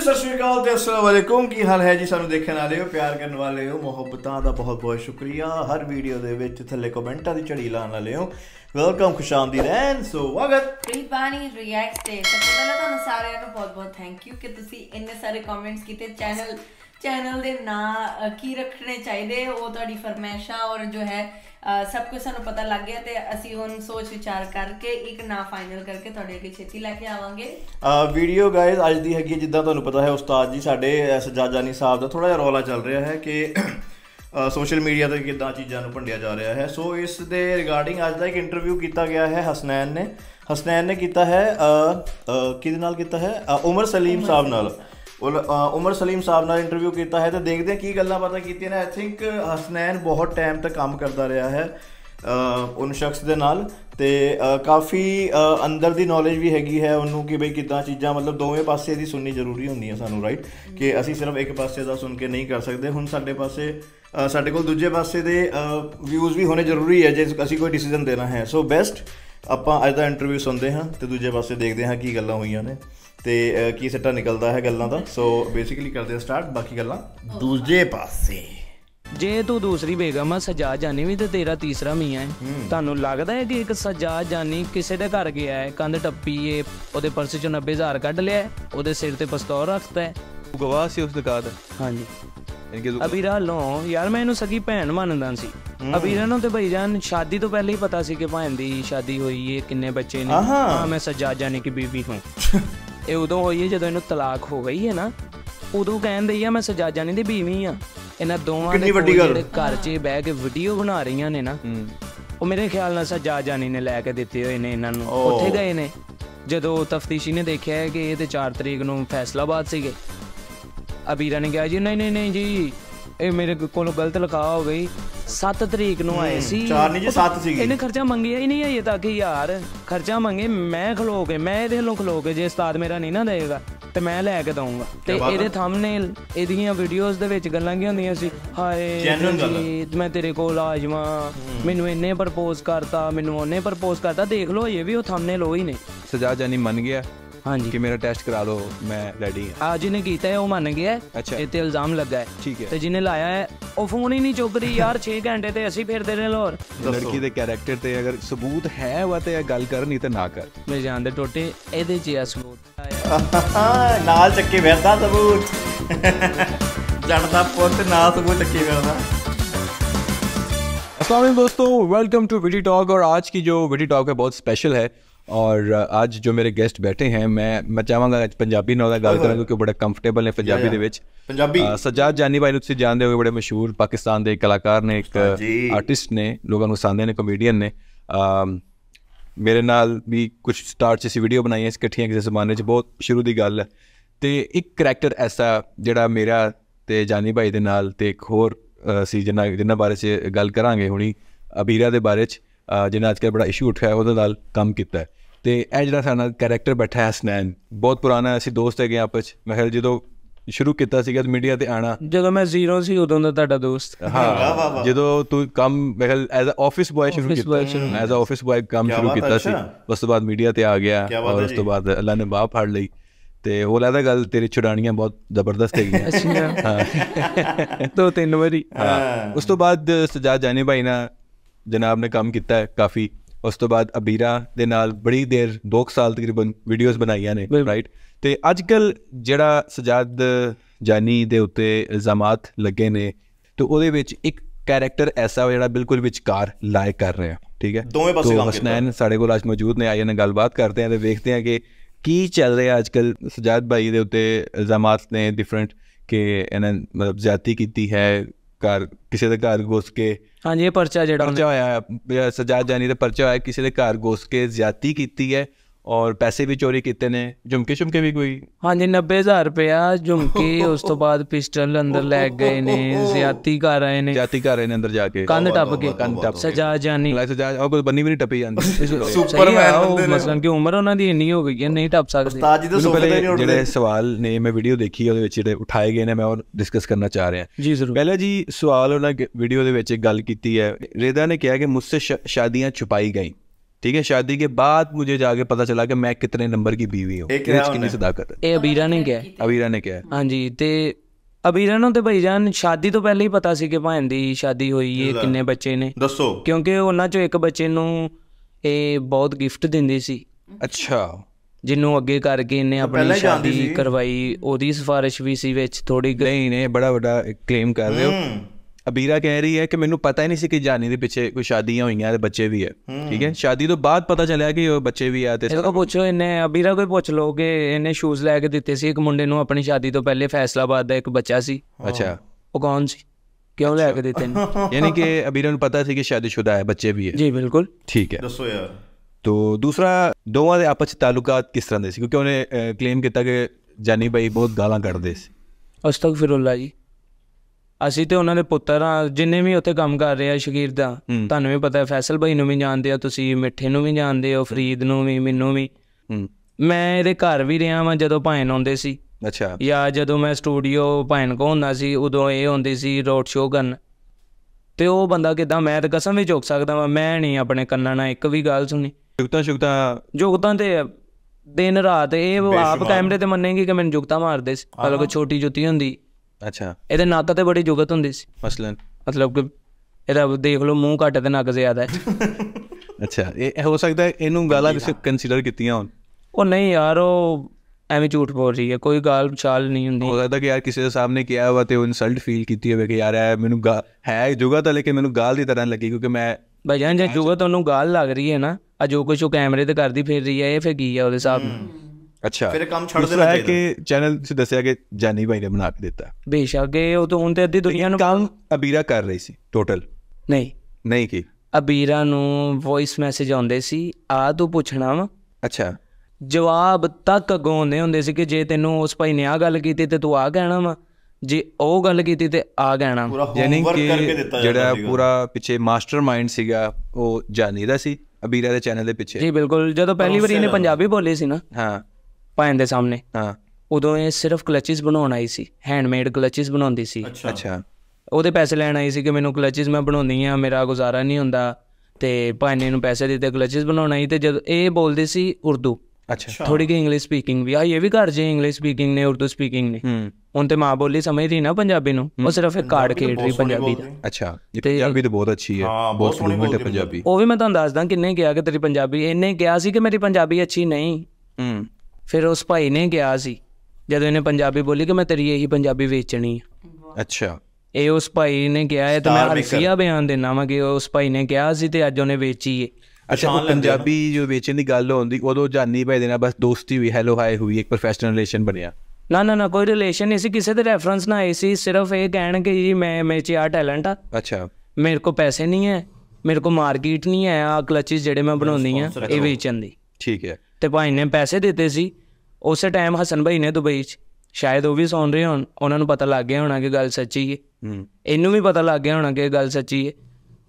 ਜੀ ਸਤਿ ਸ਼੍ਰੀ ਅਕਾਲ ਤੇ ਅਸਲਾਮ ਵਾਲੇਕੁਮ ਕੀ ਹਾਲ ਹੈ ਜੀ ਸਾਨੂੰ ਦੇਖਣ ਵਾਲੇ ਹੋ ਪਿਆਰ ਕਰਨ ਵਾਲੇ ਹੋ ਮੁਹੱਬਤਾਂ ਦਾ ਬਹੁਤ ਬਹੁਤ ਸ਼ੁਕਰੀਆ ਹਰ ਵੀਡੀਓ ਦੇ ਵਿੱਚ ਥੱਲੇ ਕਮੈਂਟਾਂ ਦੀ ਝੜੀ ਲਾਣ ਵਾਲੇ ਹੋ ਵੈਲਕਮ ਖੁਸ਼ਾਮਦੀ ਰਹਿਣ ਸੋ ਵਗਤ ਪਾਣੀ ਰਿਐਕਟ ਤੇ ਸਭ ਤੋਂ ਪਹਿਲਾਂ ਤੁਹਾਨੂੰ ਸਾਰਿਆਂ ਨੂੰ ਬਹੁਤ ਬਹੁਤ ਥੈਂਕ ਯੂ ਕਿ ਤੁਸੀਂ ਇੰਨੇ ਸਾਰੇ ਕਮੈਂਟਸ ਕੀਤੇ ਚੈਨਲ ਚੈਨਲ ਦੇ ਨਾਂ ਕੀ ਰੱਖਣੇ ਚਾਹੀਦੇ ਉਹ ਤੁਹਾਡੀ ਫਰਮੈਸ਼ਾ ਔਰ ਜੋ ਹੈ ਸਭ ਕੁਝ ਸਾਨੂੰ ਪਤਾ ਲੱਗ ਗਿਆ ਤੇ ਅਸੀਂ ਹੁਣ ਸੋਚ ਵਿਚਾਰ ਕਰਕੇ ਇੱਕ ਨਾ ਫਾਈਨਲ ਕਰਕੇ ਤੁਹਾਡੇ ਅੱਗੇ ਛੇਤੀ ਲੈ ਕੇ ਆਵਾਂਗੇ ਵੀਡੀਓ ਗਾਇਜ਼ ਅੱਜ ਦੀ ਹੈਗੀ ਜਿੱਦਾਂ ਤੁਹਾਨੂੰ ਪਤਾ ਹੈ ਉਸਤਾਦ ਜੀ ਸਾਡੇ ਸਜਾਜਾਨੀ ਸਾਹਿਬ ਦਾ ਥੋੜਾ ਜਿਹਾ ਰੌਲਾ ਚੱਲ ਰਿਹਾ ਹੈ ਕਿ ਸੋਸ਼ਲ ਮੀਡੀਆ ਤੇ ਕਿਦਾਂ ਚੀਜ਼ਾਂ ਨੂੰ ਭੰਡਿਆ ਜਾ ਰਿਹਾ ਹੈ ਸੋ ਇਸ ਦੇ ਰਿਗਾਰਡਿੰਗ ਅੱਜ ਦਾ ਇੱਕ ਇੰਟਰਵਿਊ ਕੀਤਾ ਗਿਆ ਹੈ ਹਸਨੈਨ ਨੇ ਹਸਨੈਨ ਨੇ ਕੀਤਾ ਹੈ ਕਿਹਦੇ ਨਾਲ ਕੀਤਾ ਹੈ ਉਮਰ ਸਲੀਮ ਸਾਹਿਬ ਨਾਲ ਉਮਰ ਸਲੀਮ ਸਾਹਿਬ ਨਾਲ ਇੰਟਰਵਿਊ ਕੀਤਾ ਹੈ ਤੇ ਦੇਖਦੇ ਹਾਂ ਕੀ ਗੱਲਾਂ ਬਾਤਾਂ ਕੀਤੀਆਂ ਨੇ ਆਈ ਥਿੰਕ ਹਸਨੈਨ ਬਹੁਤ ਟਾਈਮ ਤੱਕ ਕੰਮ ਕਰਦਾ ਰਿਹਾ ਹੈ ਉਹਨ ਸ਼ਖਸ ਦੇ ਨਾਲ ਤੇ ਕਾਫੀ ਅੰਦਰ ਦੀ ਨੌਲੇਜ ਵੀ ਹੈਗੀ ਹੈ ਉਹਨੂੰ ਕਿ ਬਈ ਕਿਦਾਂ ਚੀਜ਼ਾਂ ਮਤਲਬ ਦੋਵੇਂ ਪਾਸੇ ਦੀ ਸੁਣਨੀ ਜ਼ਰੂਰੀ ਹੁੰਦੀ ਹੈ ਸਾਨੂੰ ਰਾਈਟ ਕਿ ਅਸੀਂ ਸਿਰਫ ਇੱਕ ਪਾਸੇ ਦਾ ਸੁਣ ਕੇ ਨਹੀਂ ਕਰ ਸਕਦੇ ਹੁਣ ਸਾਡੇ ਪਾਸੇ ਸਾਡੇ ਕੋਲ ਦੂਜੇ ਪਾਸੇ ਦੇ ਵਿਊਜ਼ ਵੀ ਹੋਣੇ ਜ਼ਰੂਰੀ ਹੈ ਜੇ ਅਸੀਂ ਕੋਈ ਡਿਸੀਜਨ ਦੇਣਾ ਹੈ ਸੋ ਬੈਸਟ ਆਪਾਂ ਅੱਜ ਦਾ ਇੰਟਰਵਿਊ ਸੁਣਦੇ ਹਾਂ ਤੇ ਦੂਜੇ ਪਾਸੇ ਦੇਖਦੇ ਹਾਂ ਕੀ ਗੱਲਾਂ ਹੋਈਆਂ ਨੇ ਤੇ ਕੀ ਸੱਟਾ ਨਿਕਲਦਾ ਹੈ ਗੱਲਾਂ ਦਾ ਸੋ ਬੇਸਿਕਲੀ ਕਰਦੇ ਆ ਸਟਾਰਟ ਬਾਕੀ ਗੱਲਾਂ ਦੂਜੇ ਪਾਸੇ ਜੇ ਤੂੰ ਦੂਸਰੀ ਬੇਗਮ ਆ ਸਜਾ ਜਾਨੀ ਵੀ ਤੇ ਤੇਰਾ ਤੀਸਰਾ ਮੀਆਂ ਹੈ ਤੁਹਾਨੂੰ ਲੱਗਦਾ ਹੈ ਕਿ ਇੱਕ ਸਜਾ ਜਾਨੀ ਕਿਸੇ ਦੇ ਘਰ ਗਿਆ ਹੈ ਕੰਧ ਟੱਪੀ ਏ ਉਹਦੇ ਪਰਸ ਚੋਂ 90000 ਕੱਢ ਲਿਆ ਉਹਦੇ ਸਿਰ ਤੇ ਪਸਤੌਰ ਰੱਖਦਾ ਹੈ ਗਵਾਹ ਸੀ ਉਸ ਦੁਕਾਨ ਦਾ ਹਾਂਜੀ ਅਬੀਰਾ ਲੋ ਯਾਰ ਮੈਂ ਇਹਨੂੰ ਸਗੀ ਭੈਣ ਮੰਨਦਾ ਸੀ ਅਬੀਰਾ ਨੂੰ ਤੇ ਭਾਈ ਜਾਨ ਸ਼ਾਦੀ ਤੋਂ ਪਹਿਲੇ ਹੀ ਪਤਾ ਸੀ ਕਿ ਭੈਣ ਦੀ ਸ਼ਾਦੀ ਹੋਈ ਏ ਕਿੰਨੇ ਬੱਚੇ ਨੇ ਹਾਂ ਮੈਂ ਸਜਾ ਜਾਨੀ ਕੀ ਬੀਬੀ ਹਾਂ ਇਹ ਉਦੋਂ ਹੋਈ ਹੈ ਜਦੋਂ ਇਹਨੂੰ ਤਲਾਕ ਹੋ ਗਈ ਹੈ ਨਾ ਉਦੋਂ ਕਹਿੰਦੇ ਆ ਮੈਂ ਸਜਾਜਾ ਨਹੀਂ ਦੀ ਬੀਵੀ ਆ ਇਹਨਾਂ ਦੋਵਾਂ ਨੇ ਜਿਹੜੇ ਘਰ 'ਚ ਬਹਿ ਕੇ ਵੀਡੀਓ ਬਣਾ ਰਹੀਆਂ ਨੇ ਨਾ ਉਹ ਮੇਰੇ ਖਿਆਲ ਨਾਲ ਸਜਾਜਾਨੀ ਨੇ ਲੈ ਕੇ ਦਿੱਤੇ ਹੋਏ ਨੇ ਇਹਨਾਂ ਨੂੰ ਉੱਥੇ ਗਏ ਨੇ ਜਦੋਂ ਤਫਤੀਸ਼ੀ ਨੇ ਦੇਖਿਆ ਕਿ ਇਹ ਤੇ 4 ਤਰੀਕ ਨੂੰ ਫੈਸਲਾਬਾਦ ਸੀਗੇ ਅਬੀਰਾ ਨੇ ਕਿਹਾ ਜੀ ਨਹੀਂ ਨਹੀਂ ਨਹੀਂ ਜੀ ਇਹ ਮੇਰੇ ਕੋਲੋਂ ਗਲਤ ਲਿਖਾ ਹੋ ਗਈ 7 ਤਰੀਕ ਨੂੰ ਆਏ ਸੀ ਚਾਰ ਨਹੀਂ ਜੀ 7 ਸੀਗੇ ਇਹਨੇ ਖਰਚਾ ਮੰਗਿਆ ਹੀ ਨਹੀਂ ਹੈ ਤਾਂ ਕਿ ਯਾਰ ਖਰਚਾ ਮੰਗੇ ਮੈਂ ਖਲੋ ਕੇ ਮੈਂ ਇਹਦੇ ਹਲੋਂ ਖਲੋ ਕੇ ਜੇ ਉਸਤਾਦ ਮੇਰਾ ਨਹੀਂ ਨਾ ਦੇਗਾ ਤੇ ਮੈਂ ਲੈ ਕੇ ਦਊਂਗਾ ਤੇ ਇਹਦੇ ਥੰਬਨੇਲ ਇਹਦੀਆਂ ਵੀਡੀਓਜ਼ ਦੇ ਵਿੱਚ ਗੱਲਾਂ ਕੀ ਹੁੰਦੀਆਂ ਸੀ ਹਾਏ ਮੈਂ ਤੇਰੇ ਕੋਲ ਆ ਜਾਵਾਂ ਮੈਨੂੰ ਇਹਨੇ ਪ੍ਰਪੋਜ਼ ਕਰਤਾ ਮੈਨੂੰ ਉਹਨੇ ਪ੍ਰਪੋਜ਼ ਕਰਤਾ ਦੇਖ ਲਓ ਇਹ ਵੀ ਉਹ ਥੰਬਨੇਲ ਹੋਈ ਨਹੀਂ ਸਜਾ ਜਾਨੀ ਮੰਨ ਗਿਆ ਹਾਂਜੀ ਕਿ ਮੇਰਾ ਟੈਸਟ ਕਰਾ ਲਓ ਮੈਂ ਰੈਡੀ ਹਾਂ ਆ ਜਿਹਨੇ ਕੀਤਾ ਹੈ ਉਹ ਮੰਨ ਗਿਆ ਅੱਛਾ ਇਹ ਤੇ ਇਲਜ਼ਾਮ ਲੱਗਾ ਹੈ ਠੀਕ ਹੈ ਤੇ ਜਿਹਨੇ ਲਾਇਆ ਹੈ ਉਹ ਫੋਨ ਹੀ ਨਹੀਂ ਚੁੱਕ ਰਹੀ ਯਾਰ 6 ਘੰਟੇ ਤੇ ਅਸੀਂ ਫਿਰਦੇ ਰਹੇ ਲੋਰ ਲੜਕੀ ਦੇ ਕੈਰੈਕਟਰ ਤੇ ਅਗਰ ਸਬੂਤ ਹੈ ਵਾ ਤੇ ਇਹ ਗੱਲ ਕਰ ਨਹੀਂ ਤੇ ਨਾ ਕਰ ਮੇਰੇ ਜਾਨ ਦੇ ਟੋਟੇ ਇਹਦੇ 'ਚ ਆ ਸਬੂਤ ਨਾਲ ਚੱਕੇ ਫਿਰਦਾ ਸਬੂਤ ਜੜਦਾ ਪੁੱਤ ਨਾਲ ਸਬੂਤ ਚੱਕੀ ਫਿਰਦਾ असलम ਦੋਸਤੋ ਵੈਲਕਮ ਟੂ ਵਿਡੀ ਟਾਕ ਔਰ ਅੱਜ ਕੀ ਜੋ ਵਿਡੀ ਟਾਕ ਹੈ ਬਹੁਤ ਸਪੈਸ਼ਲ ਹੈ ਔਰ ਅੱਜ ਜੋ ਮੇਰੇ ਗੈਸਟ ਬੈਠੇ ਹੈ ਮੈਂ ਮੈਂ ਚਾਹਾਂਗਾ ਅੱਜ ਪੰਜਾਬੀ ਨਾਲ ਗੱਲ ਕਰਾਂ ਕਿਉਂਕਿ ਬੜਾ ਕੰਫਰਟੇਬਲ ਹੈ ਪੰਜਾਬੀ ਦੇ ਵਿੱਚ ਪੰਜਾਬੀ ਸਜਾਦ ਜਾਨੀ ਭਾਈ ਨੂੰ ਤੁਸੀਂ ਜਾਣਦੇ ਹੋਗੇ ਬੜੇ ਮਸ਼ਹੂਰ ਪਾਕਿਸਤਾਨ ਦੇ ਕਲਾਕਾਰ ਨੇ ਇੱਕ ਆਰਟਿਸਟ ਨੇ ਲੋਕਾਂ ਨੂੰ ਸਾਂਦੇ ਨੇ ਕਮੇਡੀਅਨ ਨੇ ਮੇਰੇ ਨਾਲ ਵੀ ਕੁਝ ਸਟਾਰ ਚ ਸੀ ਵੀਡੀਓ ਬਣਾਈਆਂ ਇਕੱਠੀਆਂ ਕਿਸੇ ਜ਼ਮਾਨੇ ਚ ਬਹੁਤ ਸ਼ੁਰੂ ਦੀ ਗੱਲ ਹੈ ਤੇ ਇੱਕ ਕੈਰੈਕਟਰ ਐਸਾ ਜਿਹੜਾ ਮੇਰਾ ਤੇ ਜਾਨੀ ਭਾਈ ਦੇ ਨਾਲ ਤੇ ਇੱਕ ਹੋਰ ਸੀ ਜਿੰਨਾ ਜਿੰਨਾ ਬਾਰੇ ਚ ਗੱਲ ਕਰਾਂਗੇ ਹੁਣੀ ਅਬੀਰਾ ਦੇ ਬਾਰੇ ਚ ਜਿਨ੍ਹਾਂ ਅੱਜਕੱਲ ਬੜਾ ਇਸ਼ੂ ਉੱਠਿਆ ਉਹਦੇ ਨਾਲ ਕੰਮ ਕੀਤਾ ਹੈ ਤੇ ਇਹ ਜਿਹੜਾ ਸਾਡਾ ਕੈਰੈਕਟਰ ਬੈਠਾ ਹੈ ਸਨੈਨ ਬਹੁਤ ਪੁਰਾਣਾ ਅਸੀਂ ਦੋਸਤ ਹੈਗੇ ਆਪਸ ਵਿੱਚ ਮੈਂ ਖਿਆਲ ਜਦੋਂ ਸ਼ੁਰੂ ਕੀਤਾ ਸੀਗਾ ਮੀਡੀਆ ਤੇ ਆਣਾ ਜਦੋਂ ਮੈਂ ਜ਼ੀਰੋ ਸੀ ਉਦੋਂ ਦਾ ਤੁਹਾਡਾ ਦੋਸਤ ਹਾਂ ਜਦੋਂ ਤੂੰ ਕੰਮ ਮੈਂ ਖਿਆਲ ਐਜ਼ ਅ ਆਫਿਸ ਬॉय ਸ਼ੁਰੂ ਕੀਤਾ ਐਜ਼ ਅ ਆਫਿਸ ਬॉय ਕੰਮ ਸ਼ੁਰੂ ਕੀਤਾ ਸੀ ਉਸ ਤੋਂ ਬਾਅਦ ਮੀਡੀਆ ਤੇ ਆ ਗਿਆ ਔਰ ਉਸ ਤੋਂ ਬਾਅਦ ਅੱਲਾ ਨੇ ਬਾਹ ਫੜ ਲਈ ਤੇ ਉਹ ਲੱਗਦਾ ਗੱਲ ਤੇਰੀ ਛੁਡਾਣੀਆਂ ਬਹੁਤ ਜ਼ਬਰਦਸਤ ਹੈਗੀਆਂ ਅੱਛਾ ਹਾਂ ਤੋਂ ਤਿੰਨ ਵਾਰੀ ਹਾਂ ਉਸ ਤੋਂ ਬਾਅਦ ਸਜਾ ਜਾਨੇ ਭਾਈ ਨਾ ਜਨਾਬ ਨੇ ਕੰਮ ਕੀਤਾ ਹੈ ਕਾਫੀ ਉਸ ਤੋਂ ਬਾਅਦ ਅਬੀਰਾ ਦੇ ਨਾਲ ਬੜੀ ਦੇਰ 2 ਸਾਲ ਤਕਰੀਬਨ ਵੀਡੀਓਜ਼ ਬਣਾਈਆਂ ਨੇ ਰਾਈਟ ਤੇ ਅੱਜ ਕੱਲ ਜਿਹੜਾ ਸਜਾਦ ਜਾਨੀ ਦੇ ਉੱਤੇ ਇਲਜ਼ਾਮਾਤ ਲੱਗੇ ਨੇ ਤੇ ਉਹਦੇ ਵਿੱਚ ਇੱਕ ਕੈਰੈਕਟਰ ਐਸਾ ਹੋ ਜਿਹੜਾ ਬਿਲਕੁਲ ਵਿਚਕਾਰ ਲਾਇਕ ਕਰ ਰਿਹਾ ਠੀਕ ਹੈ ਦੋਵੇਂ ਪਾਸੇ ਕੰਮ ਕਰਦੇ ਨੇ ਸਾਡੇ ਕੋਲ ਅੱਜ ਮੌਜੂਦ ਨੇ ਆਏ ਨੇ ਗੱਲਬਾਤ ਕਰਦੇ ਹਾਂ ਤੇ ਵੇਖਦੇ ਹਾਂ ਕਿ ਕੀ ਚੱਲ ਰਿਹਾ ਅੱਜ ਕੱਲ ਸਜਾਦ ਭਾਈ ਦੇ ਉੱਤੇ ਇਲਜ਼ਾਮਾਤ ਨੇ ਡਿਫਰੈਂਟ ਕਿ ਇਹਨਾਂ ਮਤਲਬ ਜ਼ਿਆਤੀ ਕੀਤੀ ਹੈ ਘਰ ਕਿਸੇ ਦੇ ਘਰ ਘੁਸ ਕੇ ਹਾਂਜੀ ਇਹ ਪਰਚਾ ਜਿਹੜਾ ਪਰਚਾ ਹੋਇਆ ਸਜਾਦ ਜਾਨੀ ਦਾ ਪਰਚਾ ਹੋਇਆ ਕਿਸੇ ਦੇ ਘਰ ਘੁਸ ਕੇ ਜ਼ਿਆਤੀ ਕੀਤੀ ਹੈ ਔਰ ਪੈਸੇ ਵੀ ਚੋਰੀ ਕੀਤੇ ਨੇ ਝੁਮਕੇ ਝੁਮਕੇ ਵੀ ਕੋਈ ਹਾਂਜੀ 90000 ਰੁਪਇਆ ਝੁਮਕੇ ਉਸ ਤੋਂ ਬਾਅਦ ਪਿਸਟਲ ਅੰਦਰ ਲੈ ਗਏ ਨੇ ਜ਼ਿਆਤੀ ਕਰ ਆਏ ਨੇ ਜ਼ਿਆਤੀ ਕਰ ਆਏ ਨੇ ਅੰਦਰ ਜਾ ਕੇ ਕੰਨ ਟੱਪ ਕੇ ਕੰਨ ਟੱਪ ਸਜਾ ਜਾਨੀ ਲੈ ਸਜਾ ਉਹ ਕੋਈ ਬੰਨੀ ਵੀ ਨਹੀਂ ਟੱਪੀ ਜਾਂਦੀ ਸੁਪਰਮੈਨ ਬੰਦੇ ਨੇ ਮਸਲਨ ਕਿ ਉਮਰ ਉਹਨਾਂ ਦੀ ਇੰਨੀ ਹੋ ਗਈ ਹੈ ਨਹੀਂ ਟੱਪ ਸਕਦੇ ਉਸਤਾਦ ਜੀ ਤਾਂ ਸੁਪਰਮੈਨ ਨਹੀਂ ਉੱਠਦੇ ਜਿਹੜੇ ਸਵਾਲ ਨੇ ਮੈਂ ਵੀਡੀਓ ਦੇਖੀ ਉਹਦੇ ਵਿੱਚ ਜਿਹੜੇ ਉਠਾਏ ਗਏ ਨੇ ਮੈਂ ਉਹ ਡਿਸਕਸ ਕਰਨਾ ਚਾਹ ਰਿਹਾ ਜੀ ਜ਼ਰੂਰ ਪਹਿਲਾ ਜੀ ਸਵਾਲ ਉਹਨਾਂ ਵੀਡੀਓ ਦੇ ਵਿੱਚ ਗੱਲ ਕੀਤੀ ਹੈ ਰੇਦਾ ਨੇ ਕਿਹਾ ਕਿ ਮੁਸਸੇ ਸ਼ਾਦੀਆਂ ਛੁਪਾਈ ਗਈ ठीक है शादी के बाद मुझे जाके पता चला कि मैं कितने नंबर की बीवी हूँ कितनी सदाकत है ਇਹ ਅਬੀਰਾ ਨੇ ਕਿਹਾ ਹੈ। अबीरा ने क्या है ਹਾਂਜੀ ਤੇ ਅਬੀਰਾ ਨੂੰ ਤੇ ਭਾਈਜਾਨ ਸ਼ਾਦੀ ਤੋਂ ਪਹਿਲਾਂ ਹੀ ਪਤਾ ਸੀ ਕਿ ਭੈਣ ਦੀ ਸ਼ਾਦੀ ਹੋਈ ਹੈ ਕਿੰਨੇ ਬੱਚੇ ਨੇ ਦੱਸੋ ਕਿਉਂਕਿ ਉਹਨਾਂ ਚੋਂ ਇੱਕ ਬੱਚੇ ਨੂੰ ਇਹ ਬਹੁਤ ਗਿਫਟ ਦਿੰਦੀ ਸੀ अच्छा ਜਿਹਨੂੰ ਅੱਗੇ ਕਰਕੇ ਇਹਨੇ ਆਪਣੀ ਸ਼ਾਦੀ ਕਰਵਾਈ ਉਹਦੀ ਸਿਫਾਰਿਸ਼ ਵੀ ਸੀ ਵਿੱਚ ਥੋੜੀ नहीं ਨੇ ਬੜਾ बड़ा ਕਲੇਮ ਕਰ ਰਹੇ ਹੋ ਅਬੀਰਾ ਕਹਿ ਰਹੀ ਹੈ ਕਿ ਮੈਨੂੰ ਪਤਾ ਹੀ ਨਹੀਂ ਸੀ ਕਿ ਜਾਨੀ ਦੇ ਪਿੱਛੇ ਕੋਈ ਸ਼ਾਦੀਆਂ ਹੋਈਆਂ ਤੇ ਬੱਚੇ ਵੀ ਹੈ ਠੀਕ ਹੈ ਸ਼ਾਦੀ ਤੋਂ ਬਾਅਦ ਪਤਾ ਚੱਲਿਆ ਕਿ ਉਹ ਬੱਚੇ ਵੀ ਆ ਤੇ ਇਹਨੂੰ ਪੁੱਛੋ ਇਹਨੇ ਅਬੀਰਾ ਕੋਈ ਪੁੱਛ ਲੋ ਕਿ ਇਹਨੇ ਸ਼ੂਜ਼ ਲੈ ਕੇ ਦਿੱਤੇ ਸੀ ਇੱਕ ਮੁੰਡੇ ਨੂੰ ਆਪਣੀ ਸ਼ਾਦੀ ਤੋਂ ਪਹਿਲੇ ਫੈਸਲਾਬਾਦ ਦਾ ਇੱਕ ਬੱਚਾ ਸੀ ਅੱਛਾ ਉਹ ਕੌਣ ਸੀ ਕਿਉਂ ਲੈ ਕੇ ਦਿੱਤੇ ਨੇ ਯਾਨੀ ਕਿ ਅਬੀਰਾ ਨੂੰ ਪਤਾ ਸੀ ਕਿ ਸ਼ਾਦੀशुदा ਹੈ ਬੱਚੇ ਵੀ ਹੈ ਜੀ ਬਿਲਕੁਲ ਠੀਕ ਹੈ ਦੱਸੋ ਯਾਰ ਤੋ ਦੂਸਰਾ ਦੋਵਾਂ ਦੇ ਆਪਸ ਵਿੱਚ ਤਾਲੁਕਾਤ ਕਿਸ ਤਰ੍ਹਾਂ ਦੇ ਸੀ ਕਿਉਂਕਿ ਉਹਨੇ ਕਲੇਮ ਕੀਤਾ ਕਿ ਜਾਨੀ ਬਾਈ ਬਹੁਤ ਗਾਲਾਂ ਕੱਢਦੇ ਸੀ ਅਸਤਗਫਿਰullah ਜੀ ਅਸੀਂ ਤੇ ਉਹਨਾਂ ਦੇ ਪੁੱਤਰ ਆ ਜਿੰਨੇ ਵੀ ਉੱਥੇ ਕੰਮ ਕਰ ਰਹੇ ਆ ਸ਼ਕੀਰ ਦਾ ਤੁਹਾਨੂੰ ਵੀ ਪਤਾ ਹੈ ਫੈਸਲ ਭਾਈ ਨੂੰ ਵੀ ਜਾਣਦੇ ਆ ਤੁਸੀਂ ਮਿੱਠੇ ਨੂੰ ਵੀ ਜਾਣਦੇ ਹੋ ਫਰੀਦ ਨੂੰ ਵੀ ਮੈਨੂੰ ਵੀ ਮੈਂ ਇਹਦੇ ਘਰ ਵੀ ਰਿਹਾ ਵਾਂ ਜਦੋਂ ਭਾਇਨ ਆਉਂਦੇ ਸੀ ਅੱਛਾ ਯਾ ਜਦੋਂ ਮੈਂ ਸਟੂਡੀਓ ਭਾਇਨ ਕੋ ਹੁੰਦਾ ਸੀ ਉਦੋਂ ਇਹ ਹੁੰਦੀ ਸੀ ਰੋਡ ਸ਼ੋ ਕਰਨ ਤੇ ਉਹ ਬੰਦਾ ਕਿਦਾਂ ਮੈਂ ਤਾਂ ਕਸਮ ਵੀ ਝੁਕ ਸਕਦਾ ਵਾਂ ਮੈਂ ਨਹੀਂ ਆਪਣੇ ਕੰਨਾਂ ਨਾਲ ਇੱਕ ਵੀ ਗੱਲ ਸੁਣੀ ਜੁਗਤਾ ਜੁਗਤਾਂ ਜੁਗਤਾ ਤੇ ਦਿਨ ਰਾਤ ਇਹ ਆਪ ਕੈਮਰੇ ਤੇ ਮੰਨੇਗੀ ਕਿ ਮੈਨੂੰ ਜੁਗਤਾ ਮਾਰਦੇ ਸੀ ਮਤਲਬ ਛੋਟੀ ਜੁੱਤੀ ਹੁੰਦੀ ਅੱਛਾ ਇਹਦੇ ਨਾਤਾ ਤੇ ਬੜੀ ਜੁਗਤ ਹੁੰਦੀ ਸੀ ਮਸਲਨ ਮਤਲਬ ਕਿ ਇਹਦਾ ਦੇਖ ਲਓ ਮੂੰਹ ਘੱਟ ਤੇ ਨੱਕ ਜ਼ਿਆਦਾ ਹੈ ਅੱਛਾ ਇਹ ਹੋ ਸਕਦਾ ਇਹਨੂੰ ਗਾਲਾਂ ਕਿਸੇ ਕੰਸੀਡਰ ਕੀਤੀਆਂ ਹੋਣ ਉਹ ਨਹੀਂ ਯਾਰ ਉਹ ਐਵੇਂ ਝੂਠ ਬੋਲ ਰਹੀ ਹੈ ਕੋਈ ਗਾਲ ਚਾਲ ਨਹੀਂ ਹੁੰਦੀ ਹੋ ਸਕਦਾ ਕਿ ਯਾਰ ਕਿਸੇ ਦੇ ਸਾਹਮਣੇ ਕਿਹਾ ਹੋਵੇ ਤੇ ਉਹ ਇਨਸਲਟ ਫੀਲ ਕੀਤੀ ਹੋਵੇ ਕਿ ਯਾਰ ਇਹ ਮੈਨੂੰ ਹੈ ਜੁਗਾ ਤਾਂ ਲੇਕਿਨ ਮੈਨੂੰ ਗਾਲ ਦੀ ਤਰ੍ਹਾਂ ਲੱਗੀ ਕਿਉਂਕਿ ਮੈਂ ਭਾਈ ਜਾਨ ਜੇ ਜੁਗਾ ਤੁਹਾਨੂੰ ਗਾਲ ਲੱਗ ਰਹੀ ਹੈ ਨਾ ਆ ਜੋ ਕੁਝ ਉਹ ਕੈਮਰੇ ਤੇ ਕਰਦੀ ਫਿਰ ਰਹੀ ਹੈ ਇਹ ਫੇਰ ਕੀ ਹੈ ਉਹਦੇ ਸਾਹਮਣੇ ਅੱਛਾ ਫਿਰ ਕੰਮ ਛੱਡ ਦੇਣਾ ਚਾਹੀਦਾ ਹੈ ਕਿ ਚੈਨਲ ਤੁਸੀਂ ਦੱਸਿਆ ਕਿ ਜਾਨੀ ਭਾਈ ਨੇ ਬਣਾ ਕੇ ਦਿੱਤਾ ਬੇਸ਼ੱਕ ਇਹ ਉਹ ਤਾਂ ਹੁਣ ਤੇ ਅੱਧੀ ਦੁਨੀਆ ਨੂੰ ਕੰਮ ਅਬੀਰਾ ਕਰ ਰਹੀ ਸੀ ਟੋਟਲ ਨਹੀਂ ਨਹੀਂ ਕੀ ਅਬੀਰਾ ਨੂੰ ਵੌਇਸ ਮੈਸੇਜ ਆਉਂਦੇ ਸੀ ਆ ਤੂੰ ਪੁੱਛਣਾ ਵਾ ਅੱਛਾ ਜਵਾਬ ਤੱਕ ਗੋਂਦੇ ਹੁੰਦੇ ਸੀ ਕਿ ਜੇ ਤੈਨੂੰ ਉਸ ਭਾਈ ਨੇ ਆ ਗੱਲ ਕੀਤੀ ਤੇ ਤੂੰ ਆ ਕਹਿਣਾ ਵਾ ਜੇ ਉਹ ਗੱਲ ਕੀਤੀ ਤੇ ਆ ਕਹਿਣਾ ਯਾਨੀ ਕਿ ਜਿਹੜਾ ਪੂਰਾ ਪਿੱਛੇ ਮਾਸਟਰਮਾਈਂਡ ਸੀਗਾ ਉਹ ਜਾਨੀ ਦਾ ਸੀ ਅਬੀਰਾ ਦੇ ਚੈਨਲ ਦੇ ਪਿੱਛੇ ਜੀ ਬਿਲਕੁਲ ਜਦੋਂ ਪਹਿਲੀ ਵਾਰੀ ਇਹਨੇ ਪੰਜਾਬੀ ਬੋਲੀ ਸੀ ਨਾ ਹਾਂ ਭੈਣ ਦੇ ਸਾਹਮਣੇ ਹਾਂ ਉਦੋਂ ਇਹ ਸਿਰਫ ਕਲਚਸ ਬਣਾਉਣ ਆਈ ਸੀ ਹੈਂਡਮੇਡ ਕਲਚਸ ਬਣਾਉਂਦੀ ਸੀ ਅੱਛਾ ਉਹਦੇ ਪੈਸੇ ਲੈਣ ਆਈ ਸੀ ਕਿ ਮੈਨੂੰ ਕਲਚਸ ਮੈਂ ਬਣਾਉਂਦੀ ਆ ਮੇਰਾ ਗੁਜ਼ਾਰਾ ਨਹੀਂ ਹੁੰਦਾ ਤੇ ਨੇ ਨੂੰ ਪੈਸੇ ਦਿੱਤੇ ਕਲਚਸ ਬਣਾਉਣ ਆਈ ਤੇ ਜਦ ਇਹ ਬੋਲਦੇ ਸੀ ਉਰਦੂ ਅੱਛਾ ਥੋੜੀ ਜਿਹੀ ਇੰਗਲਿਸ਼ ਸਪੀਕਿੰਗ ਵੀ ਆ ਇਹ ਵੀ ਕਰ ਜੇ ਇੰਗਲਿਸ਼ ਸਪੀਕਿੰਗ ਨੇ ਉਰਦੂ ਸਪੀਕਿੰਗ ਨੇ ਹੂੰ ਉਹਨਾਂ ਤੇ ਮਾਂ ਬੋਲੀ ਸਮਝਦੀ ਨਾ ਪੰਜਾਬੀ ਨੂੰ ਉਹ ਸਿਰਫ ਇੱਕ ਕਾਰਡ ਖੇਡ ਰਹੀ ਪੰਜਾਬੀ ਦਾ ਅੱਛਾ ਪੰਜਾਬੀ ਤਾਂ ਬਹੁਤ ਅੱਛੀ ਹੈ ਬਹੁਤ ਫਲੂਐਂਟ ਹੈ ਪੰਜਾਬੀ ਉਹ ਵੀ ਮੈਂ ਤੁਹਾਨੂੰ ਦੱਸਦਾ ਕਿੰਨੇ ਕਿਹਾ ਕਿ ਤੇਰੀ ਪੰਜਾਬੀ ਇੰਨੇ ਕਿਹਾ ਸੀ ਕਿ ਮੇਰੀ ਪੰਜਾਬੀ ਅੱਛੀ ਨਹੀਂ ਫਿਰ ਉਸ ਭਾਈ ਨੇ ਕਿਹਾ ਸੀ ਜਦੋਂ ਇਹਨੇ ਪੰਜਾਬੀ ਬੋਲੀ ਕਿ ਮੈਂ ਤੇਰੀ ਇਹੀ ਪੰਜਾਬੀ ਵੇਚਣੀ ਹੈ ਅੱਛਾ ਇਹ ਉਸ ਭਾਈ ਨੇ ਕਿਹਾ ਹੈ ਤੇ ਮੈਂ ਹਲਫੀਆ ਬਿਆਨ ਦੇਣਾ ਵਾ ਕਿ ਉਸ ਭਾਈ ਨੇ ਕਿਹਾ ਸੀ ਤੇ ਅੱਜ ਉਹਨੇ ਵੇਚੀ ਹੈ ਅੱਛਾ ਪੰਜਾਬੀ ਜੋ ਵੇਚਣ ਦੀ ਗੱਲ ਹੁੰਦੀ ਉਦੋਂ ਜਾਨੀ ਭਾਈ ਦੇ ਨਾਲ ਬਸ ਦੋਸਤੀ ਹੋਈ ਹੈਲੋ ਹਾਈ ਹੋਈ ਇੱਕ ਪ੍ਰੋਫੈਸ਼ਨਲ ਰਿਲੇਸ਼ਨ ਬਣਿਆ ਨਾ ਨਾ ਨਾ ਕੋਈ ਰਿਲੇਸ਼ਨ ਨਹੀਂ ਸੀ ਕਿਸੇ ਦੇ ਰੈਫਰੈਂਸ ਨਾ ਆਈ ਸੀ ਸਿਰਫ ਇਹ ਕਹਿਣ ਕਿ ਜੀ ਮੈਂ ਮੇਰੇ 'ਚ ਆ ਟੈਲੈਂਟ ਆ ਅੱਛਾ ਮੇਰੇ ਕੋ ਪੈਸੇ ਨਹੀਂ ਹੈ ਮੇਰੇ ਕੋ ਮਾਰਕੀਟ ਨਹੀਂ ਹੈ ਆ ਕਲਚਸ ਜਿਹੜੇ ਮੈਂ ਬਣਾਉਂਦੀ ਆ ਇਹ ਵੇਚਣ ਦੀ ਠੀਕ ਹੈ ਤੇ ਭਾਈ ਨੇ ਪੈਸੇ ਦਿੱਤੇ ਸੀ ਉਸੇ ਟਾਈਮ ਹਸਨ ਭਾਈ ਨੇ ਦੁਬਈ 'ਚ ਸ਼ਾਇਦ ਉਹ ਵੀ ਸੁਣ ਰਹੇ ਹੋਣ ਉਹਨਾਂ ਨੂੰ ਪਤਾ ਲੱਗ ਗਿਆ ਹੋਣਾ ਕਿ ਗੱਲ ਸੱਚੀ ਹੈ ਇਹਨੂੰ ਵੀ ਪਤਾ ਲੱਗ ਗਿਆ ਹੋਣਾ ਕਿ ਗੱਲ ਸੱਚੀ ਹੈ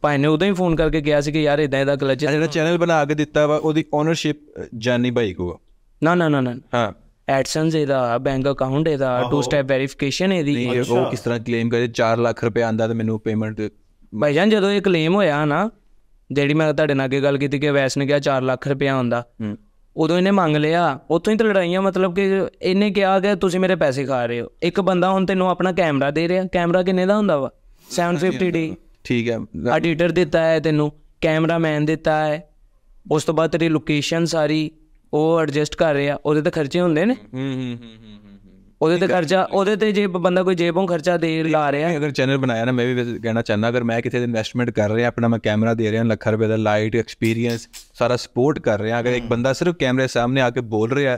ਭਾਈ ਨੇ ਉਦੋਂ ਹੀ ਫੋਨ ਕਰਕੇ ਕਿਹਾ ਸੀ ਕਿ ਯਾਰ ਇਦਾਂ ਇਹਦਾ ਕਲਚ ਜਿਹੜਾ ਚੈਨਲ ਬਣਾ ਕੇ ਦਿੱਤਾ ਵਾ ਉਹਦੀ ਓਨਰਸ਼ਿਪ ਜਾਨੀ ਭਾਈ ਕੋ ਨਾ ਨਾ ਨਾ ਨਾ ਹਾਂ ਐਡਸੈਂਸ ਇਹਦਾ ਬੈਂਕ ਅਕਾਊਂਟ ਇਹਦਾ ਟੂ ਸਟੈਪ ਵੈਰੀਫਿਕੇਸ਼ਨ ਇਹਦੀ ਉਹ ਕਿਸ ਤਰ੍ਹਾਂ ਕਲੇਮ ਕਰੇ 4 ਲੱਖ ਰੁਪਏ ਆਂਦਾ ਤੇ ਮੈਨੂੰ ਪੇਮੈਂਟ ਭਾਈ ਜਾਨ ਜਦੋਂ ਇਹ ਕਲੇਮ ਹੋਇਆ ਨਾ ਜਿਹੜੀ ਮੈਂ ਤੁਹਾਡੇ ਨਾਲ ਅੱਗੇ ਗੱਲ ਕੀਤੀ ਕਿ ਵੈਸ ਨੇ ਕਿਹਾ 4 ਲੱਖ ਰੁਪਏ ਆਂਦਾ ਉਦੋਂ ਇਹਨੇ ਮੰਗ ਲਿਆ ਉਤੋਂ ਹੀ ਤਾਂ ਲੜਾਈਆਂ ਮਤਲਬ ਕਿ ਇਹਨੇ ਕਿਹਾ ਕਿ ਤੁਸੀਂ ਮੇਰੇ ਪੈਸੇ ਖਾ ਰਹੇ ਹੋ ਇੱਕ ਬੰਦਾ ਹੁਣ ਤੈਨੂੰ ਆਪਣਾ ਕੈਮਰਾ ਦੇ ਰਿਹਾ ਕੈਮਰਾ ਕਿੰਨੇ ਦਾ ਹੁੰਦਾ ਵਾ 750D ਠੀਕ ਹੈ ਐਡੀਟਰ ਦਿੱਤਾ ਹੈ ਤੈਨੂੰ ਕੈਮਰਾਮੈਨ ਦਿੱਤਾ ਹੈ ਉਸ ਤੋਂ ਬਾਅਦ ਤੇਰੀ ਲੋਕੇਸ਼ਨ ਸਾਰੀ ਉਹ ਐਡਜਸਟ ਕਰ ਰਿਹਾ ਉਹਦੇ ਤਾਂ ਖਰਚੇ ਹੁੰਦੇ ਨੇ ਹੂੰ ਹੂੰ ਹੂੰ ਉਹਦੇ ਤੇ ਖਰਚਾ ਉਹਦੇ ਤੇ ਜੇ ਬੰਦਾ ਕੋਈ ਜੇਬੋਂ ਖਰਚਾ ਦੇ ਲਾ ਰਿਹਾ ਅਗਰ ਚੈਨਲ ਬਣਾਇਆ ਨਾ ਮੈਂ ਵੀ ਕਹਿਣਾ ਚਾਹਨਾ ਅਗਰ ਮੈਂ ਕਿਤੇ ਇਨਵੈਸਟਮੈਂਟ ਕਰ ਰਿਹਾ ਆਪਣਾ ਮੈਂ ਕੈਮਰਾ ਦੇ ਰਿਹਾ ਲੱਖ ਰੁਪਏ ਦਾ ਲਾਈਟ ਐਕਸਪੀਰੀਅੰਸ ਸਾਰਾ ਸਪੋਰਟ ਕਰ ਰਿਹਾ ਅਗਰ ਇੱਕ ਬੰਦਾ ਸਿਰਫ ਕੈਮਰੇ ਸਾਹਮਣੇ ਆ ਕੇ ਬੋਲ ਰਿਹਾ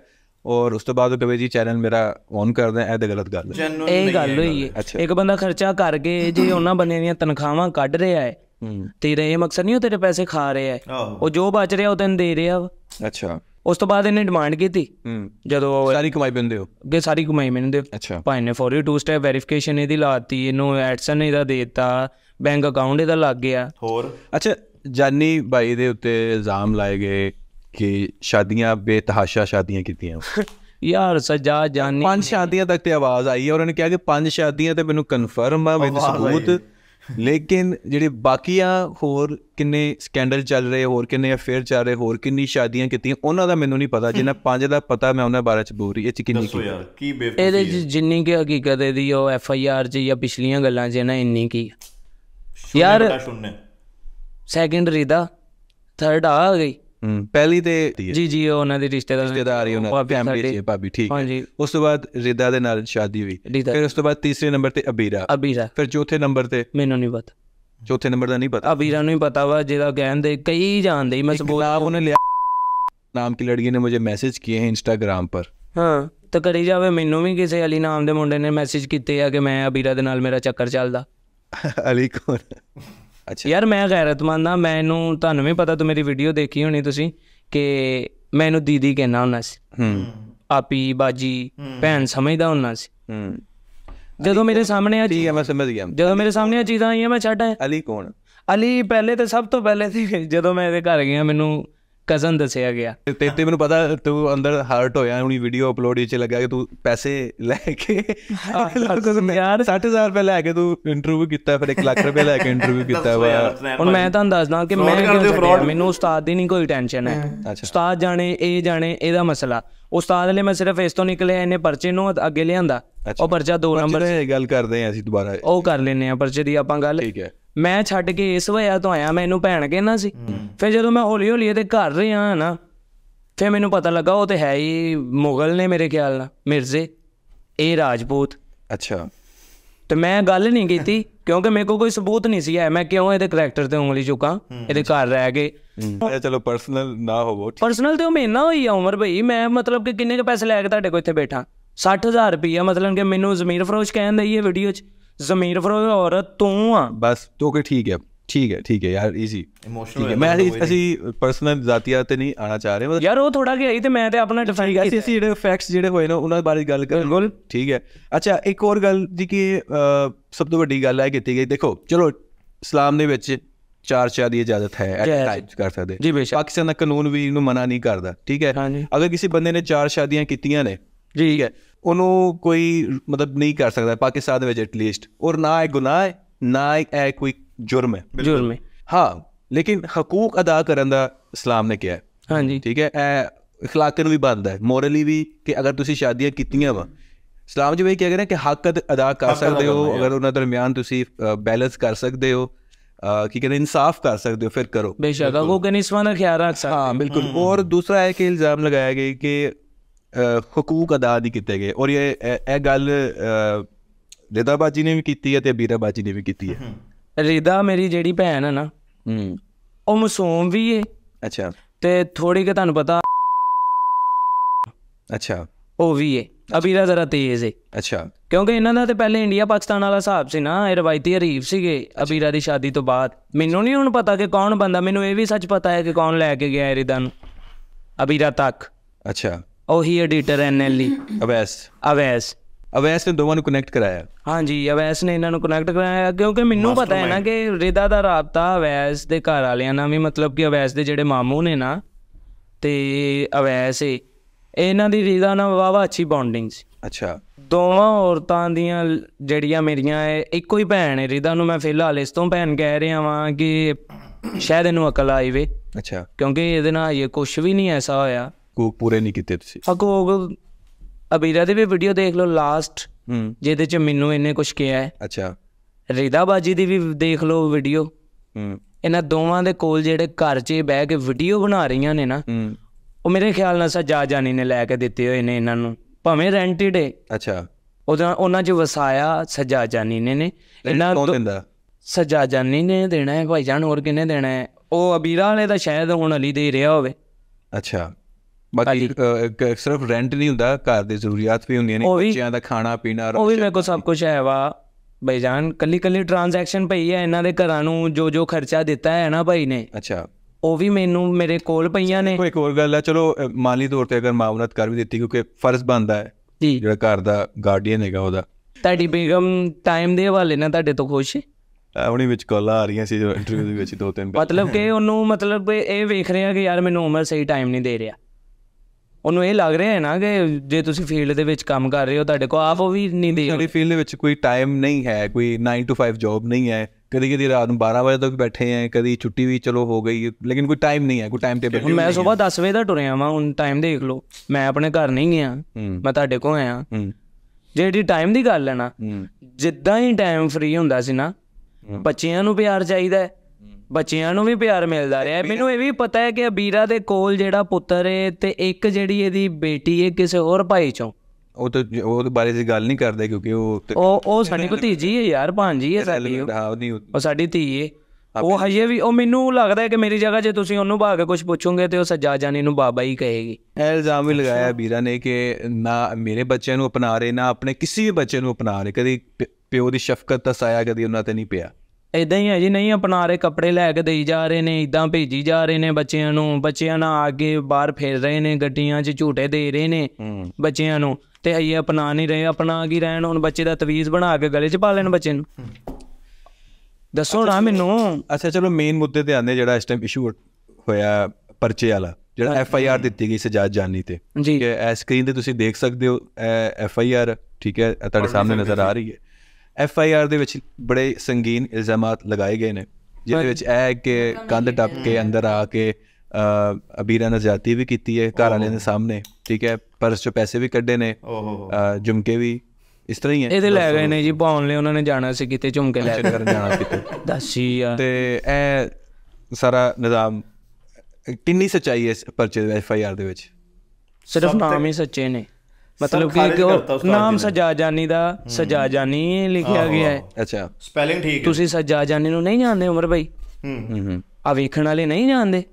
ਔਰ ਉਸ ਤੋਂ ਬਾਅਦ ਉਹ ਕਹੇ ਜੀ ਚੈਨਲ ਮੇਰਾ ਔਨ ਕਰ ਦੇ ਇਹ ਗਲਤ ਗੱਲ ਹੈ ਇਹ ਗੱਲ ਹੋਈ ਹੈ ਇੱਕ ਬੰਦਾ ਖਰਚਾ ਕਰਕੇ ਜੇ ਉਹਨਾਂ ਬੰਦੇ ਦੀਆਂ ਤਨਖਾਹਾਂ ਕੱਢ ਰਿਹਾ ਹੈ ਤੇਰੇ ਇਹ ਮਕਸਦ ਨਹੀਂ ਉਹ ਤੇਰੇ ਪੈਸੇ ਖਾ ਰਿਹਾ ਹੈ ਉਹ ਜੋ ਬਚ ਰਿਹਾ ਉਹ ਤੈਨੂੰ ਦੇ ਰਿਹਾ ਅੱਛਾ ਉਸ ਤੋਂ ਬਾਅਦ ਇਹਨੇ ਡਿਮਾਂਡ ਕੀਤੀ ਜਦੋਂ ਸਾਰੀ ਕਮਾਈ ਬੰਦੇ ਹੋ ਬੇ ਸਾਰੀ ਕਮਾਈ ਮੈਨੂੰ ਦੇ ਭਾਈ ਨੇ for you two step verification ਇਹਦੀ ਲਾਤੀ ਇਹਨੂੰ ਐਡਸਨ ਇਹਦਾ ਦੇਤਾ ਬੈਂਕ ਅਕਾਊਂਟ ਇਹਦਾ ਲੱਗ ਗਿਆ ਹੋਰ ਅੱਛਾ ਜਾਨੀ ਭਾਈ ਦੇ ਉੱਤੇ ਇਲਜ਼ਾਮ ਲਾਏ ਗਏ ਕਿ ਸ਼ਾਦੀਆਂ ਬੇਤਹਾਸ਼ਾ ਸ਼ਾਦੀਆਂ ਕੀਤੀਆਂ ਯਾਰ ਸਜਾ ਜਾਨੀ ਪੰਜ ਸ਼ਾਦੀਆਂ ਤੱਕ ਤੇ ਆਵਾਜ਼ ਆਈ ਹੈ ਔਰ ਉਹਨੇ ਕਿਹਾ ਕਿ ਪੰਜ ਸ਼ਾਦੀਆਂ ਤੇ ਮੈਨੂੰ ਕਨਫਰਮ ਆ ਵਿਦ ਸਬੂਤ ਲੇਕਿਨ ਜਿਹੜੇ ਬਾਕੀ ਆ ਹੋਰ ਕਿੰਨੇ ਸਕੈਂਡਲ ਚੱਲ ਰਹੇ ਹੋਰ ਕਿੰਨੇ ਅਫੇਅਰ ਚੱਲ ਰਹੇ ਹੋਰ ਕਿੰਨੀ ਸ਼ਾਦੀਆਂ ਕੀਤੀਆਂ ਉਹਨਾਂ ਦਾ ਮੈਨੂੰ ਨਹੀਂ ਪਤਾ ਜਿੰਨਾ ਪੰਜ ਦਾ ਪਤਾ ਮੈਂ ਉਹਨਾਂ ਬਾਰੇ ਚ ਬੋਲ ਰਹੀ ਇਹ ਚ ਕਿੰਨੀ ਕੀ ਦੱਸੋ ਯਾਰ ਕੀ ਬੇਵਕੂਫੀ ਇਹਦੇ ਜਿੰਨੀ ਕੀ ਹਕੀਕਤ ਇਹਦੀ ਉਹ ਐਫ ਆਈ ਆਰ ਜੀ ਜਾਂ ਪਿਛਲੀਆਂ ਗੱਲਾਂ ਚ ਨਾ ਇੰਨੀ ਕੀ ਯਾਰ ਸੈਕੰਡਰੀ ਦਾ ਥਰਡ ਆ ਗਈ ਪਹਿਲੀ ਤੇ ਜੀ ਜੀ ਉਹ ਉਹਨਾਂ ਦੇ ਰਿਸ਼ਤੇਦਾਰ ਰਿਸ਼ਤੇਦਾਰ ਹੀ ਉਹਨਾਂ ਦੀ ਫੈਮਿਲੀ ਜੀ ਭਾਬੀ ਠੀਕ ਹੈ ਉਸ ਤੋਂ ਬਾਅਦ ਰਿਦਾ ਦੇ ਨਾਲ ਸ਼ਾਦੀ ਹੋਈ ਫਿਰ ਉਸ ਤੋਂ ਬਾਅਦ ਤੀਸਰੇ ਨੰਬਰ ਤੇ ਅਬੀਰਾ ਅਬੀਰਾ ਫਿਰ ਚੌਥੇ ਨੰਬਰ ਤੇ ਮੈਨੂੰ ਨਹੀਂ ਪਤਾ ਚੌਥੇ ਨੰਬਰ ਦਾ ਨਹੀਂ ਪਤਾ ਅਬੀਰਾ ਨੂੰ ਹੀ ਪਤਾ ਵਾ ਜਿਹਦਾ ਗੈਨ ਦੇ ਕਈ ਜਾਣਦੇ ਮੈਂ ਸਪੋਜ਼ ਆਪ ਉਹਨੇ ਲਿਆ ਨਾਮ ਕੀ ਲੜਕੀ ਨੇ ਮੈਨੂੰ ਮੈਸੇਜ ਕੀਏ ਹੈ ਇੰਸਟਾਗ੍ਰam ਪਰ ਹਾਂ ਤਾਂ ਕਰੀ ਜਾਵੇ ਮੈਨੂੰ ਵੀ ਕਿਸੇ ਅਲੀ ਨਾਮ ਦੇ ਮੁੰਡੇ ਨੇ ਮੈਸੇਜ ਕੀਤੇ ਆ ਕਿ ਮੈਂ ਅਬੀਰਾ ਦੇ ਨਾਲ ਮੇਰਾ ਚੱਕਰ ਚੱਲਦਾ ਅਲੀ ਕੋਣ ਅੱਛਾ ਯਾਰ ਮੈਂ ਗੈਰਤਮੰਦ ਆ ਮੈਨੂੰ ਤੁਹਾਨੂੰ ਵੀ ਪਤਾ ਤੂੰ ਮੇਰੀ ਵੀਡੀਓ ਦੇਖੀ ਹੋਣੀ ਤੁਸੀਂ ਕਿ ਮੈਨੂੰ ਦੀਦੀ ਕਹਿਣਾ ਹੁੰਦਾ ਸੀ ਹੂੰ ਆਪੀ ਬਾਜੀ ਭੈਣ ਸਮਝਦਾ ਹੁੰਦਾ ਸੀ ਹੂੰ ਜਦੋਂ ਮੇਰੇ ਸਾਹਮਣੇ ਆ ਠੀਕ ਹੈ ਮੈਂ ਸਮਝ ਗਿਆ ਜਦੋਂ ਮੇਰੇ ਸਾਹਮਣੇ ਆ ਚੀਜ਼ਾਂ ਆਈਆਂ ਮੈਂ ਛੱਡ ਆਇਆ ਅਲੀ ਕੌਣ ਅਲੀ ਪਹਿਲੇ ਤੇ ਸਭ ਤੋਂ ਪਹਿਲੇ ਸੀ ਜਦੋਂ ਮੈਂ ਇਹਦੇ ਘਰ ਗਿਆ ਮੈਨੂੰ ਕਜ਼ਨ ਦੱਸਿਆ ਗਿਆ ਤੇ ਤੇ ਮੈਨੂੰ ਪਤਾ ਤੂੰ ਅੰਦਰ ਹਰਟ ਹੋਇਆ ਹੁਣੀ ਵੀਡੀਓ ਅਪਲੋਡ ਵਿੱਚ ਲੱਗਾ ਕਿ ਤੂੰ ਪੈਸੇ ਲੈ ਕੇ ਯਾਰ 60000 ਰੁਪਏ ਲੈ ਕੇ ਤੂੰ ਇੰਟਰਵਿਊ ਕੀਤਾ ਫਿਰ 1 ਲੱਖ ਰੁਪਏ ਲੈ ਕੇ ਇੰਟਰਵਿਊ ਕੀਤਾ ਵਾ ਹੁਣ ਮੈਂ ਤੁਹਾਨੂੰ ਦੱਸਦਾ ਕਿ ਮੈਂ ਮੈਨੂੰ ਉਸਤਾਦ ਦੀ ਨਹੀਂ ਕੋਈ ਟੈਨਸ਼ਨ ਹੈ ਉਸਤਾਦ ਜਾਣੇ ਇਹ ਜਾਣੇ ਇਹਦਾ ਮਸਲਾ ਉਸਤਾਦ ਲਈ ਮੈਂ ਸਿਰਫ ਇਸ ਤੋਂ ਨਿਕਲਿਆ ਇਹਨੇ ਪਰਚੇ ਨੂੰ ਅੱਗੇ ਲਿਆਂਦਾ ਉਹ ਪਰਚਾ 2 ਨੰਬਰ ਗੱਲ ਕਰਦੇ ਆਂ ਅਸੀਂ ਦੁਬਾਰਾ ਉਹ ਕਰ ਲੈਨੇ ਆ ਪਰਚੇ ਦੀ ਆਪਾਂ ਗੱਲ ਠੀਕ ਹੈ ਮੈਂ ਛੱਡ ਕੇ ਇਸ ਵਜ੍ਹਾ ਤੋਂ ਆਇਆ ਮੈਨੂੰ ਭੈਣ ਕਹਿੰਦਾ ਸੀ ਫਿਰ ਜਦੋਂ ਮੈਂ ਹੌਲੀ ਹੌਲੀ ਇਹਦੇ ਘਰ ਰਿਹਾ ਨਾ ਫਿਰ ਮੈਨੂੰ ਪਤਾ ਲੱਗਾ ਉਹ ਤੇ ਹੈ ਹੀ ਮੁਗਲ ਨੇ ਮੇਰੇ ਖਿਆਲ ਨਾਲ ਮਿਰਜ਼ੇ ਇਹ ਰਾਜਪੂਤ ਅੱਛਾ ਤੇ ਮੈਂ ਗੱਲ ਨਹੀਂ ਕੀਤੀ ਕਿਉਂਕਿ ਮੇਰੇ ਕੋਲ ਕੋਈ ਸਬੂਤ ਨਹੀਂ ਸੀ ਹੈ ਮੈਂ ਕਿਉਂ ਇਹਦੇ ਕੈਰੈਕਟਰ ਤੇ ਉਂਗਲੀ ਚੁੱਕਾਂ ਇਹਦੇ ਘਰ ਰਹਿ ਕੇ ਇਹ ਚਲੋ ਪਰਸਨਲ ਨਾ ਹੋਵੋ ਪਰਸਨਲ ਤੇ ਉਹ ਨਾ ਹੋਈ ਆ ਉਮਰ ਭਈ ਮੈਂ ਮਤਲਬ ਕਿ ਕਿੰਨੇ ਕੇ ਪੈਸੇ ਲੈ ਕੇ ਤੁਹਾਡੇ ਕੋਲ ਇੱਥੇ ਬੈਠਾ 60000 ਰੁਪਏ ਮਤਲਬ ਕਿ ਮੈਨੂੰ ਜ਼ਮੀਰ ਫਰੋਸ਼ ਕਹਿਣ ਇਹ ਵੀਡੀਓ 'ਚ ਜ਼ਮੀਰ ਫਰੋਜ਼ ਔਰ ਤੂੰ ਆ ਬਸ ਤੋ ਕਿ ਠੀਕ ਹੈ ਠੀਕ ਹੈ ਠੀਕ ਹੈ ਯਾਰ ਈਜ਼ੀ ਇਮੋਸ਼ਨਲ ਹੈ ਮੈਂ ਅਸੀਂ ਪਰਸਨਲ ਜ਼ਾਤੀਆ ਤੇ ਨਹੀਂ ਆਣਾ ਚਾਹ ਰਹੇ ਮਤਲਬ ਯਾਰ ਉਹ ਥੋੜਾ ਜਿਹਾ ਹੀ ਤੇ ਮੈਂ ਤੇ ਆਪਣਾ ਡਿਫਾਈ ਕਰ ਅਸੀਂ ਜਿਹੜੇ ਫੈਕਟਸ ਜਿਹੜੇ ਹੋਏ ਨੇ ਉਹਨਾਂ ਬਾਰੇ ਗੱਲ ਕਰ ਗੋਲ ਠੀਕ ਹੈ ਅੱਛਾ ਇੱਕ ਹੋਰ ਗੱਲ ਜੀ ਕਿ ਸਭ ਤੋਂ ਵੱਡੀ ਗੱਲ ਹੈ ਕੀਤੀ ਗਈ ਦੇਖੋ ਚਲੋ ਇਸਲਾਮ ਦੇ ਵਿੱਚ ਚਾਰ ਚਾਰ ਦੀ ਇਜਾਜ਼ਤ ਹੈ ਐਟ ਟਾਈਮ ਕਰ ਸਕਦੇ ਜੀ ਬੇਸ਼ੱਕ ਪਾਕਿਸਤਾਨ ਦਾ ਕਾਨੂੰਨ ਵੀ ਇਹਨੂੰ ਮਨਾ ਨਹੀਂ ਕਰਦਾ ਠੀਕ ਹੈ ਅਗਰ ਕਿਸੇ ਬੰਦੇ ਨੇ ਚਾਰ ਸ਼ਾਦੀਆਂ ਕੀਤੀਆਂ ਨੇ ਠੀਕ ਹੈ ਉਹਨੂੰ ਕੋਈ ਮਤਲਬ ਨਹੀਂ ਕਰ ਸਕਦਾ ਪਾਕਿਸਤਾਨ ਦੇ ਵਿੱਚ ਲੀਸਟ ਔਰ ਨਾ ਇਹ ਗੁਨਾਹ ਹੈ ਨਾ ਇਹ ਕੋਈ ਜੁਰਮ ਹੈ ਜੁਰਮ ਹੈ ਹਾਂ ਲੇਕਿਨ ਹਕੂਕ ਅਦਾ ਕਰਨ ਦਾ ਇਸਲਾਮ ਨੇ ਕਿਹਾ ਹੈ ਹਾਂਜੀ ਠੀਕ ਹੈ ਇਹ ਨੂੰ ਵੀ ਬੰਦ ਹੈ ਮੋਰਲੀ ਵੀ ਕਿ ਅਗਰ ਤੁਸੀਂ ਸ਼ਾਦੀਆਂ ਕੀਤੀਆਂ ਵਾ ਇਸਲਾਮ ਜੀ ਵੀ ਕਹਿ ਰਿਹਾ ਕਿ ਹੱਕ ਅਦਾ ਕਰ ਸਕਦੇ ਹੋ ਅਗਰ ਉਹਨਾਂ ਦਰਮਿਆਨ ਤੁਸੀਂ ਬੈਲੈਂਸ ਕਰ ਸਕਦੇ ਹੋ ਕੀ ਕਹਿੰਦੇ ਇਨਸਾਫ ਕਰ ਸਕਦੇ ਹੋ ਫਿਰ ਕਰੋ ਬੇਸ਼ੱਕ ਉਹ ਕਹਿੰਦੇ ਨਾ ਖਿਆਲ ਰੱਖ ਸਕਦੇ ਹਾਂ ਬਿਲਕੁਲ ਔਰ ਦੂਸਰਾ ਹੈ ਕਿ ਇਲਜ਼ਾਮ ਲਗਾਇਆ ਗਿਆ ਕਿ ਹਕੂਕ ਅਦਾ ਨਹੀਂ ਕੀਤੇ ਗਏ ਔਰ ਇਹ ਇਹ ਗੱਲ ਬਾਜੀ ਨੇ ਵੀ ਕੀਤੀ ਹੈ ਤੇ ਬਾਜੀ ਨੇ ਵੀ ਕੀਤੀ ਹੈ ਰਿਦਾ ਮੇਰੀ ਜਿਹੜੀ ਭੈਣ ਹੈ ਨਾ ਉਹ ਮਸੂਮ ਵੀ ਹੈ ਅੱਛਾ ਤੇ ਥੋੜੀ ਕਿ ਤੁਹਾਨੂੰ ਪਤਾ ਅੱਛਾ ਉਹ ਵੀ ਹੈ ਅਬੀਰਾ ਜ਼ਰਾ ਤੇਜ਼ ਹੈ ਅੱਛਾ ਕਿਉਂਕਿ ਇਹਨਾਂ ਦਾ ਤੇ ਪਹਿਲੇ ਇੰਡੀਆ ਪਾਕਿਸਤਾਨ ਵਾਲਾ ਹਿਸਾਬ ਸੀ ਨਾ ਇਹ ਰਵਾਇਤੀ ਹਰੀਫ ਸੀਗੇ ਅਬੀਰਾ ਦੀ ਸ਼ਾਦੀ ਤੋਂ ਬਾਅਦ ਮੈਨੂੰ ਨਹੀਂ ਹੁਣ ਪਤਾ ਕਿ ਕੌਣ ਬੰਦਾ ਮੈਨੂੰ ਇਹ ਵੀ ਸੱਚ ਪਤਾ ਹੈ ਕਿ ਕੌਣ ਲੈ ਕੇ ਗਿਆ ਰਿਦਾ ਨੂੰ ਅਬੀਰਾ ਤੱਕ ਅੱਛਾ ਉਹੀ ਐਡੀਟਰ ਐਨਐਲਈ ਅਵੈਸ ਅਵੈਸ ਅਵੈਸ ਨੇ ਦੋਵਾਂ ਨੂੰ ਕਨੈਕਟ ਕਰਾਇਆ ਹਾਂਜੀ ਅਵੈਸ ਨੇ ਇਹਨਾਂ ਨੂੰ ਕਨੈਕਟ ਕਰਾਇਆ ਕਿਉਂਕਿ ਮੈਨੂੰ ਪਤਾ ਹੈ ਨਾ ਕਿ ਰਿਦਾ ਦਾ ਰਾਬਤਾ ਅਵੈਸ ਦੇ ਘਰ ਵਾਲਿਆਂ ਨਾਲ ਵੀ ਮਤਲਬ ਕਿ ਅਵੈਸ ਦੇ ਜਿਹੜੇ ਮਾਮੂ ਨੇ ਨਾ ਤੇ ਅਵੈਸ ਇਹਨਾਂ ਦੀ ਰਿਦਾ ਨਾਲ ਵਾਵਾ ਅੱਛੀ ਬੌਂਡਿੰਗ ਸੀ ਅੱਛਾ ਦੋਵਾਂ ਔਰਤਾਂ ਦੀਆਂ ਜਿਹੜੀਆਂ ਮੇਰੀਆਂ ਇੱਕੋ ਹੀ ਭੈਣ ਹੈ ਰਿਦਾ ਨੂੰ ਮੈਂ ਫਿਲਹਾਲ ਇਸ ਤੋਂ ਭੈਣ ਕਹਿ ਰਿਹਾ ਹਾਂ ਕਿ ਸ਼ਾਇਦ ਇਹਨੂੰ ਅਕਲ ਆਈ ਵੇ ਅੱਛਾ ਕਿਉਂਕਿ ਇਹਦੇ ਨਾਲ ਇਹ ਕੁਝ ਵੀ ਨਹੀਂ ਐਸਾ ਹੋਇਆ ਕੋ ਪੂਰੇ ਨਹੀਂ ਕੀਤੇ ਤੁਸੀਂ ਅਗੋ ਅਬੀਰਾ ਦੇ ਵੀ ਵੀਡੀਓ ਦੇਖ ਲਓ ਲਾਸਟ ਹੂੰ ਜਿਹਦੇ ਚ ਮੈਨੂੰ ਇਹਨੇ ਕੁਝ ਕਿਹਾ ਹੈ ਅੱਛਾ ਰੀਦਾ ਬਾਜੀ ਦੀ ਵੀ ਦੇਖ ਲਓ ਵੀਡੀਓ ਹੂੰ ਇਹਨਾਂ ਦੋਵਾਂ ਦੇ ਕੋਲ ਜਿਹੜੇ ਘਰ 'ਚ ਬਹਿ ਕੇ ਵੀਡੀਓ ਬਣਾ ਰਹੀਆਂ ਨੇ ਨਾ ਹੂੰ ਉਹ ਮੇਰੇ ਖਿਆਲ ਨਾਲ ਸਜਾ ਜਾਨੀ ਨੇ ਲੈ ਕੇ ਦਿੱਤੇ ਹੋਏ ਨੇ ਇਹਨਾਂ ਨੂੰ ਭਾਵੇਂ ਰੈਂਟਿਡ ਹੈ ਅੱਛਾ ਉਹਨਾਂ ਉਹਨਾਂ 'ਚ ਵਸਾਇਆ ਸਜਾ ਜਾਨੀ ਨੇ ਨੇ ਇਹਨਾਂ ਕੋਲ ਦਿੰਦਾ ਸਜਾ ਜਾਨੀ ਨੇ ਦੇਣਾ ਹੈ ਭਾਈ ਜਾਨ ਹੋਰ ਕਿਨੇ ਦੇਣਾ ਹੈ ਉਹ ਅਬੀਰਾ ਵਾਲੇ ਦਾ ਸ਼ਾਇਦ ਹੁਣ ਅਲੀ ਦੇ ਰਿਹਾ ਹੋਵੇ ਅੱਛਾ ਬਾਕੀ ਸਿਰਫ ਰੈਂਟ ਨਹੀਂ ਹੁੰਦਾ ਘਰ ਦੇ ਜ਼ਰੂਰੀਅਤ ਵੀ ਹੁੰਦੀਆਂ ਨੇ ਬੱਚਿਆਂ ਦਾ ਖਾਣਾ ਪੀਣਾ ਉਹ ਵੀ ਮੇਰੇ ਕੋਲ ਸਭ ਕੁਝ ਹੈ ਵਾ ਭਾਈ ਜਾਨ ਕੱਲੀ ਕੱਲੀ ਟ੍ਰਾਂਜੈਕਸ਼ਨ ਪਈ ਹੈ ਇਹਨਾਂ ਦੇ ਘਰਾਂ ਨੂੰ ਜੋ ਜੋ ਖਰਚਾ ਦਿੱਤਾ ਹੈ ਨਾ ਭਾਈ ਨੇ ਅੱਛਾ ਉਹ ਵੀ ਮੈਨੂੰ ਮੇਰੇ ਕੋਲ ਪਈਆਂ ਨੇ ਕੋਈ ਇੱਕ ਹੋਰ ਗੱਲ ਹੈ ਚਲੋ ਮਾਲੀ ਤੌਰ ਤੇ ਅਗਰ ਮਾਮਨਤ ਕਰ ਵੀ ਦਿੱਤੀ ਕਿਉਂਕਿ ਫਰਜ਼ ਬਣਦਾ ਹੈ ਜਿਹੜਾ ਘਰ ਦਾ ਗਾਰਡੀਅਨ ਹੈਗਾ ਉਹਦਾ ਤੁਹਾਡੀ ਬੇਗਮ ਟਾਈਮ ਦੇ ਹਵਾਲੇ ਨਾਲ ਤੁਹਾਡੇ ਤੋਂ ਖੁਸ਼ ਹੈ ਉਹਨੇ ਵਿੱਚ ਕਾਲਾਂ ਆ ਰਹੀਆਂ ਸੀ ਜੋ ਇੰਟਰਵਿਊ ਦੇ ਵਿੱਚ ਦੋ ਤਿੰਨ ਮਤਲਬ ਕਿ ਉਹਨੂੰ ਮਤਲਬ ਇਹ ਵੇਖ ਰਿਹਾ ਕਿ ਯਾਰ ਮੈਨੂੰ ਉਮਰ ਸਹੀ ਟਾਈਮ ਨਹੀਂ ਦੇ ਰਿਹਾ ਉਹਨੂੰ ਇਹ ਲੱਗ ਰਿਹਾ ਹੈ ਨਾ ਕਿ ਜੇ ਤੁਸੀਂ ਫੀਲਡ ਦੇ ਵਿੱਚ ਕੰਮ ਕਰ ਰਹੇ ਹੋ ਤੁਹਾਡੇ ਕੋਲ ਆਪ ਉਹ ਵੀ ਨਹੀਂ ਦੇ ਤੁਹਾਡੀ ਫੀਲਡ ਦੇ ਵਿੱਚ ਕੋਈ ਟਾਈਮ ਨਹੀਂ ਹੈ ਕੋਈ 9 ਟੂ 5 ਜੌਬ ਨਹੀਂ ਹੈ ਕਦੇ ਕਦੇ ਰਾਤ ਨੂੰ 12 ਵਜੇ ਤੱਕ ਬੈਠੇ ਆਂ ਕਦੀ ਛੁੱਟੀ ਵੀ ਚਲੋ ਹੋ ਗਈ ਲੇਕਿਨ ਕੋਈ ਟਾਈਮ ਨਹੀਂ ਹੈ ਕੋਈ ਟਾਈਮ ਟੇਬਲ ਹੁਣ ਮੈਂ ਸਵੇਰ 10 ਵਜੇ ਦਾ ਟੁਰਿਆ ਵਾਂ ਹੁਣ ਟਾਈਮ ਦੇਖ ਲਓ ਮੈਂ ਆਪਣੇ ਘਰ ਨਹੀਂ ਗਿਆ ਮੈਂ ਤੁਹਾਡੇ ਕੋਲ ਆਇਆ ਜਿਹੜੀ ਟਾਈਮ ਦੀ ਗੱਲ ਹੈ ਨਾ ਜਿੱਦਾਂ ਹੀ ਟਾਈਮ ਫ੍ਰੀ ਹੁੰਦਾ ਸੀ ਨਾ ਬੱਚਿਆਂ ਨੂੰ ਪਿਆਰ ਚਾਹੀਦਾ ਹੈ ਬੱਚਿਆਂ ਨੂੰ ਵੀ ਪਿਆਰ ਮਿਲਦਾ ਰਿਹਾ ਮੈਨੂੰ ਇਹ ਵੀ ਪਤਾ ਹੈ ਕਿ ਅਬੀਰਾ ਦੇ ਕੋਲ ਜਿਹੜਾ ਪੁੱਤਰ ਹੈ ਤੇ ਇੱਕ ਜਿਹੜੀ ਇਹਦੀ ਬੇਟੀ ਹੈ ਕਿਸੇ ਹੋਰ ਭਾਈ ਚੋਂ ਉਹ ਤਾਂ ਉਹ ਬਾਰੇ ਦੀ ਗੱਲ ਨਹੀਂ ਕਰਦੇ ਕਿਉਂਕਿ ਉਹ ਉਹ ਉਹ ਸਾਡੀ ਭਤੀਜੀ ਹੈ ਯਾਰ ਭਾਂਜੀ ਹੈ ਸਾਡੀ ਉਹ ਸਾਡੀ ਧੀ ਹੈ ਉਹ ਹਜੇ ਵੀ ਉਹ ਮੈਨੂੰ ਲੱਗਦਾ ਹੈ ਕਿ ਮੇਰੀ ਜਗ੍ਹਾ ਜੇ ਤੁਸੀਂ ਉਹਨੂੰ ਭਾ ਕੇ ਕੁਝ ਪੁੱਛੋਗੇ ਤੇ ਉਹ ਸੱਜਾ ਜਾਨੀ ਨੂੰ ਬਾਬਾ ਹੀ ਕਹੇਗੀ ਇਹ ਇਲਜ਼ਾਮ ਵੀ ਲਗਾਇਆ ਵੀਰਾ ਨੇ ਕਿ ਨਾ ਮੇਰੇ ਬੱਚਿਆਂ ਨੂੰ ਅਪਣਾ ਰਹੇ ਨਾ ਆਪਣੇ ਕਿਸੇ ਵੀ ਬੱਚੇ ਨੂੰ ਅਪਣਾ ਰਹੇ ਕਦੀ ਪਿਓ ਦੀ ਸ਼ਫਕਤ ਦਾ ਸਾਇਆ ਕਦੀ ਉਹਨਾਂ ਤੇ ਨਹੀਂ ਪਿਆ ਇਦਾਂ ਹੀ ਹੈ ਜੀ ਨਹੀਂ ਅਪਣਾ ਰਹੇ ਕੱਪੜੇ ਲੈ ਕੇ ਦੇਈ ਜਾ ਰਹੇ ਨੇ ਇਦਾਂ ਭੇਜੀ ਜਾ ਰਹੇ ਨੇ ਬੱਚਿਆਂ ਨੂੰ ਬੱਚਿਆਂ ਨਾਲ ਅੱਗੇ ਬਾਹਰ ਫੇਰ ਰਹੇ ਨੇ ਗੱਡੀਆਂ 'ਚ ਝੂਟੇ ਦੇ ਰਹੇ ਨੇ ਬੱਚਿਆਂ ਨੂੰ ਤੇ ਇਹ ਅਪਣਾ ਨਹੀਂ ਰਹੇ ਅਪਣਾ ਕੀ ਰਹਿਣ ਹੁਣ ਬੱਚੇ ਦਾ ਤਵੀਜ਼ ਬਣਾ ਕੇ ਗਲੇ 'ਚ ਪਾ ਲੈਣ ਬੱਚੇ ਨੂੰ ਦੱਸੋ ਨਾ ਮੈਨੂੰ ਅੱਛਾ ਚਲੋ ਮੇਨ ਮੁੱਦੇ ਤੇ ਆਂਦੇ ਜਿਹੜਾ ਇਸ ਟਾਈਮ ਇਸ਼ੂ ਹੋਇਆ ਪਰਚੇ ਵਾਲਾ ਜਿਹੜਾ ਐਫ ਆਈ ਆਰ ਦਿੱਤੀ ਗਈ ਸਜਾਦ ਜਾਨੀ ਤੇ ਕਿ ਇਹ ਸਕਰੀਨ ਤੇ ਤੁਸੀਂ ਦੇਖ ਸਕਦੇ ਹੋ ਐਫ ਆਈ ਆਰ ਠੀਕ ਹੈ ਤੁਹਾਡੇ ਸਾਹਮਣੇ ਨਜ਼ਰ ਆ ਰਹੀ ਹੈ ਐਫ ਆਈ ਆਰ ਦੇ ਵਿੱਚ ਬੜੇ ਸੰਗੀਨ ਇਲਜ਼ਾਮਾਤ ਲਗਾਏ ਗਏ ਨੇ ਜਿਹਦੇ ਵਿੱਚ ਇਹ ਕਿ ਕੰਧ ਟੱਪ ਕੇ ਅੰਦਰ ਆ ਕੇ ਅਬੀਰਾ ਨਜ਼ਾਤੀ ਵੀ ਕੀਤੀ ਹੈ ਘਰ ਵਾਲਿਆਂ ਦੇ ਸਾਹਮਣੇ ਠੀਕ ਹੈ ਪਰਸ ਚੋਂ ਪੈਸੇ ਵੀ ਕੱਢੇ ਨੇ ਓਹੋ ਜੁਮਕੇ ਵੀ ਇਸ ਤਰ੍ਹਾਂ ਹੀ ਹੈ ਇਹਦੇ ਲੈ ਗਏ ਨੇ ਜੀ ਪਾਉਣ ਲਈ ਉਹਨਾਂ ਨੇ ਜਾਣਾ ਸੀ ਕਿਤੇ ਝੁੰਕੇ ਲੈ ਕੇ ਕਰਨ ਜਾਣਾ ਕਿਤੇ ਦੱਸੀ ਆ ਤੇ ਇਹ ਸਾਰਾ ਨਿਜ਼ਾਮ ਕਿੰਨੀ ਸਚਾਈ ਹੈ ਪਰਚੇ ਦੇ ਐਫ ਆਈ ਆਰ ਦੇ ਵਿੱਚ ਸਿਰਫ ਨਾਮ ਹੀ ਸੱਚੇ ਨੇ ਮਤਲਬ ਕਿ ਨਾਮ ਸਜਾਜਾਨੀ ਦਾ ਸਜਾਜਾਨੀ ਲਿਖਿਆ ਗਿਆ ਹੈ ਅੱਛਾ ਸਪੈਲਿੰਗ ਠੀਕ ਹੈ ਤੁਸੀਂ ਸਜਾਜਾਨੀ ਨੂੰ ਨਹੀਂ ਜਾਣਦੇ ਉਮਰ ਭਾਈ ਹੂੰ ਹੂੰ ਆ ਵੇਖਣ ਵਾਲੇ ਨਹੀਂ ਜਾਣਦੇ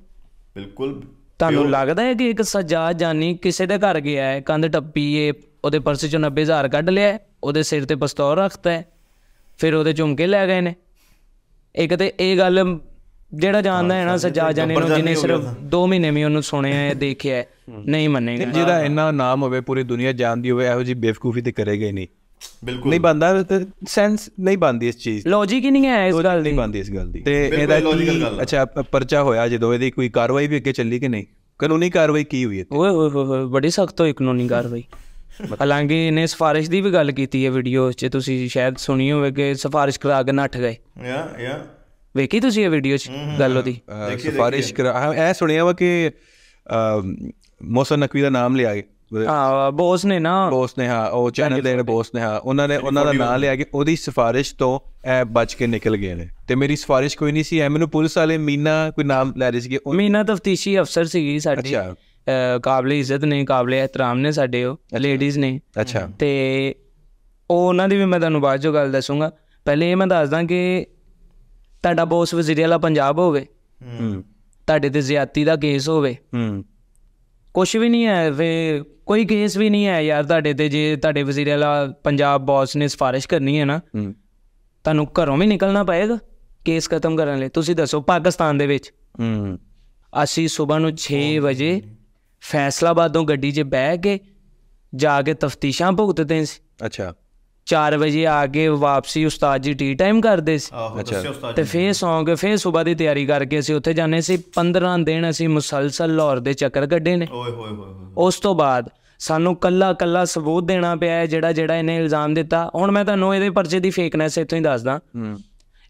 ਬਿਲਕੁਲ ਤੁਹਾਨੂੰ ਲੱਗਦਾ ਹੈ ਕਿ ਇੱਕ ਸਜਾਜਾਨੀ ਕਿਸੇ ਦੇ ਘਰ ਗਿਆ ਹੈ ਕੰਧ ਟੱਪੀ ਏ ਉਹਦੇ ਪਰਸ ਚੋਂ 90000 ਕੱਢ ਲਿਆ ਉਹਦੇ ਸਿਰ ਤੇ ਪਸਤੌਰ ਰੱਖਤਾ ਹੈ ਫਿਰ ਉਹਦੇ ਝੁੰਮਕੇ ਲੈ ਗਏ ਨੇ ਇੱਕ ਤੇ ਇਹ ਗੱਲ ਜਿਹੜਾ ਜਾਣਦਾ ਹੈ ਨਾ ਸੱਜਾ ਜਾਨੇ ਨੂੰ ਜਿਹਨੇ ਸਿਰਫ 2 ਮਹੀਨੇ ਵੀ ਉਹਨੂੰ ਸੁਣਿਆ ਹੈ ਦੇਖਿਆ ਹੈ ਨਹੀਂ ਮੰਨੇਗਾ ਜਿਹਦਾ ਇੰਨਾ ਨਾਮ ਹੋਵੇ ਪੂਰੀ ਦੁਨੀਆ ਜਾਣਦੀ ਹੋਵੇ ਇਹੋ ਜੀ ਬੇਵਕੂਫੀ ਤੇ ਕਰੇਗਾ ਹੀ ਨਹੀਂ ਬਿਲਕੁਲ ਨਹੀਂ ਬੰਦਾ ਸੈਂਸ ਨਹੀਂ ਬੰਦੀ ਇਸ ਚੀਜ਼ ਲੌਜੀਕ ਹੀ ਨਹੀਂ ਹੈ ਇਸ ਗੱਲ ਦੀ ਨਹੀਂ ਬੰਦੀ ਇਸ ਗੱਲ ਦੀ ਤੇ ਇਹਦਾ ਕੀ ਅੱਛਾ ਪਰਚਾ ਹੋਇਆ ਜਦੋਂ ਇਹਦੀ ਕੋਈ ਕਾਰਵਾਈ ਵੀ ਅੱਗੇ ਚੱਲੀ ਕਿ ਨਹੀਂ ਕਾਨੂੰਨੀ ਕਾਰਵਾਈ ਕੀ ਹੋਈ ਇੱਥੇ ਓਏ ਹੋਏ ਹੋਏ ਬੜੀ ਸਖਤ ਹੋਈ ਕਾਨੂੰਨੀ ਕਾਰਵਾਈ ਹਾਲਾਂਕਿ ਇਹਨੇ ਸਫਾਰਿਸ਼ ਦੀ ਵੀ ਗੱਲ ਕੀਤੀ ਹੈ ਵੀਡੀਓ 'ਚ ਤੁਸੀਂ ਸ਼ਾਇਦ ਸੁਣੀ ਹੋਵੇ ਕਿ ਸਫਾਰਿਸ਼ ਕਰਾ ਕੇ ਨੱਠ ਗਏ ਯਾ ਯਾ ਵੇਖੀ ਤੁਸੀਂ ਇਹ ਵੀਡੀਓ 'ਚ ਗੱਲ ਉਹਦੀ ਸਿਫਾਰਿਸ਼ ਕਰਾ ਐ ਸੁਣਿਆ ਵਾ ਕਿ ਮੋਸਨ ਨਕਵੀ ਦਾ ਨਾਮ ਲਿਆ ਗਏ ਹਾਂ ਬੋਸ ਨੇ ਨਾ ਬੋਸ ਨੇ ਹਾਂ ਉਹ ਚੈਨਲ ਦੇ ਬੋਸ ਨੇ ਹਾਂ ਉਹਨਾਂ ਨੇ ਉਹਨਾਂ ਦਾ ਨਾਮ ਲਿਆ ਕਿ ਉਹਦੀ ਸਿਫਾਰਿਸ਼ ਤੋਂ ਐ ਬਚ ਕੇ ਨਿਕਲ ਗਏ ਨੇ ਤੇ ਮੇਰੀ ਸਿਫਾਰਿਸ਼ ਕੋਈ ਨਹੀਂ ਸੀ ਐ ਮੈਨੂੰ ਪੁਲਿਸ ਵਾਲੇ ਮੀਨਾ ਕੋਈ ਨਾਮ ਲੈ ਰਹੇ ਸੀਗੇ ਮੀਨਾ ਤਫਤੀਸ਼ੀ ਅਫਸਰ ਸੀਗੀ ਸਾਡੀ ਅੱਛਾ ਕਾਬਲੇ ਇੱਜ਼ਤ ਨੇ ਕਾਬਲੇ ਇਤਰਾਮ ਨੇ ਸਾਡੇ ਉਹ ਲੇਡੀਜ਼ ਨੇ ਅੱਛਾ ਤੇ ਉਹ ਉਹਨਾਂ ਦੀ ਵੀ ਮੈਂ ਤੁਹਾਨੂੰ ਬਾਅਦ ਚੋਂ ਗੱਲ ਦੱਸੂਗਾ ਪਹਿਲੇ ਇਹ ਮੈਂ ਦੱਸਦਾ ਕਿ ਤੁਹਾਡਾ ਬੌਸ ਵਜ਼ੀਰ ਵਾਲਾ ਪੰਜਾਬ ਹੋਵੇ ਹੂੰ ਤੁਹਾਡੇ ਤੇ ਜ਼ਿਆਤੀ ਦਾ ਕੇਸ ਹੋਵੇ ਹੂੰ ਕੁਝ ਵੀ ਨਹੀਂ ਹੈ ਵੇ ਕੋਈ ਕੇਸ ਵੀ ਨਹੀਂ ਹੈ ਯਾਰ ਤੁਹਾਡੇ ਤੇ ਜੇ ਤੁਹਾਡੇ ਵਜ਼ੀਰ ਵਾਲਾ ਪੰਜਾਬ ਬੌਸ ਨੇ ਸਿਫਾਰਿਸ਼ ਕਰਨੀ ਹੈ ਨਾ ਤੁਹਾਨੂੰ ਘਰੋਂ ਵੀ ਨਿਕਲਣਾ ਪਏਗਾ ਕੇਸ ਖਤਮ ਕਰਨ ਲਈ ਤੁਸੀਂ ਦੱਸੋ ਪਾਕਿਸਤਾਨ ਦੇ ਵਿੱਚ ਹੂੰ ਅਸੀਂ ਸਵੇਰ ਨੂੰ 6 ਵਜੇ ਫੈਸਲਾਬਾਦੋਂ ਗੱਡੀ 'ਚ ਬਹਿ ਕੇ ਜਾ ਕੇ ਤਫਤੀਸ਼ਾਂ ਭੁਗਤਦੇ ਸੀ ਅੱਛਾ 4 ਵਜੇ ਆ ਕੇ ਵਾਪਸੀ ਉਸਤਾਦ ਜੀ ਟੀ ਟਾਈਮ ਕਰਦੇ ਸੀ ਅੱਛਾ ਤੇ ਫੇਰ ਸੌਂ ਕੇ ਫੇਰ ਸਵੇਰ ਦੀ ਤਿਆਰੀ ਕਰਕੇ ਅਸੀਂ ਉੱਥੇ ਜਾਣੇ ਸੀ 15 ਦਿਨ ਅਸੀਂ ਮੁਸਲਸਲ ਲਾਹੌਰ ਦੇ ਚੱਕਰ ਕੱਢੇ ਨੇ ਓਏ ਹੋਏ ਹੋਏ ਉਸ ਤੋਂ ਬਾਅਦ ਸਾਨੂੰ ਕੱਲਾ ਕੱਲਾ ਸਬੂਤ ਦੇਣਾ ਪਿਆ ਜਿਹੜਾ ਜਿਹੜਾ ਇਹਨੇ ਇਲਜ਼ਾਮ ਦਿੱਤਾ ਹੁਣ ਮੈਂ ਤੁਹਾਨੂੰ ਇਹਦੇ ਪਰਚੇ ਦੀ ਫੇਕਨੈਸ ਇੱਥੋਂ ਹੀ ਦੱਸਦਾ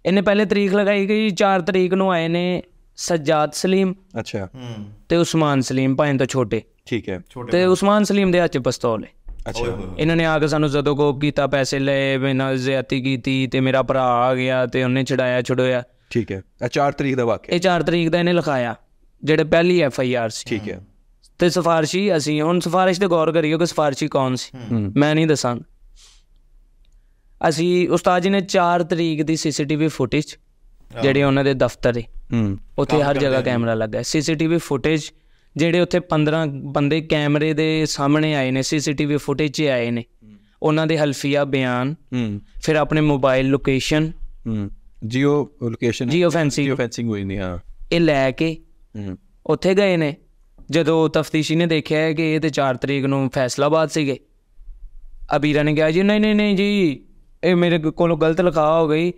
ਇਹਨੇ ਪਹਿਲੇ ਤਰੀਕ ਲਗਾਈ ਕਿ 4 ਤਰੀਕ ਨੂੰ ਆਏ ਨੇ ਸਜਾਦ ਸਲੀਮ ਅੱਛਾ ਤੇ ਉਸਮਾਨ ਸਲੀਮ ਭਾਈ ਤਾਂ ਛੋਟੇ ਠੀਕ ਹੈ ਤੇ ਉਸਮਾਨ ਸਲੀਮ ਦੇ ਹੱਥ ਪਿਸਤੌਲ ਹੈ ਅੱਛਾ ਇਹਨਾਂ ਨੇ ਆ ਕੇ ਸਾਨੂੰ ਜਦੋਂ ਕੋਪ ਕੀਤਾ ਪੈਸੇ ਲਏ ਬਿਨਾਂ ਜ਼ਿਆਤੀ ਕੀਤੀ ਤੇ ਮੇਰਾ ਭਰਾ ਆ ਗਿਆ ਤੇ ਉਹਨੇ ਛਡਾਇਆ ਛੜੋਇਆ ਠੀਕ ਹੈ ਇਹ 4 ਤਰੀਕ ਦਾ ਵਾਕਿਆ ਇਹ 4 ਤਰੀਕ ਦਾ ਇਹਨੇ ਲਿਖਾਇਆ ਜਿਹੜੇ ਪਹਿਲੀ ਐਫ ਆਈ ਆਰ ਸੀ ਠੀਕ ਹੈ ਤੇ ਸਫਾਰਸ਼ੀ ਅਸੀਂ ਹੁਣ ਸਫਾਰਸ਼ ਤੇ ਗੌਰ ਕਰੀਓ ਕਿ ਸਫਾਰਸ਼ੀ ਕੌਣ ਸੀ ਮੈਂ ਨਹੀਂ ਦੱਸਾਂ ਅਸੀਂ ਉਸਤਾਦ ਜੀ ਨੇ 4 ਤਰੀਕ ਦੀ ਸੀਸੀਟੀਵੀ ਫੁਟੇਜ ਜਿਹੜੇ ਉਹਨਾਂ ਦੇ ਦਫ਼ਤਰ ਹੈ ਉੱਥੇ ਹਰ ਜਗ੍ਹਾ ਕੈਮਰਾ ਲੱਗਾ ਸੀਸੀਟੀਵੀ ਫੁਟੇਜ ਜਿਹੜੇ ਉੱਥੇ 15 ਬੰਦੇ ਕੈਮਰੇ ਦੇ ਸਾਹਮਣੇ ਆਏ ਨੇ ਸੀਸੀਟੀਵੀ ਫੁਟੇਜ 'ਚ ਆਏ ਨੇ ਉਹਨਾਂ ਦੇ ਹਲਫੀਆ ਬਿਆਨ ਫਿਰ ਆਪਣੇ mobile location geolocation geofencing geofencing ਹੋਈ ਨਹੀਂ ਹਾਂ ਇਹ ਲੈ ਕੇ ਉੱਥੇ ਗਏ ਨੇ ਜਦੋਂ ਤਫਤੀਸ਼ੀ ਨੇ ਦੇਖਿਆ ਕਿ ਇਹ ਤੇ 4 ਤਰੀਕ ਨੂੰ ਫੈਸਲਾਬਾਦ ਸੀਗੇ ਅਬੀਰਾ ਨੇ ਕਿਹਾ ਜੀ ਨਹੀਂ ਨਹੀਂ ਨਹੀਂ ਜੀ ਇਹ ਮੇਰੇ ਕੋਲੋਂ ਗਲਤ ਲਿਖਾ ਹੋ ਗਈ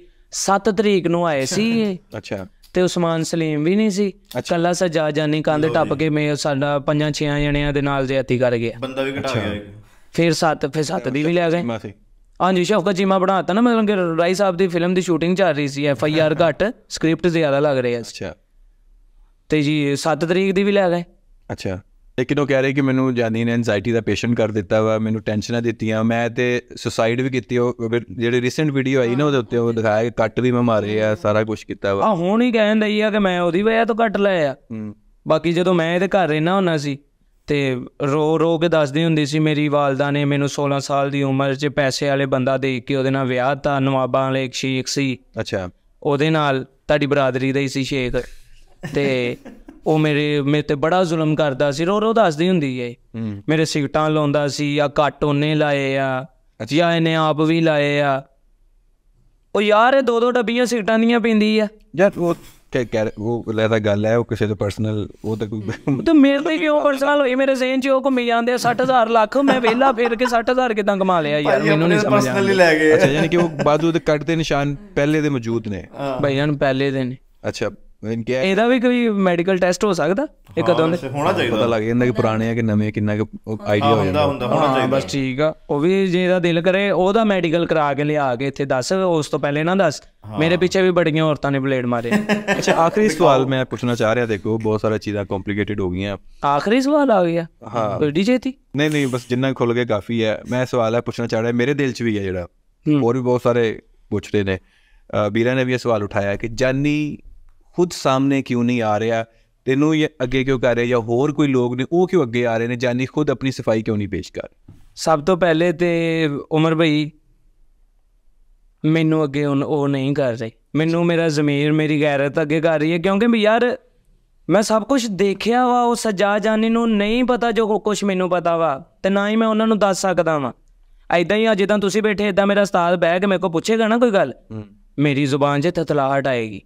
7 ਤਰੀਕ ਨੂੰ ਆਏ ਸੀ ਅੱਛਾ ਤੇ ਉਸਮਾਨ ਸਲੀਮ ਵੀ ਨਹੀਂ ਸੀ ਕੱਲਾ ਸਜਾ ਜਾਨੀ ਕੰਧ ਟੱਪ ਕੇ ਮੈਂ ਸਾਡਾ ਪੰਜਾਂ ਛਿਆਂ ਜਣਿਆਂ ਦੇ ਨਾਲ ਜ਼ਿਆਤੀ ਕਰ ਗਿਆ ਬੰਦਾ ਵੀ ਘਟਾ ਗਿਆ ਫਿਰ ਸੱਤ ਫਿਰ ਸੱਤ ਦੀ ਵੀ ਲੈ ਗਏ ਹਾਂਜੀ ਸ਼ੌਕਤ ਮਾ ਬਣਾਤਾ ਨਾ ਮਤਲਬ ਕਿ ਰਾਈ ਸਾਹਿਬ ਦੀ ਫਿਲਮ ਦੀ ਸ਼ੂਟਿੰਗ ਚੱਲ ਰਹੀ ਸੀ ਐਫ ਆਈ ਆਰ ਘਟ ਸਕ੍ਰਿਪਟ ਜ਼ਿਆਦਾ ਲੱਗ ਰਹੀ ਹੈ ਅੱਛਾ ਤੇ ਜੀ 7 ਤਰੀਕ ਦੀ ਵੀ ਲੈ ਗਏ ਅੱਛਾ ਲੇਕਿਨ ਉਹ ਕਹਿ ਰਹੇ ਕਿ ਮੈਨੂੰ ਜਾਨੀ ਨੇ ਐਂਜ਼ਾਇਟੀ ਦਾ ਪੇਸ਼ੈਂਟ ਕਰ ਦਿੱਤਾ ਵਾ ਮੈਨੂੰ ਟੈਨਸ਼ਨਾਂ ਦਿੱਤੀਆਂ ਮੈਂ ਤੇ ਸੁਸਾਈਡ ਵੀ ਕੀਤੀ ਉਹ ਜਿਹੜੀ ਰੀਸੈਂਟ ਵੀਡੀਓ ਆਈ ਨਾ ਉਹਦੇ ਉੱਤੇ ਉਹ ਦਿਖਾਇਆ ਕਿ ਕੱਟ ਵੀ ਮੈਂ ਮਾਰੇ ਆ ਸਾਰਾ ਕੁਝ ਕੀਤਾ ਵਾ ਆ ਹੁਣ ਹੀ ਕਹਿਣ ਲਈ ਆ ਕਿ ਮੈਂ ਉਹਦੀ ਵਜ੍ਹਾ ਤੋਂ ਕੱਟ ਲਿਆ ਆ ਬਾਕੀ ਜਦੋਂ ਮੈਂ ਇਹਦੇ ਘਰ ਰਹਿਣਾ ਹੁੰਨਾ ਸੀ ਤੇ ਰੋ ਰੋ ਕੇ ਦੱਸਦੀ ਹੁੰਦੀ ਸੀ ਮੇਰੀ ਵਾਲਦਾ ਨੇ ਮੈਨੂੰ 16 ਸਾਲ ਦੀ ਉਮਰ 'ਚ ਪੈਸੇ ਵਾਲੇ ਬੰਦਾ ਦੇ ਕੇ ਉਹਦੇ ਨਾਲ ਵਿਆਹ ਤਾਂ ਨਵਾਬਾਂ ਵਾਲੇ ਇੱਕ ਸ਼ੇਖ ਸੀ ਅੱਛਾ ਉਹਦੇ ਨਾਲ ਤੁਹਾਡੀ ਬਰਾਦਰੀ ਦਾ ਹੀ ਸੀ ਸ਼ੇਖ ਤੇ ਉਹ ਮੇਰੇ ਮੇਰੇ ਤੇ ਬੜਾ ਜ਼ੁਲਮ ਕਰਦਾ ਸੀ ਰੋ ਰੋ ਦੱਸਦੀ ਹੁੰਦੀ ਏ ਮੇਰੇ ਸਿਗਟਾਂ ਲਾਉਂਦਾ ਸੀ ਜਾਂ ਘੱਟ ਉਹਨੇ ਲਾਏ ਆ ਜਾਂ ਇਹਨੇ ਆਪ ਵੀ ਲਾਏ ਆ ਉਹ ਯਾਰ ਇਹ ਦੋ ਦੋ ਡੱਬੀਆਂ ਸਿਗਟਾਂ ਦੀਆਂ ਪੀਂਦੀ ਆ ਯਾਰ ਉਹ ਕਿ ਕਹਿ ਉਹ ਲੈਦਾ ਗੱਲ ਹੈ ਉਹ ਕਿਸੇ ਤੋਂ ਪਰਸਨਲ ਉਹ ਤਾਂ ਕੋਈ ਤੇ ਮੇਰੇ ਤੇ ਕਿਉਂ ਪਰਸਨਲ ਹੋਈ ਮੇਰੇ ਜ਼ਿਹਨ 'ਚ ਉਹ ਘੁੰਮੀ ਜਾਂਦੇ 60000 ਲੱਖ ਮੈਂ ਵੇਲਾ ਫੇਰ ਕੇ 60000 ਕਿਦਾਂ ਕਮਾ ਲਿਆ ਯਾਰ ਮੈਨੂੰ ਨਹੀਂ ਸਮਝ ਆ ਅੱਛਾ ਯਾਨੀ ਕਿ ਉਹ ਬਾਦੂ ਦੇ ਕੱਟ ਦੇ ਨਿਸ਼ਾਨ ਪਹਿਲੇ ਦੇ ਮੌਜੂਦ ਨੇ ਭਾਈ ਜਾਨ ਪਹਿਲੇ ਦੇ ਨੇ ਅੱਛਾ ਇਹਦਾ ਵੀ ਕੋਈ ਮੈਡੀਕਲ ਟੈਸਟ ਹੋ ਸਕਦਾ ਇੱਕ ਕਦੋਂ ਦੇ ਹੋਣਾ ਚਾਹੀਦਾ ਪਤਾ ਲੱਗ ਜਾਂਦਾ ਕਿ ਪੁਰਾਣੇ ਆ ਕਿ ਨਵੇਂ ਕਿੰਨਾ ਕਿ ਆਈਡੀਆ ਹੋ ਜਾਂਦਾ ਹੁੰਦਾ ਹੋਣਾ ਚਾਹੀਦਾ ਬਸ ਠੀਕ ਆ ਉਹ ਵੀ ਜੇ ਇਹਦਾ ਦਿਲ ਕਰੇ ਉਹਦਾ ਮੈਡੀਕਲ ਕਰਾ ਕੇ ਲਿਆ ਕੇ ਇੱਥੇ ਦੱਸ ਉਸ ਤੋਂ ਪਹਿਲੇ ਨਾ ਦੱਸ ਮੇਰੇ ਪਿੱਛੇ ਵੀ ਬੜੀਆਂ ਔਰਤਾਂ ਨੇ ਬਲੇਡ ਮਾਰੇ ਅੱਛਾ ਆਖਰੀ ਸਵਾਲ ਮੈਂ ਪੁੱਛਣਾ ਚਾਹ ਰਿਹਾ ਦੇਖੋ ਬਹੁਤ ਸਾਰਾ ਚੀਜ਼ਾਂ ਕੰਪਲਿਕੇਟਿਡ ਹੋ ਗਈਆਂ ਆਖਰੀ ਸਵਾਲ ਆ ਗਿਆ ਹਾਂ ਬੜੀ ਤੀ ਨਹੀਂ ਨਹੀਂ ਬਸ ਜਿੰਨਾ ਖੁੱਲ ਗਿਆ ਕਾਫੀ ਹੈ ਮੈਂ ਸਵਾਲ ਹੈ ਪੁੱਛਣਾ ਚਾਹ ਰਿਹਾ ਮੇਰੇ ਦਿਲ 'ਚ ਵੀ ਹੈ ਜਿਹੜਾ ਹੋਰ ਵੀ ਬਹੁਤ ਸਾਰੇ ਪੁੱਛ ਰਹੇ ਨੇ ਬੀਰਾ ਨੇ ਵੀ ਇਹ ਸਵਾਲ ਉਠਾਇਆ ਕਿ ਜਾਨੀ ਖੁਦ ਸਾਹਮਣੇ ਕਿਉਂ ਨਹੀਂ ਆ ਰਿਹਾ ਤੈਨੂੰ ਇਹ ਅੱਗੇ ਕਿਉਂ ਕਰ ਰਿਹਾ ਜਾਂ ਹੋਰ ਕੋਈ ਲੋਕ ਨੇ ਉਹ ਕਿਉਂ ਅੱਗੇ ਆ ਰਹੇ ਨੇ ਜਾਨੀ ਖੁਦ ਆਪਣੀ ਸਫਾਈ ਕਿਉਂ ਨਹੀਂ ਪੇਸ਼ ਕਰ ਸਭ ਤੋਂ ਪਹਿਲੇ ਤੇ ਉਮਰ ਭਾਈ ਮੈਨੂੰ ਅੱਗੇ ਉਹ ਨਹੀਂ ਕਰ ਰਹੀ ਮੈਨੂੰ ਮੇਰਾ ਜ਼ਮੀਰ ਮੇਰੀ ਗੈਰਤ ਅੱਗੇ ਕਰ ਰਹੀ ਹੈ ਕਿਉਂਕਿ ਵੀ ਯਾਰ ਮੈਂ ਸਭ ਕੁਝ ਦੇਖਿਆ ਵਾ ਉਹ ਸਜਾ ਜਾਨੀ ਨੂੰ ਨਹੀਂ ਪਤਾ ਜੋ ਕੁਝ ਮੈਨੂੰ ਪਤਾ ਵਾ ਤੇ ਨਾ ਹੀ ਮੈਂ ਉਹਨਾਂ ਨੂੰ ਦੱਸ ਸਕਦਾ ਵਾਂ ਐਦਾਂ ਹੀ ਅਜੇ ਤਾਂ ਤੁਸੀਂ ਬੈਠੇ ਐਦਾਂ ਮੇਰਾ ਉਸਤਾਦ ਬਹਿ ਕੇ ਮੇਰੇ ਕੋਲ ਪੁੱਛੇਗਾ ਨਾ ਕੋਈ ਗੱਲ ਮੇਰੀ ਜ਼ੁਬਾਨ 'ਚ ਤਤਲਾਹਟ ਆਏਗੀ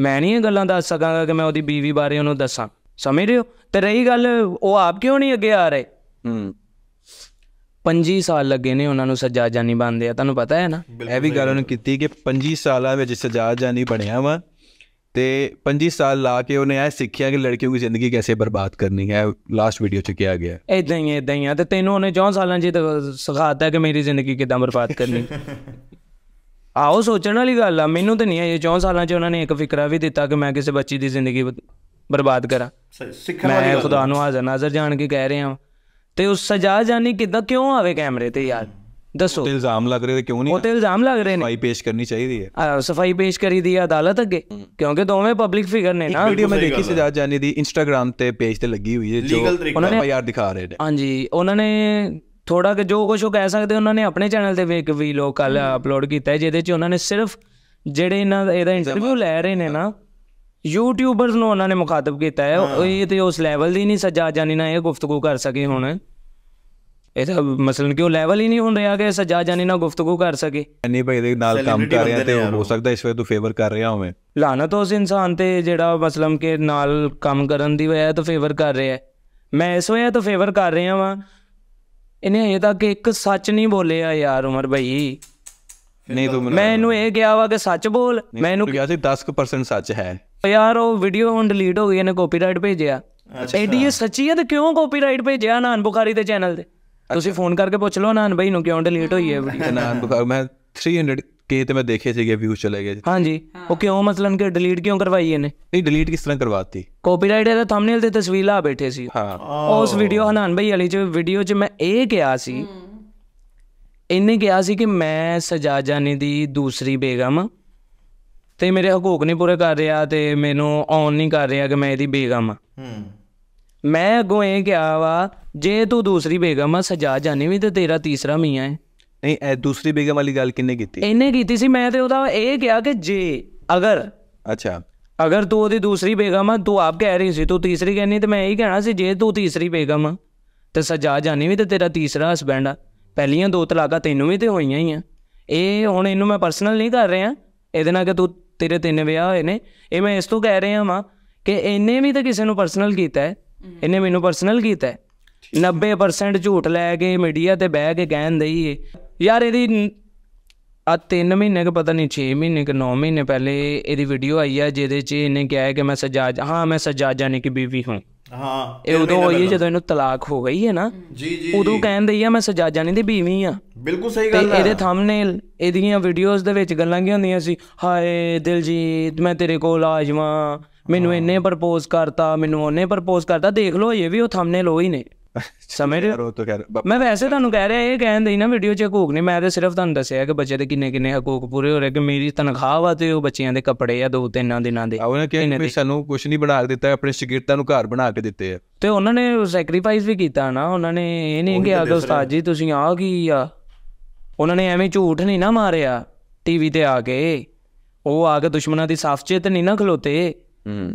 ਮੈਂ ਨਹੀਂ ਇਹ ਗੱਲਾਂ ਦੱਸ ਸਕਾਂਗਾ ਕਿ ਮੈਂ ਉਹਦੀ بیوی ਬਾਰੇ ਉਹਨੂੰ ਦੱਸਾਂ ਸਮਝ ਰਹੇ ਹੋ ਤੇ ਰਹੀ ਗੱਲ ਉਹ ਆਪ ਕਿਉਂ ਨਹੀਂ ਅੱਗੇ ਆ ਰਹੇ ਹੂੰ 25 ਸਾਲ ਲੱਗੇ ਨੇ ਉਹਨਾਂ ਨੂੰ ਸਜਾ ਜਾਨੀ ਬੰਦੇ ਆ ਤੁਹਾਨੂੰ ਪਤਾ ਹੈ ਨਾ ਇਹ ਵੀ ਗੱਲ ਉਹਨੇ ਕੀਤੀ ਕਿ 25 ਸਾਲਾਂ ਵਿੱਚ ਸਜਾ ਜਾਨੀ ਬਣਿਆ ਵਾ ਤੇ 25 ਸਾਲ ਲਾ ਕੇ ਉਹਨੇ ਇਹ ਸਿੱਖਿਆ ਕਿ ਲੜਕੀਆਂ ਦੀ ਜ਼ਿੰਦਗੀ ਕਿਵੇਂ ਬਰਬਾਦ ਕਰਨੀ ਹੈ ਲਾਸਟ ਵੀਡੀਓ 'ਚ ਕਿਹਾ ਗਿਆ ਐਦਾਂ ਹੀ ਐਦਾਂ ਹੀ ਆ ਤੇ ਤੈਨੂੰ ਉਹਨੇ 4 ਸਾਲਾਂ ਜੀ ਸਿਖਾਤਾ ਕਿ ਮੇਰੀ ਜ਼ਿੰਦਗੀ ਕਿਦਾਂ ਬਰਬਾਦ ਕਰਨੀ ਆਓ ਸੋਚਣ ਵਾਲੀ ਗੱਲ ਆ ਮੈਨੂੰ ਤਾਂ ਨਹੀਂ ਹੈ ਇਹ 4 ਸਾਲਾਂ 'ਚ ਉਹਨਾਂ ਨੇ ਇੱਕ ਫਿਕਰਾ ਵੀ ਦਿੱਤਾ ਕਿ ਮੈਂ ਕਿਸੇ ਬੱਚੀ ਦੀ ਜ਼ਿੰਦਗੀ ਬਰਬਾਦ ਕਰਾਂ ਸਿੱਖਣ ਵਾਲੀ ਗੱਲ ਮੈਂ ਖੁਦਾ ਨੂੰ ਹਾਜ਼ਰ ਨਾਜ਼ਰ ਜਾਣ ਕੇ ਕਹਿ ਰਿਹਾ ਹਾਂ ਤੇ ਉਸ ਸਜ਼ਾ ਜਾਨੀ ਕਿਦਾਂ ਕਿਉਂ ਆਵੇ ਕੈਮਰੇ ਤੇ ਯਾਰ ਦੱਸੋ ਤੇ ਇਲਜ਼ਾਮ ਲੱਗ ਰਹੇ ਤੇ ਕਿਉਂ ਨਹੀਂ ਉਹ ਤੇ ਇਲਜ਼ਾਮ ਲੱਗ ਰਹੇ ਨੇ ਸਫਾਈ ਪੇਸ਼ ਕਰਨੀ ਚਾਹੀਦੀ ਹੈ ਆ ਸਫਾਈ ਪੇਸ਼ ਕਰੀ ਦੀ ਅਦਾਲਤ ਅੱਗੇ ਕਿਉਂਕਿ ਦੋਵੇਂ ਪਬਲਿਕ ਫਿਗਰ ਨੇ ਨਾ ਵੀਡੀਓ ਮੈਂ ਦੇਖੀ ਸਜਾ ਜਾਨੀ ਦੀ ਇੰਸਟਾਗ੍ਰam ਤੇ ਪੇਜ ਤੇ ਲੱਗੀ ਹੋਈ ਹੈ ਜੋ ਉਹਨਾਂ ਨੇ ਯਾਰ ਦਿਖਾ ਰਹੇ ਨੇ ਹਾਂਜੀ ਉਹਨਾਂ ਨੇ ਥੋੜਾ ਕਿ ਜੋ ਕੁਝ ਉਹ ਕਹਿ ਸਕਦੇ ਉਹਨਾਂ ਨੇ ਆਪਣੇ ਚੈਨਲ ਤੇ ਵੀ ਇੱਕ ਵੀਲੌਗ ਕੱਲ ਅਪਲੋਡ ਕੀਤਾ ਹੈ ਜਿਹਦੇ 'ਚ ਉਹਨਾਂ ਨੇ ਸਿਰਫ ਜਿਹੜੇ ਇਹਨਾਂ ਦਾ ਇਹਦਾ ਇੰਟਰਵਿਊ ਲੈ ਰਹੇ ਨੇ ਨਾ ਯੂਟਿਊਬਰਸ ਨੂੰ ਉਹਨਾਂ ਨੇ ਮੁਖਾਤਬ ਕੀਤਾ ਹੈ ਇਹ ਤੇ ਉਸ ਲੈਵਲ ਦੀ ਨਹੀਂ ਸਜਾ ਜਾਨੀ ਨਾ ਇਹ ਗੁਫ਼ਤਗੂ ਕਰ ਸਕੇ ਹੁਣ ਇਹ ਤਾਂ ਮਸਲਨ ਕਿ ਉਹ ਲੈਵਲ ਹੀ ਨਹੀਂ ਹੁੰਦੇ ਰਿਹਾ ਕਿ ਸਜਾ ਜਾਨੀ ਨਾ ਗੁਫ਼ਤਗੂ ਕਰ ਸਕੇ ਨਹੀਂ ਭਾਈ ਦੇ ਨਾਲ ਕੰਮ ਕਰ ਰਿਹਾ ਤੇ ਹੋ ਸਕਦਾ ਇਸ ਵੇ ਤੂੰ ਫੇਵਰ ਕਰ ਰਿਹਾ ਹੋਵੇਂ ਲਾਨਤ ਉਸ ਇਨਸਾਨ ਤੇ ਜਿਹੜਾ ਮਸਲਮ ਕੇ ਨਾਲ ਕੰਮ ਕਰਨ ਦੀ ਵਜ੍ਹਾ ਤੋਂ ਫੇਵਰ ਕਰ ਰਿਹਾ ਹੈ ਮੈਂ ਇਸ ਵਜ੍ਹਾ ਤੋਂ ਫੇਵਰ ਕਰ ਰਿਹਾ ਵਾਂ ਇਹਨੇ ਤਾਂ ਤੱਕ ਇੱਕ ਸੱਚ ਨਹੀਂ ਬੋਲਿਆ ਯਾਰ ਉਮਰ ਭਾਈ ਨਹੀਂ ਤੂੰ ਮੈਂ ਇਹਨੂੰ ਇਹ ਕਿਹਾ ਵਾ ਕਿ ਸੱਚ ਬੋਲ ਮੈਂ ਇਹਨੂੰ ਕਿਹਾ ਸੀ 10% ਸੱਚ ਹੈ ਯਾਰ ਉਹ ਵੀਡੀਓ ਹੁਣ ਡਿਲੀਟ ਹੋ ਗਈ ਇਹਨੇ ਕਾਪੀਰਾਈਟ ਭੇਜਿਆ ਐਡੀ ਇਹ ਸੱਚੀ ਹੈ ਤੇ ਕਿਉਂ ਕਾਪੀਰਾਈਟ ਭੇਜਿਆ ਨਾਨ ਬੁਖਾਰੀ ਦੇ ਚੈਨਲ ਤੇ ਤੁਸੀਂ ਫੋਨ ਕਰਕੇ ਪੁੱਛ ਲਓ ਨਾਨ ਭਾਈ ਨੂੰ ਕਿਉਂ ਡਿਲੀਟ ਹੋਈ ਹੈ ਵੀਡੀਓ ਨਾਨ ਬੁਖਾਰੀ ਮੈਂ 300 ਕਿ ਤੇ ਮੈਂ ਦੇਖੇ ਸੀਗੇ ਵਿਊ ਚਲੇ ਗਏ ਹਾਂਜੀ ਉਹ ਕਿਉਂ ਮਸਲਨ ਕਿ ਡਿਲੀਟ ਕਿਉਂ ਕਰਵਾਈ ਇਹਨੇ ਨਹੀਂ ਡਿਲੀਟ ਕਿਸ ਤਰ੍ਹਾਂ ਕਰਵਾਤੀ ਕਾਪੀਰਾਈਟ ਇਹਦਾ ਥੰਬਨੇਲ ਤੇ ਤਸਵੀਰ ਲਾ ਬੈਠੇ ਸੀ ਹਾਂ ਉਸ ਵੀਡੀਓ ਹਨਾਨ ਭਾਈ ਵਾਲੀ ਚ ਵੀਡੀਓ ਚ ਮੈਂ ਇਹ ਕਿਹਾ ਸੀ ਇਹਨੇ ਕਿਹਾ ਸੀ ਕਿ ਮੈਂ ਸਜਾ ਜਾਣੇ ਦੀ ਦੂਸਰੀ ਬੇਗਮ ਤੇ ਮੇਰੇ ਹਕੂਕ ਨਹੀਂ ਪੂਰੇ ਕਰ ਰਿਹਾ ਤੇ ਮੈਨੂੰ ਔਨ ਨਹੀਂ ਕਰ ਰਿਹਾ ਕਿ ਮੈਂ ਇਹਦੀ ਬੇਗਮ ਹੂੰ ਮੈਂ ਅਗੋਂ ਇਹ ਕਿਹਾ ਵਾ ਜੇ ਤੂੰ ਦੂਸਰੀ ਬੇਗਮ ਆ ਸਜਾ ਜਾਣੇ ਵੀ ਤੇ ਤੇਰਾ ਤੀਸਰਾ ਮੀਆਂ ਹੈ ਨਹੀਂ ਇਹ ਦੂਸਰੀ ਬੇਗਮ ਵਾਲੀ ਗੱਲ ਕਿੰਨੇ ਕੀਤੀ ਇਹਨੇ ਕੀਤੀ ਸੀ ਮੈਂ ਤੇ ਉਹਦਾ ਇਹ ਕਿਹਾ ਕਿ ਜੇ ਅਗਰ ਅੱਛਾ ਅਗਰ ਤੂੰ ਉਹਦੀ ਦੂਸਰੀ ਬੇਗਮ ਆ ਤੂੰ ਆਪ ਕਹਿ ਰਹੀ ਸੀ ਤੂੰ ਤੀਸਰੀ ਕਹਿੰਨੀ ਤੇ ਮੈਂ ਇਹ ਕਹਿਣਾ ਸੀ ਜੇ ਤੂੰ ਤੀਸਰੀ ਬੇਗਮ ਆ ਤੇ ਸਜਾ ਜਾਣੀ ਵੀ ਤੇ ਤੇਰਾ ਤੀਸਰਾ ਹਸਬੰਡ ਆ ਪਹਿਲੀਆਂ ਦੋ ਤਲਾਕਾਂ ਤੈਨੂੰ ਵੀ ਤੇ ਹੋਈਆਂ ਹੀ ਆ ਇਹ ਹੁਣ ਇਹਨੂੰ ਮੈਂ ਪਰਸਨਲ ਨਹੀਂ ਕਰ ਰਿਹਾ ਇਹਦੇ ਨਾਲ ਕਿ ਤੂੰ ਤੇਰੇ ਤਿੰਨ ਵਿਆਹ ਹੋਏ ਨੇ ਇਹ ਮੈਂ ਇਸ ਤੋਂ ਕਹਿ ਰਿਹਾ ਮਾਂ ਕਿ ਇਹਨੇ ਵੀ ਤਾਂ ਕਿਸੇ ਨੂੰ ਪਰਸਨਲ ਕੀਤਾ ਹੈ ਇਹਨੇ ਮੈਨੂੰ ਪਰਸਨਲ ਕੀਤਾ ਹੈ 90% ਝੂਠ ਲੈ ਕੇ ਮੀਡੀਆ ਤੇ ਬਹਿ ਕੇ ਕਹਿਣ ਦਈਏ ਯਾਰ ਇਹਦੀ ਆ 3 ਮਹੀਨੇ ਕ ਪਤਾ ਨਹੀਂ 6 ਮਹੀਨੇ ਕ 9 ਮਹੀਨੇ ਪਹਿਲੇ ਇਹਦੀ ਵੀਡੀਓ ਆਈ ਆ ਜਿਹਦੇ 'ਚ ਇਹਨੇ ਕਿਹਾ ਕਿ ਮੈਂ ਸਜਾਜ ਹਾਂ ਮੈਂ ਸਜਾਜ ਜਾਨੀ ਕਿ ਬੀਵੀ ਹਾਂ ਹਾਂ ਇਹ ਉਦੋਂ ਹੋਈ ਜਦੋਂ ਇਹਨੂੰ ਤਲਾਕ ਹੋ ਗਈ ਹੈ ਨਾ ਜੀ ਜੀ ਉਦੋਂ ਕਹਿੰਦੇ ਆ ਮੈਂ ਸਜਾਜਾ ਨਹੀਂ ਦੀ ਬੀਵੀ ਆ ਬਿਲਕੁਲ ਸਹੀ ਗੱਲ ਹੈ ਇਹਦੇ ਥੰਬਨੇਲ ਇਹਦੀਆਂ ਵੀਡੀਓਜ਼ ਦੇ ਵਿੱਚ ਗੱਲਾਂ ਕੀ ਹੁੰਦੀਆਂ ਸੀ ਹਾਏ ਦਿਲਜੀਤ ਮੈਂ ਤੇਰੇ ਕੋਲ ਆ ਜਾਵਾਂ ਮੈਨੂੰ ਇਹਨੇ ਪ੍ਰਪੋਜ਼ ਕਰਤਾ ਮੈਨੂੰ ਉਹਨੇ ਪ੍ਰਪੋਜ਼ ਕਰਤਾ ਦੇਖ ਲਓ ਇਹ ਵੀ ਉਹ ਥੰਬਨੇਲ ਹੋਈ ਨੇ ਸਮਝ ਰਹੇ ਹੋ ਤੋ ਕਹਿ ਮੈਂ ਵੈਸੇ ਤੁਹਾਨੂੰ ਕਹਿ ਰਿਹਾ ਇਹ ਕਹਿਣ ਦੇ ਨਾ ਵੀਡੀਓ 'ਚ ਹਕੂਕ ਨਹੀਂ ਮੈਂ ਤਾਂ ਸਿਰਫ ਤੁਹਾਨੂੰ ਦੱਸਿਆ ਕਿ ਬੱਚੇ ਦੇ ਕਿੰਨੇ ਕਿੰਨੇ ਹਕੂਕ ਪੂਰੇ ਹੋ ਰਹੇ ਕਿ ਮੇਰੀ ਤਨਖਾਹ ਵਾ ਤੇ ਉਹ ਬੱਚਿਆਂ ਦੇ ਕੱਪੜੇ ਆ ਦੋ ਤਿੰਨਾਂ ਦਿਨਾਂ ਦੇ ਉਹਨੇ ਕਿਹਾ ਕਿ ਸਾਨੂੰ ਕੁਝ ਨਹੀਂ ਬਣਾ ਕੇ ਦਿੱਤਾ ਆਪਣੇ ਸ਼ਾਗਿਰਦਾਂ ਨੂੰ ਘਰ ਬਣਾ ਕੇ ਦਿੱਤੇ ਆ ਤੇ ਉਹਨਾਂ ਨੇ ਸੈਕਰੀਫਾਈਸ ਵੀ ਕੀਤਾ ਨਾ ਉਹਨਾਂ ਨੇ ਇਹ ਨਹੀਂ ਕਿ ਆਦੋ ਉਸਤਾਦ ਜੀ ਤੁਸੀਂ ਆ ਕੀ ਆ ਉਹਨਾਂ ਨੇ ਐਵੇਂ ਝੂਠ ਨਹੀਂ ਨਾ ਮਾਰਿਆ ਟੀਵੀ ਤੇ ਆ ਕੇ ਉਹ ਆ ਕੇ ਦੁਸ਼ਮਣਾਂ ਦੀ ਸਾਫ ਚੇਤ ਨਹੀਂ ਨਾ ਖਲੋਤੇ ਹੂੰ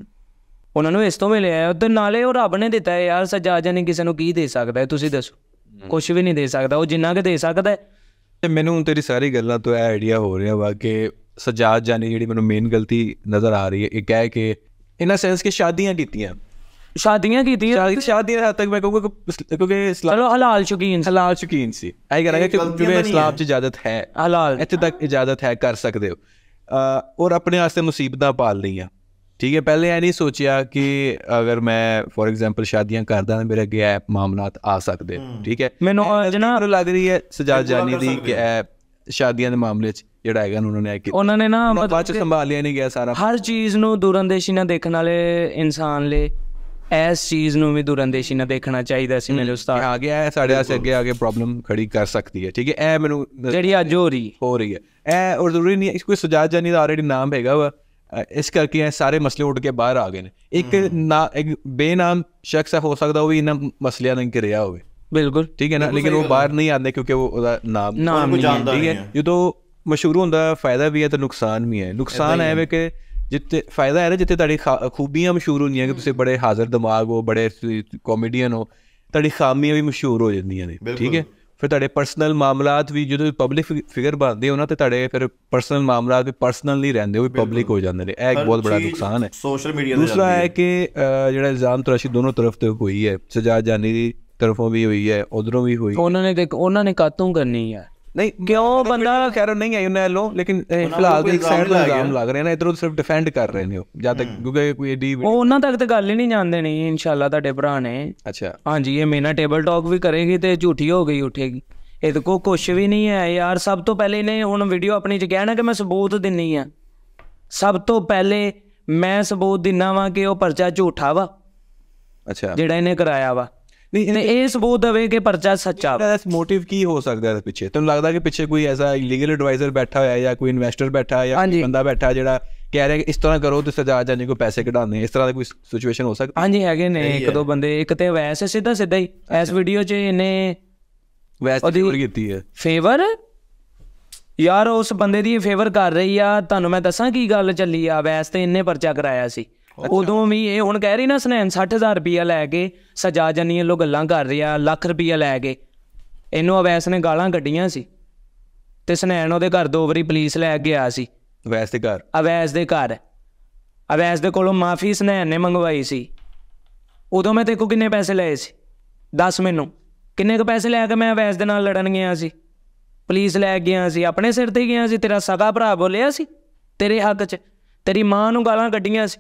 ਉਹਨਾਂ ਨੂੰ ਇਸ ਤੋਂ ਮਿਲਿਆ ਆ ਉਧਰ ਨਾਲੇ ਉਹ ਰੱਬ ਨੇ ਦਿੱਤਾ ਹੈ ਯਾਰ ਸਜਾ ਜਾਨੇ ਕਿਸੇ ਨੂੰ ਕੀ ਦੇ ਸਕਦਾ ਹੈ ਤੁਸੀਂ ਦੱਸੋ ਕੁਝ ਵੀ ਨਹੀਂ ਦੇ ਸਕਦਾ ਉਹ ਜਿੰਨਾ ਕਿ ਦੇ ਸਕਦਾ ਤੇ ਮੈਨੂੰ ਤੇਰੀ ਸਾਰੀ ਗੱਲਾਂ ਤੋਂ ਇਹ ਆਈਡੀਆ ਹੋ ਰਿਹਾ ਵਾ ਕਿ ਸਜਾ ਜਾਨੀ ਜਿਹੜੀ ਮੈਨੂੰ ਮੇਨ ਗਲਤੀ ਨਜ਼ਰ ਆ ਰਹੀ ਹੈ ਇਹ ਕਹਿ ਕੇ ਇਨ ਸੈਂਸ ਕਿ ਸ਼ਾਦੀਆਂ ਕੀਤੀਆਂ ਸ਼ਾਦੀਆਂ ਕੀਤੀਆਂ ਸ਼ਾਦੀਆਂ ਹੱਦ ਤੱਕ ਮੈਂ ਕਹੂੰਗਾ ਕਿਉਂਕਿ ਚਲੋ ਹਲਾਲ ਸ਼ੌਕੀਨ ਹਲਾਲ ਸ਼ੌਕੀਨ ਸੀ ਆਈ ਕਰਾਂਗੇ ਕਿ ਜਿਵੇਂ ਇਸਲਾਮ 'ਚ ਇਜਾਜ਼ਤ ਹੈ ਹਲਾਲ ਇੱਥੇ ਤੱਕ ਇਜਾਜ਼ਤ ਹੈ ਕਰ ਸਕਦੇ ਹੋ ਔਰ ਆਪਣੇ ਵਾਸਤੇ ਮੁਸੀਬਤਾਂ ਪਾਲ ਲਈਆਂ ਠੀਕ ਹੈ ਪਹਿਲੇ ਐ ਨਹੀਂ ਸੋਚਿਆ ਕਿ ਅਗਰ ਮੈਂ ਫੋਰ ਐਗਜ਼ਾਮਪਲ ਸ਼ਾਦੀਆਂ ਕਰਦਾ ਤਾਂ ਮੇਰੇ ਅੱਗੇ ਐਪ ਮਾਮਲਾਤ ਆ ਸਕਦੇ ਠੀਕ ਹੈ ਮੈਨੂੰ ਮੈਨੂੰ ਲੱਗ ਰਹੀ ਹੈ ਸਜਾ ਜਾਨੀ ਦੀ ਕਿ ਐ ਸ਼ਾਦੀਆਂ ਦੇ ਮਾਮਲੇ 'ਚ ਜਿਹੜਾ ਹੈਗਾ ਉਹਨਾਂ ਨੇ ਕੇ ਉਹਨਾਂ ਨੇ ਨਾ ਬਾਅਦ 'ਚ ਲਿਆ ਨਹੀਂ ਗਿਆ ਸਾਰਾ ਹਰ ਚੀਜ਼ ਨੂੰ ਦੂਰੰਦੇਸ਼ੀ ਨਾਲ ਦੇਖਣ ਵਾਲੇ ਇਨਸਾਨ ਲਈ ਐਸ ਚੀਜ਼ ਨੂੰ ਵੀ ਦੂਰੰਦੇਸ਼ੀ ਨਾਲ ਦੇਖਣਾ ਚਾਹੀਦਾ ਸੀ ਮੇਰੇ ਉਸਤਾਦ ਆ ਗਿਆ ਹੈ ਸਾਡੇ ਆਸ ਅੱਗੇ ਆ ਕੇ ਪ੍ਰੋਬਲਮ ਖੜੀ ਕਰ ਸਕਦੀ ਹੈ ਠੀਕ ਹੈ ਇਹ ਮੈਨੂੰ ਜਿਹੜੀ ਅੱਜ ਹੋ ਰਹੀ ਹੋ ਰਹੀ ਹੈ ਇਹ ਔਰ ਜ਼ਰੂਰੀ ਨਹੀਂ ਕੋਈ ਸਜਾਦ ਜਾਨੀ ਦਾ ਆਲਰੇਡੀ ਨਾਮ ਹੈਗਾ ਵਾ इस करके सारे मसले उठ के बाहर आ गए एक हम्म। ना एक बेनाम शख्स हो सकता वो इन्हें मसलिया नहीं कर रहा हो बिल्कुल ठीक है ना लेकिन वो बाहर नहीं आते क्योंकि वो नाम नाम ठीक है जो तो मशहूर होंगे फायदा भी है तो नुकसान भी है नुकसान है वे कि जितने फायदा है ना जितने तड़ी खा खूबियां मशहूर होंगे कि हम्म। बड़े हाजिर दिमाग हो बड़े कॉमेडियन हो तड़ी खामियां भी मशहूर हो जाए ठीक है ਫਿਰ ਤੁਹਾਡੇ ਪਰਸਨਲ ਮਾਮਲਾਤ ਵੀ ਜਦੋਂ ਪਬਲਿਕ ਫਿਗਰ ਬਣਦੇ ਹੋ ਤੇ ਤੁਹਾਡੇ ਫਿਰ ਪਰਸਨਲ ਮਾਮਲਾਤ ਵੀ ਪਰਸਨਲੀ ਰਹਿੰਦੇ ਉਹ ਵੀ ਪਬਲਿਕ ਹੋ ਜਾਂਦੇ ਨੇ ਇਹ ਇੱਕ ਬਹੁਤ ਬੜਾ ਨੁਕਸਾਨ ਹੈ ਸੋਸ਼ਲ ਮੀਡੀਆ ਦਾ ਦੂਸਰਾ ਹੈ ਕਿ ਜਿਹੜਾ ਇਲਜ਼ਾਮ ਤਰਾਸ਼ੀ ਦੋਨੋਂ ਤਰਫ ਤੇ ਹੋਈ ਹੈ ਸਜ਼ਾ ਜਾਨੀ ਦੀ ਤਰਫੋਂ ਵੀ ਹੋਈ ਹੈ ਉਧਰੋਂ ਵੀ ਹੋਈ ਉਹਨਾਂ ਨੇ ਦੇਖ ਉਹਨਾਂ ਨੇ ਕਾਤੋਂ ਕਰਨੀ ਹੈ ਨਹੀਂ ਕਿਉਂ ਬੰਦਾ ਖੈਰ ਨਹੀਂ ਆਈ ਉਹਨੇ ਲੋ ਲੇਕਿਨ ਫਿਲਹਾਲ ਦੇ ਇੱਕ ਸਾਈਡ ਦਾ ਇਲਜ਼ਾਮ ਲੱਗ ਰਿਹਾ ਨਾ ਇਧਰੋਂ ਸਿਰਫ ਡਿਫੈਂਡ ਕਰ ਰਹੇ ਨੇ ਉਹ ਜਦ ਤੱਕ ਕਿਉਂਕਿ ਕੋਈ ਏਡੀ ਉਹ ਉਹਨਾਂ ਤੱਕ ਤਾਂ ਗੱਲ ਹੀ ਨਹੀਂ ਜਾਂਦੇ ਨਹੀਂ ਇਨਸ਼ਾਅੱਲਾ ਤੁਹਾਡੇ ਭਰਾ ਨੇ ਅੱਛਾ ਹਾਂਜੀ ਇਹ ਮੇਨਾ ਟੇਬਲ ਟਾਕ ਵੀ ਕਰੇਗੀ ਤੇ ਝੂਠੀ ਹੋ ਗਈ ਉੱਠੇਗੀ ਇਹਦੇ ਕੋ ਕੁਝ ਵੀ ਨਹੀਂ ਹੈ ਯਾਰ ਸਭ ਤੋਂ ਪਹਿਲੇ ਨੇ ਹੁਣ ਵੀਡੀਓ ਆਪਣੀ ਚ ਕਹਿਣਾ ਕਿ ਮੈਂ ਸਬੂਤ ਦਿੰਨੀ ਆ ਸਭ ਤੋਂ ਪਹਿਲੇ ਮੈਂ ਸਬੂਤ ਦਿਨਾ ਵਾਂ ਕਿ ਉਹ ਪਰਚਾ ਝੂਠਾ ਵਾ ਅੱਛਾ ਜਿਹੜਾ ਇਹਨੇ ਕਰਾਇਆ ਵਾ ਨਹੀਂ ਇਹ ਸਬੂਤ ਦੇਵੇ ਕਿ ਪਰਚਾ ਸੱਚਾ ਇਸ ਮੋਟਿਵ ਕੀ ਹੋ ਸਕਦਾ ਹੈ ਪਿੱਛੇ ਤੁਹਾਨੂੰ ਲੱਗਦਾ ਕਿ ਪਿੱਛੇ ਕੋਈ ਐਸਾ ਇਲੀਗਲ ਐਡਵਾਈਜ਼ਰ ਬੈਠਾ ਹੋਇਆ ਜਾਂ ਕੋਈ ਇਨਵੈਸਟਰ ਬੈਠਾ ਹੈ ਜਾਂ ਕੋਈ ਬੰਦਾ ਬੈਠਾ ਜਿਹੜਾ ਕਹਿ ਰਿਹਾ ਇਸ ਤਰ੍ਹਾਂ ਕਰੋ ਤੇ ਸਜ਼ਾ ਜਾਣੇ ਕੋ ਪੈਸੇ ਕਢਾਣੇ ਇਸ ਤਰ੍ਹਾਂ ਦਾ ਕੋਈ ਸਿਚੁਏਸ਼ਨ ਹੋ ਸਕਦਾ ਹਾਂਜੀ ਹੈਗੇ ਨੇ ਇੱਕ ਦੋ ਬੰਦੇ ਇੱਕ ਤੇ ਵੈਸੇ ਸਿੱਧਾ ਸਿੱਧਾ ਹੀ ਇਸ ਵੀਡੀਓ 'ਚ ਇਹਨੇ ਵੈਸੇ ਹੋਰ ਕੀਤੀ ਹੈ ਫੇਵਰ ਯਾਰ ਉਸ ਬੰਦੇ ਦੀ ਫੇਵਰ ਕਰ ਰਹੀ ਆ ਤੁਹਾਨੂੰ ਮੈਂ ਦੱਸਾਂ ਕੀ ਗੱਲ ਚੱਲੀ ਆ ਵੈਸੇ ਤੇ ਇਹਨੇ ਪਰਚਾ ਕਰਾਇਆ ਸੀ ਉਦੋਂ ਵੀ ਇਹ ਹੁਣ ਕਹਿ ਰਹੀ ਨਾ ਸਨੈਨ 60000 ਰੁਪਇਆ ਲੈ ਕੇ ਸਜਾ ਜਾਨੀ ਲੋ ਗੱਲਾਂ ਕਰ ਰਿਹਾ ਲੱਖ ਰੁਪਇਆ ਲੈ ਕੇ ਇਹਨੂੰ ਅਵੈਸ ਨੇ ਗਾਲਾਂ ਕੱਢੀਆਂ ਸੀ ਤੇ ਸਨੈਨ ਉਹਦੇ ਘਰ ਦੋ ਵਾਰੀ ਪੁਲਿਸ ਲੈ ਕੇ ਆ ਸੀ ਅਵੈਸ ਦੇ ਘਰ ਅਵੈਸ ਦੇ ਘਰ ਅਵੈਸ ਦੇ ਕੋਲੋਂ ਮਾਫੀ ਸਨੈਨ ਨੇ ਮੰਗਵਾਈ ਸੀ ਉਦੋਂ ਮੈਂ ਤੇ ਕੋ ਕਿੰਨੇ ਪੈਸੇ ਲਏ ਸੀ ਦੱਸ ਮੈਨੂੰ ਕਿੰਨੇ ਕੁ ਪੈਸੇ ਲੈ ਕੇ ਮੈਂ ਅਵੈਸ ਦੇ ਨਾਲ ਲੜਨ ਗਿਆ ਸੀ ਪੁਲਿਸ ਲੈ ਗਿਆ ਸੀ ਆਪਣੇ ਸਿਰ ਤੇ ਗਿਆ ਸੀ ਤੇਰਾ ਸਗਾ ਭਰਾ ਬੋਲਿਆ ਸੀ ਤੇਰੇ ਹੱਕ 'ਚ ਤੇਰੀ ਮਾਂ ਨੂੰ ਗਾਲਾਂ ਕੱਢੀਆਂ ਸੀ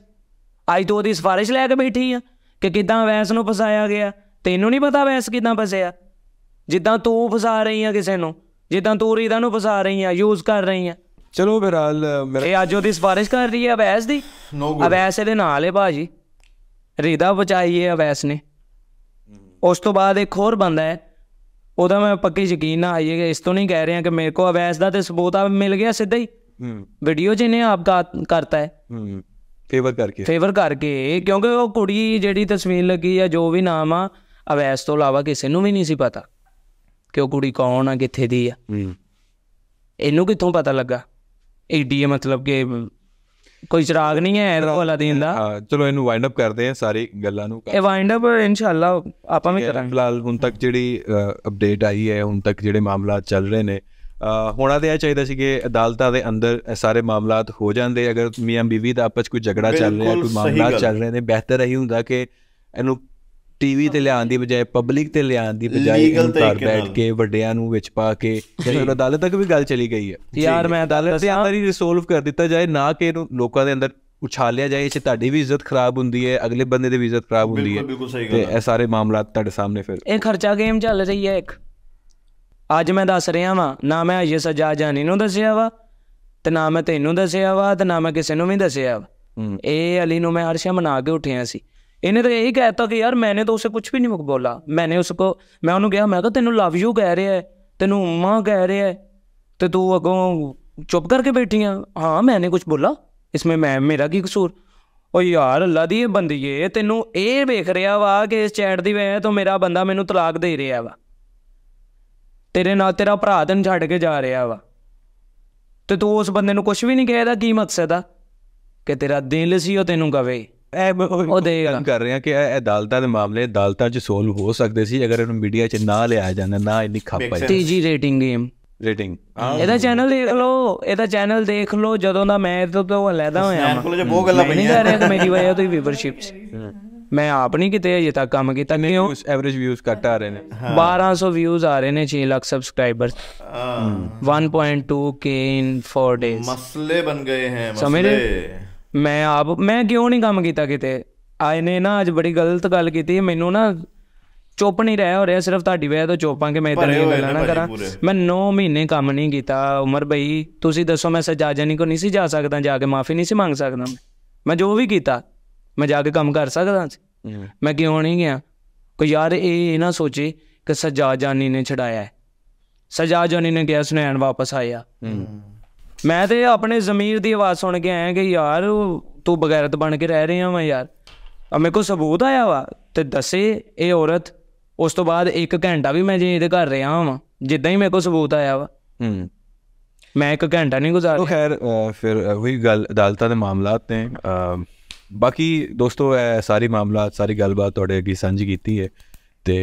ਅੱਜ ਤੂੰ ਉਹਦੀ ਸਿਫਾਰਿਸ਼ ਲੈ ਕੇ ਬੈਠੀ ਆ ਕਿ ਕਿਦਾਂ ਵੈਸ ਨੂੰ ਫਸਾਇਆ ਗਿਆ ਤੈਨੂੰ ਨਹੀਂ ਪਤਾ ਵੈਸ ਕਿਦਾਂ ਫਸਿਆ ਜਿੱਦਾਂ ਤੂੰ ਫਸਾ ਰਹੀ ਆ ਕਿਸੇ ਨੂੰ ਜਿੱਦਾਂ ਤੂੰ ਰੀਦਾ ਨੂੰ ਫਸਾ ਰਹੀ ਆ ਯੂਜ਼ ਕਰ ਰਹੀ ਆ ਚਲੋ ਬਹਰਾਲ ਮੇਰਾ ਇਹ ਅੱਜ ਉਹਦੀ ਸਿਫਾਰਿਸ਼ ਕਰ ਰਹੀ ਆ ਵੈਸ ਦੀ ਅਵੈਸ ਇਹਦੇ ਨਾਲ ਹੈ ਬਾਜੀ ਰੀਦਾ ਬਚਾਈ ਹੈ ਅਵੈਸ ਨੇ ਉਸ ਤੋਂ ਬਾਅਦ ਇੱਕ ਹੋਰ ਬੰਦਾ ਹੈ ਉਹਦਾ ਮੈਂ ਪੱਕੀ ਯਕੀਨ ਨਾ ਆਈਏ ਇਸ ਤੋਂ ਨਹੀਂ ਕਹਿ ਰਿਹਾ ਕਿ ਮੇਰੇ ਕੋ ਅਵੈਸ ਦਾ ਤੇ ਸਬੂਤ ਆ ਮਿਲ ਗਿਆ ਸਿੱਧਾ ਹੀ ਵੀਡੀਓ ਜਿਹਨੇ ਆਪ ਕਰਤਾ ਹੈ ਫੇਵਰ ਕਰਕੇ ਫੇਵਰ ਕਰਕੇ ਕਿਉਂਕਿ ਉਹ ਕੁੜੀ ਜਿਹੜੀ ਤਸਵੀਰ ਲੱਗੀ ਆ ਜੋ ਵੀ ਨਾਮ ਆ ਅਵੈਸ ਤੋਂ ਇਲਾਵਾ ਕਿਸੇ ਨੂੰ ਵੀ ਨਹੀਂ ਸੀ ਪਤਾ ਕਿ ਉਹ ਕੁੜੀ ਕੌਣ ਆ ਕਿੱਥੇ ਦੀ ਆ ਇਹਨੂੰ ਕਿੱਥੋਂ ਪਤਾ ਲੱਗਾ ਏਡੀ ਮਤਲਬ ਕਿ ਕੋਈ ਚਰਾਗ ਨਹੀਂ ਹੈ ਵਾਲਾ ਦਿਨ ਦਾ ਹਾਂ ਚਲੋ ਇਹਨੂੰ ਵਾਈਂਡ ਅਪ ਕਰਦੇ ਆ ਸਾਰੀ ਗੱਲਾਂ ਨੂੰ ਇਹ ਵਾਈਂਡ ਅਪ ਇਨਸ਼ਾਅੱਲਾ ਆਪਾਂ ਵੀ ਕਰਾਂਗੇ ਫਿਲਹਾਲ ਹੁਣ ਤੱਕ ਜਿਹੜੀ ਅਪਡੇਟ ਆਈ ਹੈ ਹੁਣ ਤੱਕ ਜਿਹੜੇ ਮਾਮਲੇ ਚੱਲ ਰਹੇ ਨੇ ਹੋਣਾ ਤੇ ਇਹ ਚਾਹੀਦਾ ਸੀ ਕਿ ਅਦਾਲਤਾਂ ਦੇ ਅੰਦਰ ਸਾਰੇ ਮਾਮਲੇ ਹੋ ਜਾਂਦੇ ਅਗਰ ਮੀਆਂ ਬੀਵੀ ਦਾ ਆਪਸ ਕੋਈ ਝਗੜਾ ਚੱਲ ਰਿਹਾ ਕੋਈ ਮਾਮਲਾ ਚੱਲ ਰਿਹਾ ਨੇ ਬਿਹਤਰ ਹੀ ਹੁੰਦਾ ਕਿ ਇਹਨੂੰ ਟੀਵੀ ਤੇ ਲਿਆਉਣ ਦੀ ਬਜਾਏ ਪਬਲਿਕ ਤੇ ਲਿਆਉਣ ਦੀ ਬਜਾਏ ਘਰ ਬੈਠ ਕੇ ਵੱਡਿਆਂ ਨੂੰ ਵਿੱਚ ਪਾ ਕੇ ਜਦੋਂ ਅਦਾਲਤ ਤੱਕ ਵੀ ਗੱਲ ਚਲੀ ਗਈ ਹੈ ਯਾਰ ਮੈਂ ਅਦਾਲਤ ਦੇ ਅੰਦਰ ਹੀ ਰਿਸੋਲਵ ਕਰ ਦਿੱਤਾ ਜਾਏ ਨਾ ਕਿ ਇਹਨੂੰ ਲੋਕਾਂ ਦੇ ਅੰਦਰ ਉਛਾਲਿਆ ਜਾਏ ਇਹ ਤੁਹਾਡੀ ਵੀ ਇੱਜ਼ਤ ਖਰਾਬ ਹੁੰਦੀ ਹੈ ਅਗਲੇ ਬੰਦੇ ਦੀ ਵੀ ਇੱਜ਼ਤ ਖਰਾਬ ਹੁੰਦੀ ਹੈ ਤੇ ਇਹ ਸਾਰੇ ਮਾਮਲੇ ਤੁਹਾਡੇ ਸਾਹਮਣੇ ਫਿਰ ਇਹ ਖਰਚਾ ਗੇਮ ਚੱਲ ਰਹੀ ਹੈ ਇੱਕ ਅੱਜ ਮੈਂ ਦੱਸ ਰਿਹਾ ਵਾਂ ਨਾ ਮੈਂ ਅਜੇ ਸਜਾ ਜਾਨੀ ਨੂੰ ਦੱਸਿਆ ਵਾ ਤੇ ਨਾ ਮੈਂ ਤੈਨੂੰ ਦੱਸਿਆ ਵਾ ਤੇ ਨਾ ਮੈਂ ਕਿਸੇ ਨੂੰ ਵੀ ਦੱਸਿਆ ਵਾ ਇਹ ਅਲੀ ਨੂੰ ਮੈਂ ਅਰਸ਼ਾ ਮਨਾ ਕੇ ਉੱਠਿਆ ਸੀ ਇਹਨੇ ਤਾਂ ਇਹੀ ਕਹਿਤਾ ਕਿ ਯਾਰ ਮੈਨੇ ਤਾਂ ਉਸੇ ਕੁਝ ਵੀ ਨਹੀਂ ਮੁਕ ਬੋਲਾ ਮੈਨੇ ਉਸ ਕੋ ਮੈਂ ਉਹਨੂੰ ਕਿਹਾ ਮੈਂ ਤਾਂ ਤੈਨੂੰ ਲਵ ਯੂ ਕਹਿ ਰਿਹਾ ਹੈ ਤੈਨੂੰ ਮਾਂ ਕਹਿ ਰਿਹਾ ਹੈ ਤੇ ਤੂੰ ਅਗੋਂ ਚੁੱਪ ਕਰਕੇ ਬੈਠੀ ਆ ਹਾਂ ਮੈਨੇ ਕੁਝ ਬੋਲਾ ਇਸਮੇ ਮੈਂ ਮੇਰਾ ਕੀ ਕਸੂਰ ਓ ਯਾਰ ਅੱਲਾ ਦੀ ਇਹ ਬੰਦੀਏ ਤੈਨੂੰ ਇਹ ਵੇਖ ਰਿਹਾ ਵਾ ਕਿ ਇਸ ਚੈਟ ਦੀ ਵਜ੍ਹਾ ਤੋਂ ਮੇਰਾ ਬੰਦਾ ਮੈਨੂੰ ਤਲਾਕ ਦੇ ਰਿਹਾ ਵਾ ਤੇਰੇ ਨਾਲ ਤੇਰਾ ਭਰਾ ਤੈਨੂੰ ਛੱਡ ਕੇ ਜਾ ਰਿਹਾ ਵਾ ਤੇ ਤੂੰ ਉਸ ਬੰਦੇ ਨੂੰ ਕੁਝ ਵੀ ਨਹੀਂ ਕਹਿਦਾ ਕੀ ਮਕਸਦ ਆ ਕਿ ਤੇਰਾ ਦਿਲ ਸੀ ਉਹ ਤੈਨੂੰ ਕਵੇ ਇਹ ਉਹ ਦੇ ਕਰ ਰਹੇ ਆ ਕਿ ਇਹ ਅਦਾਲਤਾਂ ਦੇ ਮਾਮਲੇ ਅਦਾਲਤਾਂ 'ਚ ਸੋਲਵ ਹੋ ਸਕਦੇ ਸੀ ਅਗਰ ਇਹਨੂੰ ਮੀਡੀਆ 'ਚ ਨਾ ਲਿਆ ਜਾਂਦਾ ਨਾ ਇੰਨੀ ਖੱਪ ਆਈ ਤੀਜੀ ਰੇਟਿੰਗ ਗੇਮ ਰੇਟਿੰਗ ਇਹਦਾ ਚੈਨਲ ਦੇਖ ਲਓ ਇਹਦਾ ਚੈਨਲ ਦੇਖ ਲਓ ਜਦੋਂ ਦਾ ਮੈਂ ਤੋਂ ਤੋਂ ਅਲੱਗਾ ਹੋਇਆ ਮੈਂ ਕੋਲ ਜੇ ਬਹੁਤ ਗੱਲਾਂ ਪਈਆਂ ਨਹੀਂ ਕਰ ਰਿਹਾ ਮੇਰੀ ਵਜ੍ਹਾ ਤੋਂ ਹੀ ਵੀਵਰਸ਼ਿਪ ਮੈਂ ਆਪ ਨਹੀਂ ਕਿਤੇ ਅਜੇ ਤੱਕ ਕੰਮ ਕੀਤਾ ਕਿਉਂ ਐਵਰੇਜ ਵਿਊਜ਼ ਘਟ ਆ ਰਹੇ ਨੇ 1200 ਵਿਊਜ਼ ਆ ਰਹੇ ਨੇ 6 ਲੱਖ ਸਬਸਕ੍ਰਾਈਬਰਸ 1.2k ਇਨ 4 ਡੇਸ ਮਸਲੇ ਬਣ ਗਏ ਹੈ ਮਸਲੇ ਮੈਂ ਆਪ ਮੈਂ ਕਿਉਂ ਨਹੀਂ ਕੰਮ ਕੀਤਾ ਕਿਤੇ ਆਏ ਨੇ ਨਾ ਅੱਜ ਬੜੀ ਗਲਤ ਗੱਲ ਕੀਤੀ ਮੈਨੂੰ ਨਾ ਚੁੱਪ ਨਹੀਂ ਰਹਿ ਹੋ ਰਿਹਾ ਸਿਰਫ ਤੁਹਾਡੀ ਵਜ੍ਹਾ ਤੋਂ ਚੁੱਪਾਂ ਕਿ ਮੈਂ ਇਦਾਂ ਨਹੀਂ ਗੱਲਾਂ ਨਾ ਕਰਾਂ ਮੈਂ 9 ਮਹੀਨੇ ਕੰਮ ਨਹੀਂ ਕੀਤਾ ਉਮਰ ਭਈ ਤੁਸੀਂ ਦੱਸੋ ਮੈਂ ਸਜਾਜਨੀ ਕੋ ਨਹੀਂ ਸੀ ਜਾ ਸਕਦਾ ਜਾ ਕੇ ਮਾਫੀ ਨਹੀਂ ਸੀ ਮੰਗ ਸਕਦਾ ਮੈਂ ਜੋ ਵੀ ਕੀਤਾ ਮੈਂ ਜਾ ਕੇ ਕੰਮ ਕਰ ਸਕਦਾ ਸੀ ਮੈਂ ਕਿਉਂ ਨਹੀਂ ਗਿਆ ਕੋਈ ਯਾਰ ਇਹ ਨਾ ਸੋਚੇ ਕਿ ਸਜਾ ਜਾਨੀ ਨੇ ਛਡਾਇਆ ਹੈ ਸਜਾ ਜਾਨੀ ਨੇ ਗਿਆ ਸੁਨੈਣ ਵਾਪਸ ਆਇਆ ਮੈਂ ਤੇ ਆਪਣੇ ਜ਼ਮੀਰ ਦੀ ਆਵਾਜ਼ ਸੁਣ ਕੇ ਆਇਆ ਕਿ ਯਾਰ ਤੂੰ ਬਗੈਰਤ ਬਣ ਕੇ ਰਹਿ ਰਿਹਾ ਮੈਂ ਯਾਰ ਆ ਮੇਰੇ ਕੋ ਸਬੂਤ ਆਇਆ ਵਾ ਤੇ ਦੱਸੇ ਇਹ ਔਰਤ ਉਸ ਤੋਂ ਬਾਅਦ 1 ਘੰਟਾ ਵੀ ਮੈਂ ਜੇ ਇਹਦੇ ਘਰ ਰਿਹਾ ਹਾਂ ਜਿੱਦਾਂ ਹੀ ਮੇਰੇ ਕੋ ਸਬੂਤ ਆਇਆ ਵਾ ਮੈਂ 1 ਘੰਟਾ ਨਹੀਂ ਗੁਜ਼ਾਰਿਆ ਉਹ ਖੈਰ ਫਿਰ ਉਹੀ ਗੱਲ ਅਦਾਲਤਾਂ ਦੇ ਮਾਮਲਾਤ ਨੇ ਬਾਕੀ ਦੋਸਤੋ ਇਹ ਸਾਰੇ ਮਾਮਲੇ ਸਾਰੀ ਗੱਲਬਾਤ ਤੁਹਾਡੇ ਅੱਗੇ ਸਾਂਝੀ ਕੀਤੀ ਹੈ ਤੇ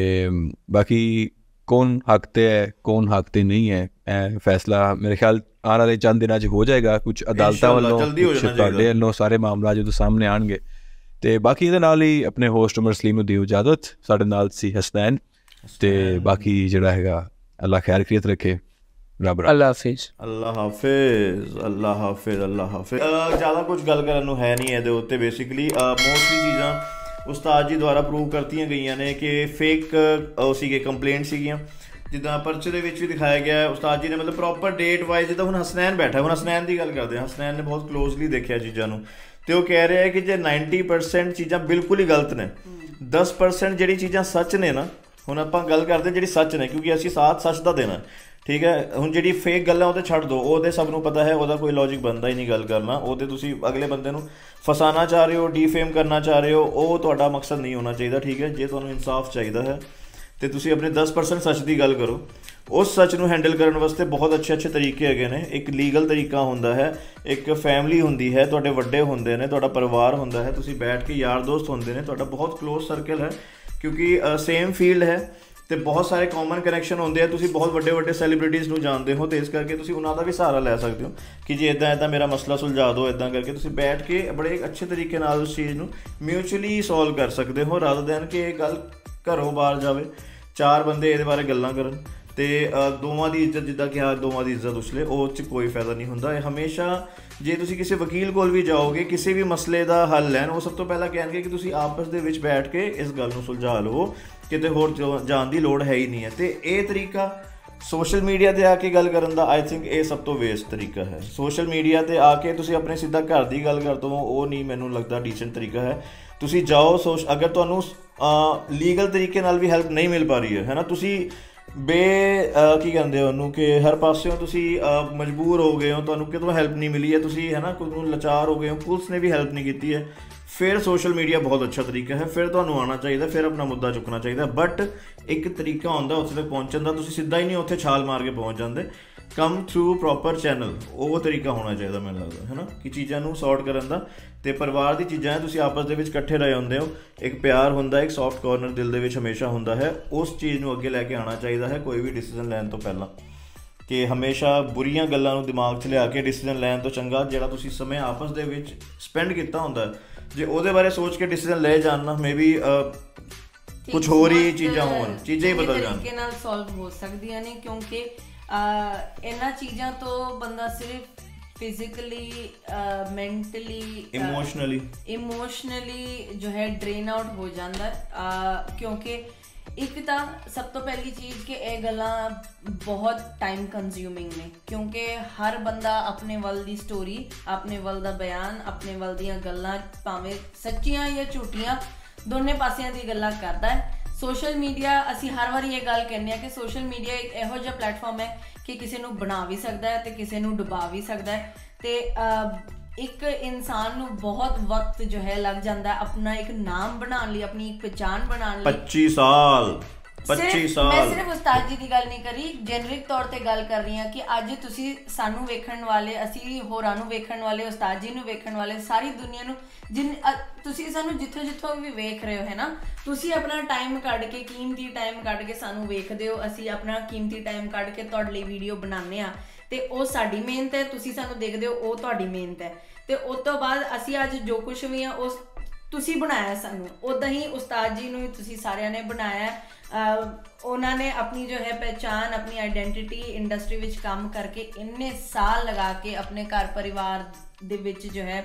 ਬਾਕੀ ਕੌਣ ਹੱਕ ਤੇ ਹੈ ਕੌਣ ਹੱਕ ਤੇ ਨਹੀਂ ਹੈ ਇਹ ਫੈਸਲਾ ਮੇਰੇ ਖਿਆਲ ਆਉਣ ਵਾਲੇ ਚੰਦ ਦਿਨਾਂ 'ਚ ਹੋ ਜਾਏਗਾ ਕੁਝ ਅਦਾਲਤਾਂ ਵੱਲੋਂ ਤੁਹਾਡੇ ਵੱਲੋਂ ਸਾਰੇ ਮਾਮਲੇ ਜਦੋਂ ਸਾਹਮਣੇ ਆਣਗੇ ਤੇ ਬਾਕੀ ਇਹਦੇ ਨਾਲ ਹੀ ਆਪਣੇ ਹੋਸਟ ਉਮਰ ਸਲੀਮ ਨੂੰ ਦਿਓ ਇਜਾਜ਼ਤ ਸਾਡੇ ਨਾਲ ਸੀ ਹਸਨੈਨ ਤੇ ਬਾਕੀ ਜਿਹੜਾ ਹੈਗਾ ਅੱਲਾ ਖੈਰ ਖਰੀਤ ਰੱਖੇ ਰੱਬ ਰੱਬ ਅੱਲਾ ਹਾਫਿਜ਼ ਅੱਲਾ ਹਾਫਿਜ਼ ਅੱਲਾ ਹਾਫਿਜ਼ ਅੱਲਾ ਹਾਫਿਜ਼ ਜ਼ਿਆਦਾ ਕੁਝ ਗੱਲ ਕਰਨ ਨੂੰ ਹੈ ਨਹੀਂ ਇਹਦੇ ਉੱਤੇ ਬੇਸਿਕਲੀ ਮੋਸਟਲੀ ਚੀਜ਼ਾਂ ਉਸਤਾਦ ਜੀ ਦੁਆਰਾ ਪ੍ਰੂਵ ਕਰਤੀਆਂ ਗਈਆਂ ਨੇ ਕਿ ਫੇਕ ਉਸੀ ਕੇ ਕੰਪਲੇਂਟ ਸੀਗੀਆਂ ਜਿੱਦਾਂ ਪਰਚੇ ਦੇ ਵਿੱਚ ਵੀ ਦਿਖਾਇਆ ਗਿਆ ਹੈ ਉਸਤਾਦ ਜੀ ਨੇ ਮਤਲਬ ਪ੍ਰੋਪਰ ਡੇਟ ਵਾਈਜ਼ ਜਿੱਦਾਂ ਹੁਣ ਹਸਨੈਨ ਬੈਠਾ ਹੁਣ ਹਸਨੈਨ ਦੀ ਗੱਲ ਕਰਦੇ ਹਾਂ ਹਸਨੈਨ ਨੇ ਬਹੁਤ ਕਲੋਜ਼ਲੀ ਦੇਖਿਆ ਚੀਜ਼ਾਂ ਨੂੰ ਤੇ ਉਹ ਕਹਿ ਰਿਹਾ ਹੈ ਕਿ ਜੇ 90% ਚੀਜ਼ਾਂ ਬਿਲਕੁਲ ਹੀ ਗਲਤ ਨੇ 10% ਜਿਹੜੀ ਚੀਜ਼ਾਂ ਸੱਚ ਨੇ ਨਾ ਹੁਣ ਆਪਾਂ ਗੱਲ ਕਰਦੇ ਜਿਹੜੀ ਸੱਚ ਨੇ ਕਿਉਂਕਿ ਅਸੀਂ ਸਾਥ ਸੱਚ ਦਾ ਦੇਣਾ ਠੀਕ ਹੈ ਹੁਣ ਜਿਹੜੀ ਫੇਕ ਗੱਲਾਂ ਉਹਦੇ ਛੱਡ ਦੋ ਉਹਦੇ ਸਭ ਨੂੰ ਪਤਾ ਹੈ ਉਹਦਾ ਕੋਈ ਲੌਜੀਕ ਬੰਦਾ ਹੀ ਨਹੀਂ ਗੱਲ ਕਰਨਾ ਉਹਦੇ ਤੁਸੀਂ ਅਗਲੇ ਬੰਦੇ ਨੂੰ ਫਸਾਣਾ ਚਾਹ ਰਹੇ ਹੋ ਡੀਫੇਮ ਕਰਨਾ ਚਾਹ ਰਹੇ ਹੋ ਉਹ ਤੁਹਾਡਾ ਮਕਸਦ ਨਹੀਂ ਹੋਣਾ ਚਾਹੀਦਾ ਠੀਕ ਹੈ ਜੇ ਤੁਹਾਨੂੰ ਇਨਸਾਫ ਚਾਹੀਦਾ ਹੈ ਤੇ ਤੁਸੀਂ ਆਪਣੇ 10% ਸੱਚ ਦੀ ਗੱਲ ਕਰੋ ਉਸ ਸੱਚ ਨੂੰ ਹੈਂਡਲ ਕਰਨ ਵਾਸਤੇ ਬਹੁਤ ਅੱਛੇ ਅੱਛੇ ਤਰੀਕੇ ਹੈਗੇ ਨੇ ਇੱਕ ਲੀਗਲ ਤਰੀਕਾ ਹੁੰਦਾ ਹੈ ਇੱਕ ਫੈਮਿਲੀ ਹੁੰਦੀ ਹੈ ਤੁਹਾਡੇ ਵੱਡੇ ਹੁੰਦੇ ਨੇ ਤੁਹਾਡਾ ਪਰਿਵਾਰ ਹੁੰਦਾ ਹੈ ਤੁਸੀਂ ਬੈਠ ਕੇ ਯਾਰ ਦੋਸਤ ਹੁੰਦੇ ਨੇ ਤੁਹਾਡਾ ਬਹੁਤ ক্লোਜ਼ ਸਰਕਲ ਹੈ ਕਿਉਂਕਿ ਸੇਮ ਫੀਲਡ ਹੈ ਤੇ ਬਹੁਤ ਸਾਰੇ ਕਾਮਨ ਕਨੈਕਸ਼ਨ ਹੁੰਦੇ ਆ ਤੁਸੀਂ ਬਹੁਤ ਵੱਡੇ ਵੱਡੇ ਸੈਲੀਬ੍ਰਿਟੀਜ਼ ਨੂੰ ਜਾਣਦੇ ਹੋ ਤੇ ਇਸ ਕਰਕੇ ਤੁਸੀਂ ਉਹਨਾਂ ਦਾ ਵੀ ਸਹਾਰਾ ਲੈ ਸਕਦੇ ਹੋ ਕਿ ਜੇ ਇਦਾਂ ਇਦਾਂ ਮੇਰਾ ਮਸਲਾ ਸੁਲਝਾ ਦਿਓ ਇਦਾਂ ਕਰਕੇ ਤੁਸੀਂ ਬੈਠ ਕੇ ਬੜੇ ਅੱਛੇ ਤਰੀਕੇ ਨਾਲ ਉਸ ਚੀਜ਼ ਨੂੰ ਮਿਊਚੁਅਲੀ ਸੋਲਵ ਕਰ ਸਕਦੇ ਹੋ ਰਾਦਰ ਦੈਨ ਕਿ ਇਹ ਗੱਲ ਘਰੋਂ ਬਾਹਰ ਜਾਵੇ ਚਾਰ ਬੰਦੇ ਇਹਦੇ ਬਾਰੇ ਗੱਲਾਂ ਕਰਨ ਤੇ ਦੋਵਾਂ ਦੀ ਇੱਜ਼ਤ ਜਿੱਦਾਂ ਕਿ ਆ ਦੋਵਾਂ ਦੀ ਇੱਜ਼ਤ ਉਸਲੇ ਉਹ ਚ ਕੋਈ ਫਾਇਦਾ ਨਹੀਂ ਹੁੰਦਾ ਇਹ ਹਮੇਸ਼ਾ ਜੇ ਤੁਸੀਂ ਕਿਸੇ ਵਕੀਲ ਕੋਲ ਵੀ ਜਾਓਗੇ ਕਿਸੇ ਵੀ ਮਸਲੇ ਦਾ ਹੱਲ ਲੈਣ ਉਹ ਸਭ ਤੋਂ ਪਹਿਲਾਂ ਕਹਿਣਗੇ ਕਿ ਤੁਸੀਂ ਆਪਸ ਦੇ ਵਿੱਚ ਬੈਠ ਕੇ ਇਸ ਗੱਲ ਨੂੰ ਸੁਲਝਾ ਲਵੋ ਕਿਤੇ ਹੋਰ ਜਾਣ ਦੀ ਲੋੜ ਹੈ ਹੀ ਨਹੀਂ ਹੈ ਤੇ ਇਹ ਤਰੀਕਾ ਸੋਸ਼ਲ ਮੀਡੀਆ ਤੇ ਆ ਕੇ ਗੱਲ ਕਰਨ ਦਾ ਆਈ ਥਿੰਕ ਇਹ ਸਭ ਤੋਂ ਵੇਸਟ ਤਰੀਕਾ ਹੈ ਸੋਸ਼ਲ ਮੀਡੀਆ ਤੇ ਆ ਕੇ ਤੁਸੀਂ ਆਪਣੇ ਸਿੱਧਾ ਘਰ ਦੀ ਗੱਲ ਕਰਦੇ ਹੋ ਉਹ ਨਹੀਂ ਮੈਨੂੰ ਲੱਗਦਾ ਡੀਸੈਂਟ ਤਰੀਕਾ ਹੈ ਤੁਸੀਂ ਜਾਓ ਸੋਸ਼ ਅਗਰ ਤੁਹਾਨੂੰ ਲੀਗਲ ਤਰੀਕੇ ਨਾਲ ਵੀ ਹੈਲਪ ਨਹੀਂ ਮਿਲ ਪਾ ਰਹੀ ਹੈ ਹੈਨਾ ਤੁਸੀਂ ਬੇ ਕੀ ਕਹਿੰਦੇ ਹੋ ਉਹਨੂੰ ਕਿ ਹਰ ਪਾਸਿਓਂ ਤੁਸੀਂ ਮਜਬੂਰ ਹੋ ਗਏ ਹੋ ਤੁਹਾਨੂੰ ਕਿਤੋਂ ਹੈਲਪ ਨਹੀਂ ਮਿਲੀ ਹੈ ਤੁਸੀਂ ਹੈਨਾ ਕੋਈ ਨੂੰ ਲਾਚਾਰ ਹੋ ਗਏ ਹੋ ਪੁਲਿਸ ਨੇ ਵੀ ਹੈਲਪ ਨਹੀਂ ਕੀਤੀ ਹੈ ਫਿਰ ਸੋਸ਼ਲ ਮੀਡੀਆ ਬਹੁਤ ਅੱਛਾ ਤਰੀਕਾ ਹੈ ਫਿਰ ਤੁਹਾਨੂੰ ਆਉਣਾ ਚਾਹੀਦਾ ਫਿਰ ਆਪਣਾ ਮੁੱਦਾ ਚੁੱਕਣਾ ਚਾਹੀਦਾ ਬਟ ਇੱਕ ਤਰੀਕਾ ਹੁੰਦਾ ਉਸ ਤੇ ਪਹੁੰਚਣ ਦਾ ਤੁਸੀਂ ਸਿੱਧਾ ਹੀ ਨਹੀਂ ਉੱਥੇ ਛਾਲ ਮਾਰ ਕੇ ਪਹੁੰਚ ਜਾਂਦੇ ਕਮ ਥਰੂ ਪ੍ਰੋਪਰ ਚੈਨਲ ਉਹ ਤਰੀਕਾ ਹੋਣਾ ਚਾਹੀਦਾ ਮੈਨੂੰ ਲੱਗਦਾ ਹੈ ਨਾ ਕਿ ਚੀਜ਼ਾਂ ਨੂੰ ਸੌਰਟ ਕਰਨ ਦਾ ਤੇ ਪਰਿਵਾਰ ਦੀ ਚੀਜ਼ਾਂ ਹੈ ਤੁਸੀਂ ਆਪਸ ਦੇ ਵਿੱਚ ਇਕੱਠੇ ਰਹੇ ਹੁੰਦੇ ਹੋ ਇੱਕ ਪਿਆਰ ਹੁੰਦਾ ਇੱਕ ਸੌਫਟ ਕਾਰਨਰ ਦਿਲ ਦੇ ਵਿੱਚ ਹਮੇਸ਼ਾ ਹੁੰਦਾ ਹੈ ਉਸ ਚੀਜ਼ ਨੂੰ ਅੱਗੇ ਲੈ ਕੇ ਆਉਣਾ ਚਾਹੀਦਾ ਹੈ ਕੋਈ ਵੀ ਡਿਸੀਜਨ ਲੈਣ ਤੋਂ ਪਹਿਲਾਂ ਕਿ ਹਮੇਸ਼ਾ ਬੁਰੀਆਂ ਗੱਲਾਂ ਨੂੰ ਦਿਮਾਗ 'ਚ ਲਿਆ ਕੇ ਡਿਸੀਜਨ ਲੈਣ ਤੋਂ ਚੰਗਾ ਜਿਹੜਾ ਤੁਸੀਂ ਸਮੇਂ ਆਪਸ ਦੇ ਵਿੱਚ ਸਪੈਂਡ ਕੀਤਾ ਹੁੰਦਾ ਹੈ ਜੇ ਉਹਦੇ ਬਾਰੇ ਸੋਚ ਕੇ ਡਿਸੀਜਨ ਲੈ ਜਾਣਾ ਮੇਬੀ ਕੁਝ ਹੋਰ ਹੀ ਚੀਜ਼ਾਂ ਹੋਣ ਚੀਜ਼ਾਂ ਹੀ ਬਦਲ ਜਾਣ ਕਿ ਨਾਲ ਸੋਲਵ ਹੋ ਸਕਦੀਆਂ ਨੇ ਕਿਉਂਕਿ ਇਹਨਾਂ ਚੀਜ਼ਾਂ ਤੋਂ ਬੰਦਾ ਸਿਰਫ ਫਿਜ਼ੀਕਲੀ ਮੈਂਟਲੀ ਇਮੋਸ਼ਨਲੀ ਇਮੋਸ਼ਨਲੀ ਜੋ ਹੈ ਡਰੇਨ ਆਊਟ ਹੋ ਜਾਂਦਾ ਕਿਉਂਕਿ ਇੱਕ ਤਾਂ ਸਭ ਤੋਂ ਪਹਿਲੀ ਚੀਜ਼ ਕਿ ਇਹ ਗੱਲਾਂ ਬਹੁਤ ਟਾਈਮ ਕੰਜ਼ਿਊਮਿੰਗ ਨੇ ਕਿਉਂਕਿ ਹਰ ਬੰਦਾ ਆਪਣੇ ਵੱਲ ਦੀ ਸਟੋਰੀ ਆਪਣੇ ਵੱਲ ਦਾ ਬਿਆਨ ਆਪਣੇ ਵੱਲ ਦੀਆਂ ਗੱਲਾਂ ਭਾਵੇਂ ਸੱਚੀਆਂ ਜਾਂ ਝੂਠੀਆਂ ਦੋਨੇ ਪਾਸਿਆਂ ਦੀ ਗੱਲਾਂ ਕਰਦਾ ਹੈ ਸੋਸ਼ਲ ਮੀਡੀਆ ਅਸੀਂ ਹਰ ਵਾਰੀ ਇਹ ਗੱਲ ਕਹਿੰਦੇ ਆ ਕਿ ਸੋਸ਼ਲ ਮੀਡੀਆ ਇੱਕ ਇਹੋ ਜਿਹਾ ਪਲੇਟਫਾਰਮ ਹੈ ਕਿ ਕਿਸੇ ਨੂੰ ਬਣਾ ਵੀ ਸਕਦਾ ਹੈ ਤੇ ਕਿਸੇ ਨੂੰ ਡੁਬਾ ਵੀ ਸਕਦਾ ਹੈ ਤੇ ਇੱਕ ਇਨਸਾਨ ਨੂੰ ਬਹੁਤ ਵਕਤ ਜੋ ਹੈ ਲੱਗ ਜਾਂਦਾ ਹੈ ਆਪਣਾ ਇੱਕ ਨਾਮ ਬਣਾਉਣ ਲਈ ਆਪਣੀ ਇੱਕ ਪਛਾਣ ਬਣਾਉਣ ਲਈ 25 ਸਾਲ 25 ਸਾਲ ਮੈਂ ਸਿਰਫ ਉਸਤਾਦ ਜੀ ਦੀ ਗੱਲ ਨਹੀਂ ਕਰੀ ਜਨਰਿਕ ਤੌਰ ਤੇ ਗੱਲ ਕਰ ਰਹੀ ਹਾਂ ਕਿ ਅੱਜ ਤੁਸੀਂ ਸਾਨੂੰ ਵੇਖਣ ਵਾਲੇ ਅਸੀਂ ਹੋਰਾਂ ਨੂੰ ਵੇਖਣ ਵਾਲੇ ਉਸਤਾਦ ਜੀ ਨੂੰ ਵੇਖਣ ਵਾਲੇ ਸਾਰੀ ਦੁਨੀਆ ਨੂੰ ਜਿਨ ਤੁਸੀਂ ਸਾਨੂੰ ਜਿੱਥੇ ਜਿੱਥੋਂ ਵੀ ਵੇਖ ਰਹੇ ਹੋ ਹੈ ਨਾ ਤੁਸੀਂ ਆਪਣਾ ਟਾਈਮ ਕੱਢ ਕੇ ਕੀਮਤੀ ਟਾਈਮ ਕੱਢ ਕੇ ਸਾਨੂੰ ਵੇਖਦੇ ਹੋ ਅਸੀਂ ਆਪਣਾ ਕੀਮਤੀ ਟਾਈਮ ਕੱਢ ਕੇ ਤੁਹਾਡੇ ਲਈ ਵੀਡੀਓ ਬਣਾਉਂਦੇ ਆ ਤੇ ਉਹ ਸਾਡੀ ਮਿਹਨਤ ਹੈ ਤੁਸੀਂ ਸਾਨੂੰ ਦੇਖਦੇ ਹੋ ਉਹ ਤੁਹਾਡੀ ਮਿਹਨਤ ਹੈ ਤੇ ਉਸ ਤੋਂ ਬਾਅਦ ਅਸੀਂ ਅੱਜ ਜੋ ਕੁਝ ਵੀ ਆ ਉਸ ਤੁਸੀਂ ਬਣਾਇਆ ਸਾਨੂੰ ਉਦਾਂ ਹੀ ਉਸਤਾਦ ਜੀ ਨੂੰ ਤੁਸੀਂ ਸਾਰਿਆਂ ਨੇ ਬਣਾਇਆ ਉਹਨਾਂ ਨੇ ਆਪਣੀ ਜੋ ਹੈ ਪਛਾਣ ਆਪਣੀ ਆਇਡੈਂਟੀਟੀ ਇੰਡਸਟਰੀ ਵਿੱਚ ਕੰਮ ਕਰਕੇ ਇੰਨੇ ਸਾਲ ਲਗਾ ਕੇ ਆਪਣੇ ਘਰ ਪਰਿਵਾਰ ਦੇ ਵਿੱਚ ਜੋ ਹੈ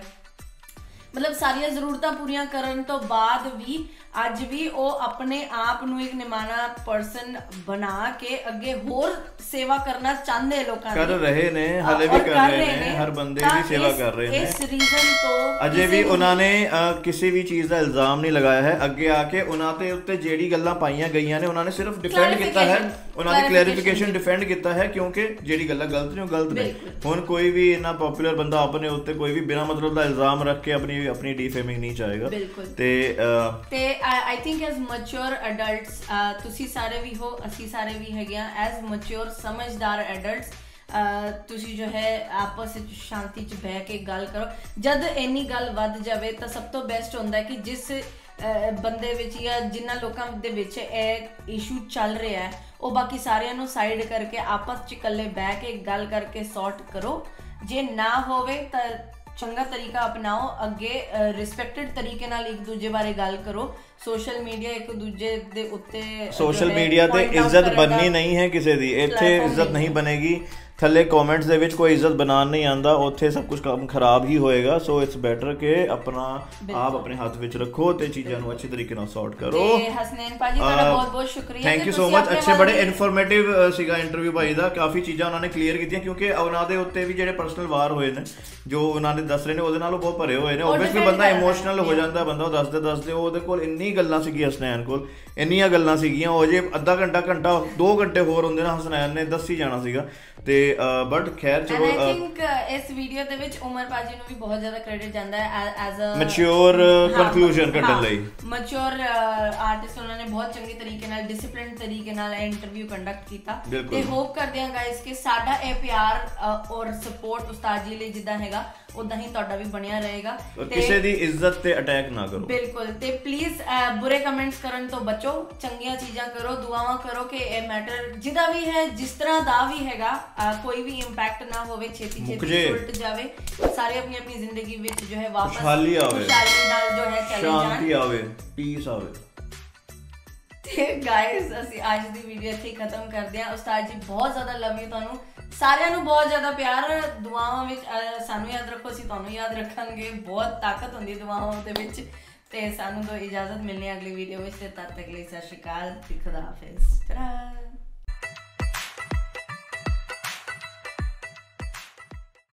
ਮਤਲਬ ਸਾਰੀਆਂ ਜ਼ਰੂਰਤਾਂ ਪੂਰੀਆਂ ਕਰਨ ਤੋਂ ਬਾਅਦ ਵੀ ਅੱਜ ਵੀ ਉਹ ਆਪਣੇ ਆਪ ਨੂੰ ਇੱਕ ਨਿਮਾਣਾ ਪਰਸਨ ਬਣਾ ਕੇ ਅੱਗੇ ਹੋਰ ਸੇਵਾ ਕਰਨਾ ਚਾਹੁੰਦੇ ਲੋਕਾਂ ਦੀ ਕਰ ਰਹੇ ਨੇ ਹਲੇ ਵੀ ਕਰ ਰਹੇ ਨੇ ਹਰ ਬੰਦੇ ਦੀ ਸੇਵਾ ਕਰ ਰਹੇ ਨੇ ਇਸ ਰੀਜ਼ਨ ਤੋਂ ਅਜੇ ਵੀ ਉਹਨਾਂ ਨੇ ਕਿਸੇ ਵੀ ਚੀਜ਼ ਦਾ ਇਲਜ਼ਾਮ ਨਹੀਂ ਲਗਾਇਆ ਹੈ ਅੱਗੇ ਆ ਕੇ ਉਹਨਾਂ ਤੇ ਉੱਤੇ ਜਿਹੜੀ ਗੱਲਾਂ ਪਾਈਆਂ ਗਈਆਂ ਨੇ ਉਹਨਾਂ ਨੇ ਸਿਰਫ ਡਿਫੈਂਡ ਕੀਤਾ ਹੈ ਉਹਨਾਂ ਦੀ ਕਲੈਰੀਫਿਕੇਸ਼ਨ ਡਿਫੈਂਡ ਕੀਤਾ ਹੈ ਕਿਉਂਕਿ ਜਿਹੜੀ ਗੱਲਾਂ ਗਲਤ ਨੇ ਉਹ ਗਲਤ ਨੇ ਹੁਣ ਕੋਈ ਵੀ ਇਨਾ ਪਪੂਲਰ ਬੰਦਾ ਆਪਣੇ ਉੱਤੇ ਕੋਈ ਵੀ ਬਿਨਾਂ ਮਤਲਬ ਦਾ ਇਲਜ਼ਾਮ ਰੱਖ ਕੇ ਆਪਣੀ ਵੀ ਆਪਣੀ ਡੀਫੇਮਿੰਗ ਨਹੀਂ ਚਾਹੇਗਾ ਤੇ ਤੇ I think as mature adults ਤੁਸੀਂ ਸਾਰੇ ਵੀ ਹੋ ਅਸੀਂ ਸਾਰੇ ਵੀ ਹੈਗੇ ਆ ਐਸ ਮੈਚੁਰ ਸਮਝਦਾਰ ਅਡਲਟਸ ਤੁਸੀਂ ਜੋ ਹੈ ਆਪਸ ਵਿੱਚ ਸ਼ਾਂਤੀ 'ਚ ਬਹਿ ਕੇ ਗੱਲ ਕਰੋ ਜਦ ਇੰਨੀ ਗੱਲ ਵੱਧ ਜਾਵੇ ਤਾਂ ਸਭ ਤੋਂ ਬੈਸਟ ਹੁੰਦਾ ਕਿ ਜਿਸ ਬੰਦੇ ਵਿੱਚ ਜਾਂ ਜਿਨ੍ਹਾਂ ਲੋਕਾਂ ਦੇ ਵਿੱਚ ਇਹ ਇਸ਼ੂ ਚੱਲ ਰਿਹਾ ਹੈ ਉਹ ਬਾਕੀ ਸਾਰਿਆਂ ਨੂੰ ਸਾਈਡ ਕਰਕੇ ਆਪਸ 'ਚ ਇਕੱਲੇ ਬਹਿ ਕੇ ਗੱਲ ਕਰਕੇ ਸੌਟ ਕਰੋ ਜੇ ਨਾ ਹੋਵੇ ਤਾਂ ਚੰਗਾ ਤਰੀਕਾ ਅਪਣਾਓ ਅੱਗੇ ਰਿਸਪੈਕਟਡ ਤਰੀਕੇ ਨਾਲ ਇੱਕ ਦੂਜੇ ਬਾਰੇ ਗੱਲ ਕਰੋ ਸੋਸ਼ਲ ਮੀਡੀਆ ਇੱਕ ਦੂਜੇ ਦੇ ਉੱਤੇ ਸੋਸ਼ਲ ਮੀਡੀਆ ਤੇ ਇੱਜ਼ਤ ਬਣਨੀ ਨਹੀਂ ਹੈ ਕਿਸੇ ਦੀ ਇੱਥੇ ਇੱਜ਼ਤ ਨਹੀਂ ਬਣੇਗੀ ਥੱਲੇ ਕਮੈਂਟਸ ਦੇ ਵਿੱਚ ਕੋਈ ਇੱਜ਼ਤ ਬਣਾਣ ਨਹੀਂ ਆਂਦਾ ਉੱਥੇ ਸਭ ਕੁਝ ਕੰਮ ਖਰਾਬ ਹੀ ਹੋਏਗਾ ਸੋ ਇਟਸ ਬੈਟਰ ਕਿ ਆਪਣਾ ਆਪ ਆਪਣੇ ਹੱਥ ਵਿੱਚ ਰੱਖੋ ਤੇ ਚੀਜ਼ਾਂ ਨੂੰ ਅੱਛੇ ਤਰੀਕੇ ਨਾਲ ਸੌਰਟ ਕਰੋ ਜੀ ਹਸਨੈਨ ਪਾਜੀ ਤੁਹਾਡਾ ਬਹੁਤ ਬਹੁਤ ਸ਼ੁਕਰੀਆ ਥੈਂਕ ਯੂ ਸੋ ਮਚ ਅੱਛੇ ਬੜੇ ਇਨਫੋਰਮੇਟਿਵ ਸੀਗਾ ਇੰਟਰਵਿਊ ਭਾਈ ਦਾ ਕਾਫੀ ਚੀਜ਼ਾਂ ਉਹਨਾਂ ਨੇ ਕਲੀਅਰ ਕੀਤੀਆਂ ਕਿਉਂਕਿ ਉਹਨਾਂ ਦੇ ਉੱਤੇ ਵੀ ਜਿਹੜੇ ਪਰਸਨਲ ਵਾਰ ਹੋਏ ਨੇ ਜੋ ਉਹਨਾਂ ਨੇ ਦੱਸ ਰਹੇ ਨੇ ਉਹਦੇ ਨਾਲ ਉਹ ਬਹੁਤ ਭਰੇ ਹੋਏ ਨੇ ਆਬਵੀਅਸਲੀ ਬੰਦਾ ਇਮੋਸ਼ਨਲ ਹੋ ਜਾਂਦਾ ਬੰਦਾ ਉਹ ਦੱਸਦੇ ਦੱਸਦੇ ਉਹਦੇ ਕੋਲ ਇੰਨੀ ਗੱਲਾਂ ਸੀਗੀਆਂ ਹਸਨੈਨ ਕੋਲ ਇੰਨੀਆਂ ਗੱਲਾਂ ਸੀਗੀਆਂ ਉਹ ਜੇ ਅੱਧਾ ਘੰਟਾ ਘੰਟਾ 2 ਘੰਟੇ ਹੋਰ ਹੁੰਦੇ ਨਾ ਹਸਨੈਨ ਨੇ ਦੱਸੀ ਜਾਣਾ ਸੀਗਾ ਤੇ ਬਟ ਖੈਰ ਚਲੋ ਆਈ ਥਿੰਕ ਇਸ ਵੀਡੀਓ ਦੇ ਵਿੱਚ ਉਮਰ ਪਾਜੀ ਨੂੰ ਵੀ ਬਹੁਤ ਜ਼ਿਆਦਾ ਕ੍ਰੈਡਿਟ ਜਾਂਦਾ ਹੈ ਐਜ਼ ਅ ਮੈਚੁਰ ਕਨਕਲੂਜਨ ਕੱਢਣ ਲਈ ਮੈਚੁਰ ਆਰਟਿਸਟ ਉਹਨਾਂ ਨੇ ਬਹੁਤ ਚੰਗੇ ਤਰੀਕੇ ਨਾਲ ਡਿਸਪਲਿਨਡ ਤਰੀਕੇ ਨਾਲ ਇੰਟਰਵਿਊ ਕੰਡਕਟ ਕੀਤਾ ਤੇ ਹੋਪ ਕਰਦੇ ਹਾਂ ਗਾਇਸ ਕਿ ਸਾਡਾ ਇਹ ਪਿਆਰ ਔਰ ਸਪੋਰਟ ਉਸਤਾਦ ਜੀ ਲਈ ਜਿੱਦਾਂ ਹੈਗਾ ਉਦਾਂ ਹੀ ਤੁਹਾਡਾ ਵੀ ਬਣਿਆ ਰਹੇਗਾ ਤੇ ਕਿਸੇ ਦੀ ਇੱਜ਼ਤ ਤੇ ਅਟੈਕ ਨਾ ਕਰੋ ਬਿਲਕੁਲ ਤੇ ਪਲੀਜ਼ ਬੁਰੇ ਕਮੈਂਟਸ ਕਰਨ ਤੋਂ ਬਚੋ ਚੰਗੀਆਂ ਚੀਜ਼ਾਂ ਕਰੋ ਦੁਆਵਾਂ ਕਰੋ ਕਿ ਇਹ ਮੈਟਰ ਜਿਹਦਾ ਵੀ ਹੈ ਜਿਸ ਤਰ੍ਹਾਂ ਦਾ ਵੀ ਹੈਗਾ ਕੋਈ ਵੀ ਇੰਪੈਕਟ ਨਾ ਹੋਵੇ ਛੇਤੀ ਛੇਤੀ ਉਲਟ ਜਾਵੇ ਸਾਰੇ ਆਪਣੀ ਆਪਣੀ ਜ਼ਿੰਦਗੀ ਵਿੱਚ ਜੋ ਹੈ ਵਾਪਸ ਖੁਸ਼ਹਾਲੀ ਆਵੇ ਖੁਸ਼ਹਾਲੀ ਨਾਲ ਜੋ ਹੈ ਚਲੇ ਜਾਣ ਸ਼ਾਂਤੀ ਆਵੇ ਪੀਸ ਆਵੇ ਤੇ ਗਾਇਸ ਅਸੀਂ ਅੱਜ ਦੀ ਵੀਡੀਓ ਇੱਥੇ ਖਤਮ ਕਰਦੇ ਹਾਂ ਉਸਤਾਦ ਜੀ ਬਹੁਤ ਜ਼ਿਆਦਾ ਲਵ ਯੂ ਤੁਹਾਨੂੰ ਸਾਰਿਆਂ ਨੂੰ ਬਹੁਤ ਜ਼ਿਆਦਾ ਪਿਆਰ ਦੁਆਵਾਂ ਵਿੱਚ ਸਾਨੂੰ ਯਾਦ ਰੱਖੋ ਅਸੀਂ ਤੁਹਾਨੂੰ ਯਾਦ ਰੱਖਾਂਗੇ ਬਹੁਤ ਤਾਕਤ ਹੁੰਦੀ ਦੁਆਵਾਂ ਦੇ ਵਿੱਚ ਤੇ ਸਾਨੂੰ ਤੋਂ ਇਜਾਜ਼ਤ ਮਿਲਣੀ ਅਗਲੀ ਵੀਡੀਓ ਵਿੱਚ ਤੇ ਤਦ ਤੱਕ ਲਈ ਸਤਿ ਸ਼੍ਰੀ ਅਕਾਲ ਤੇ ਖੁਦਾ ਹਾਫਿਜ਼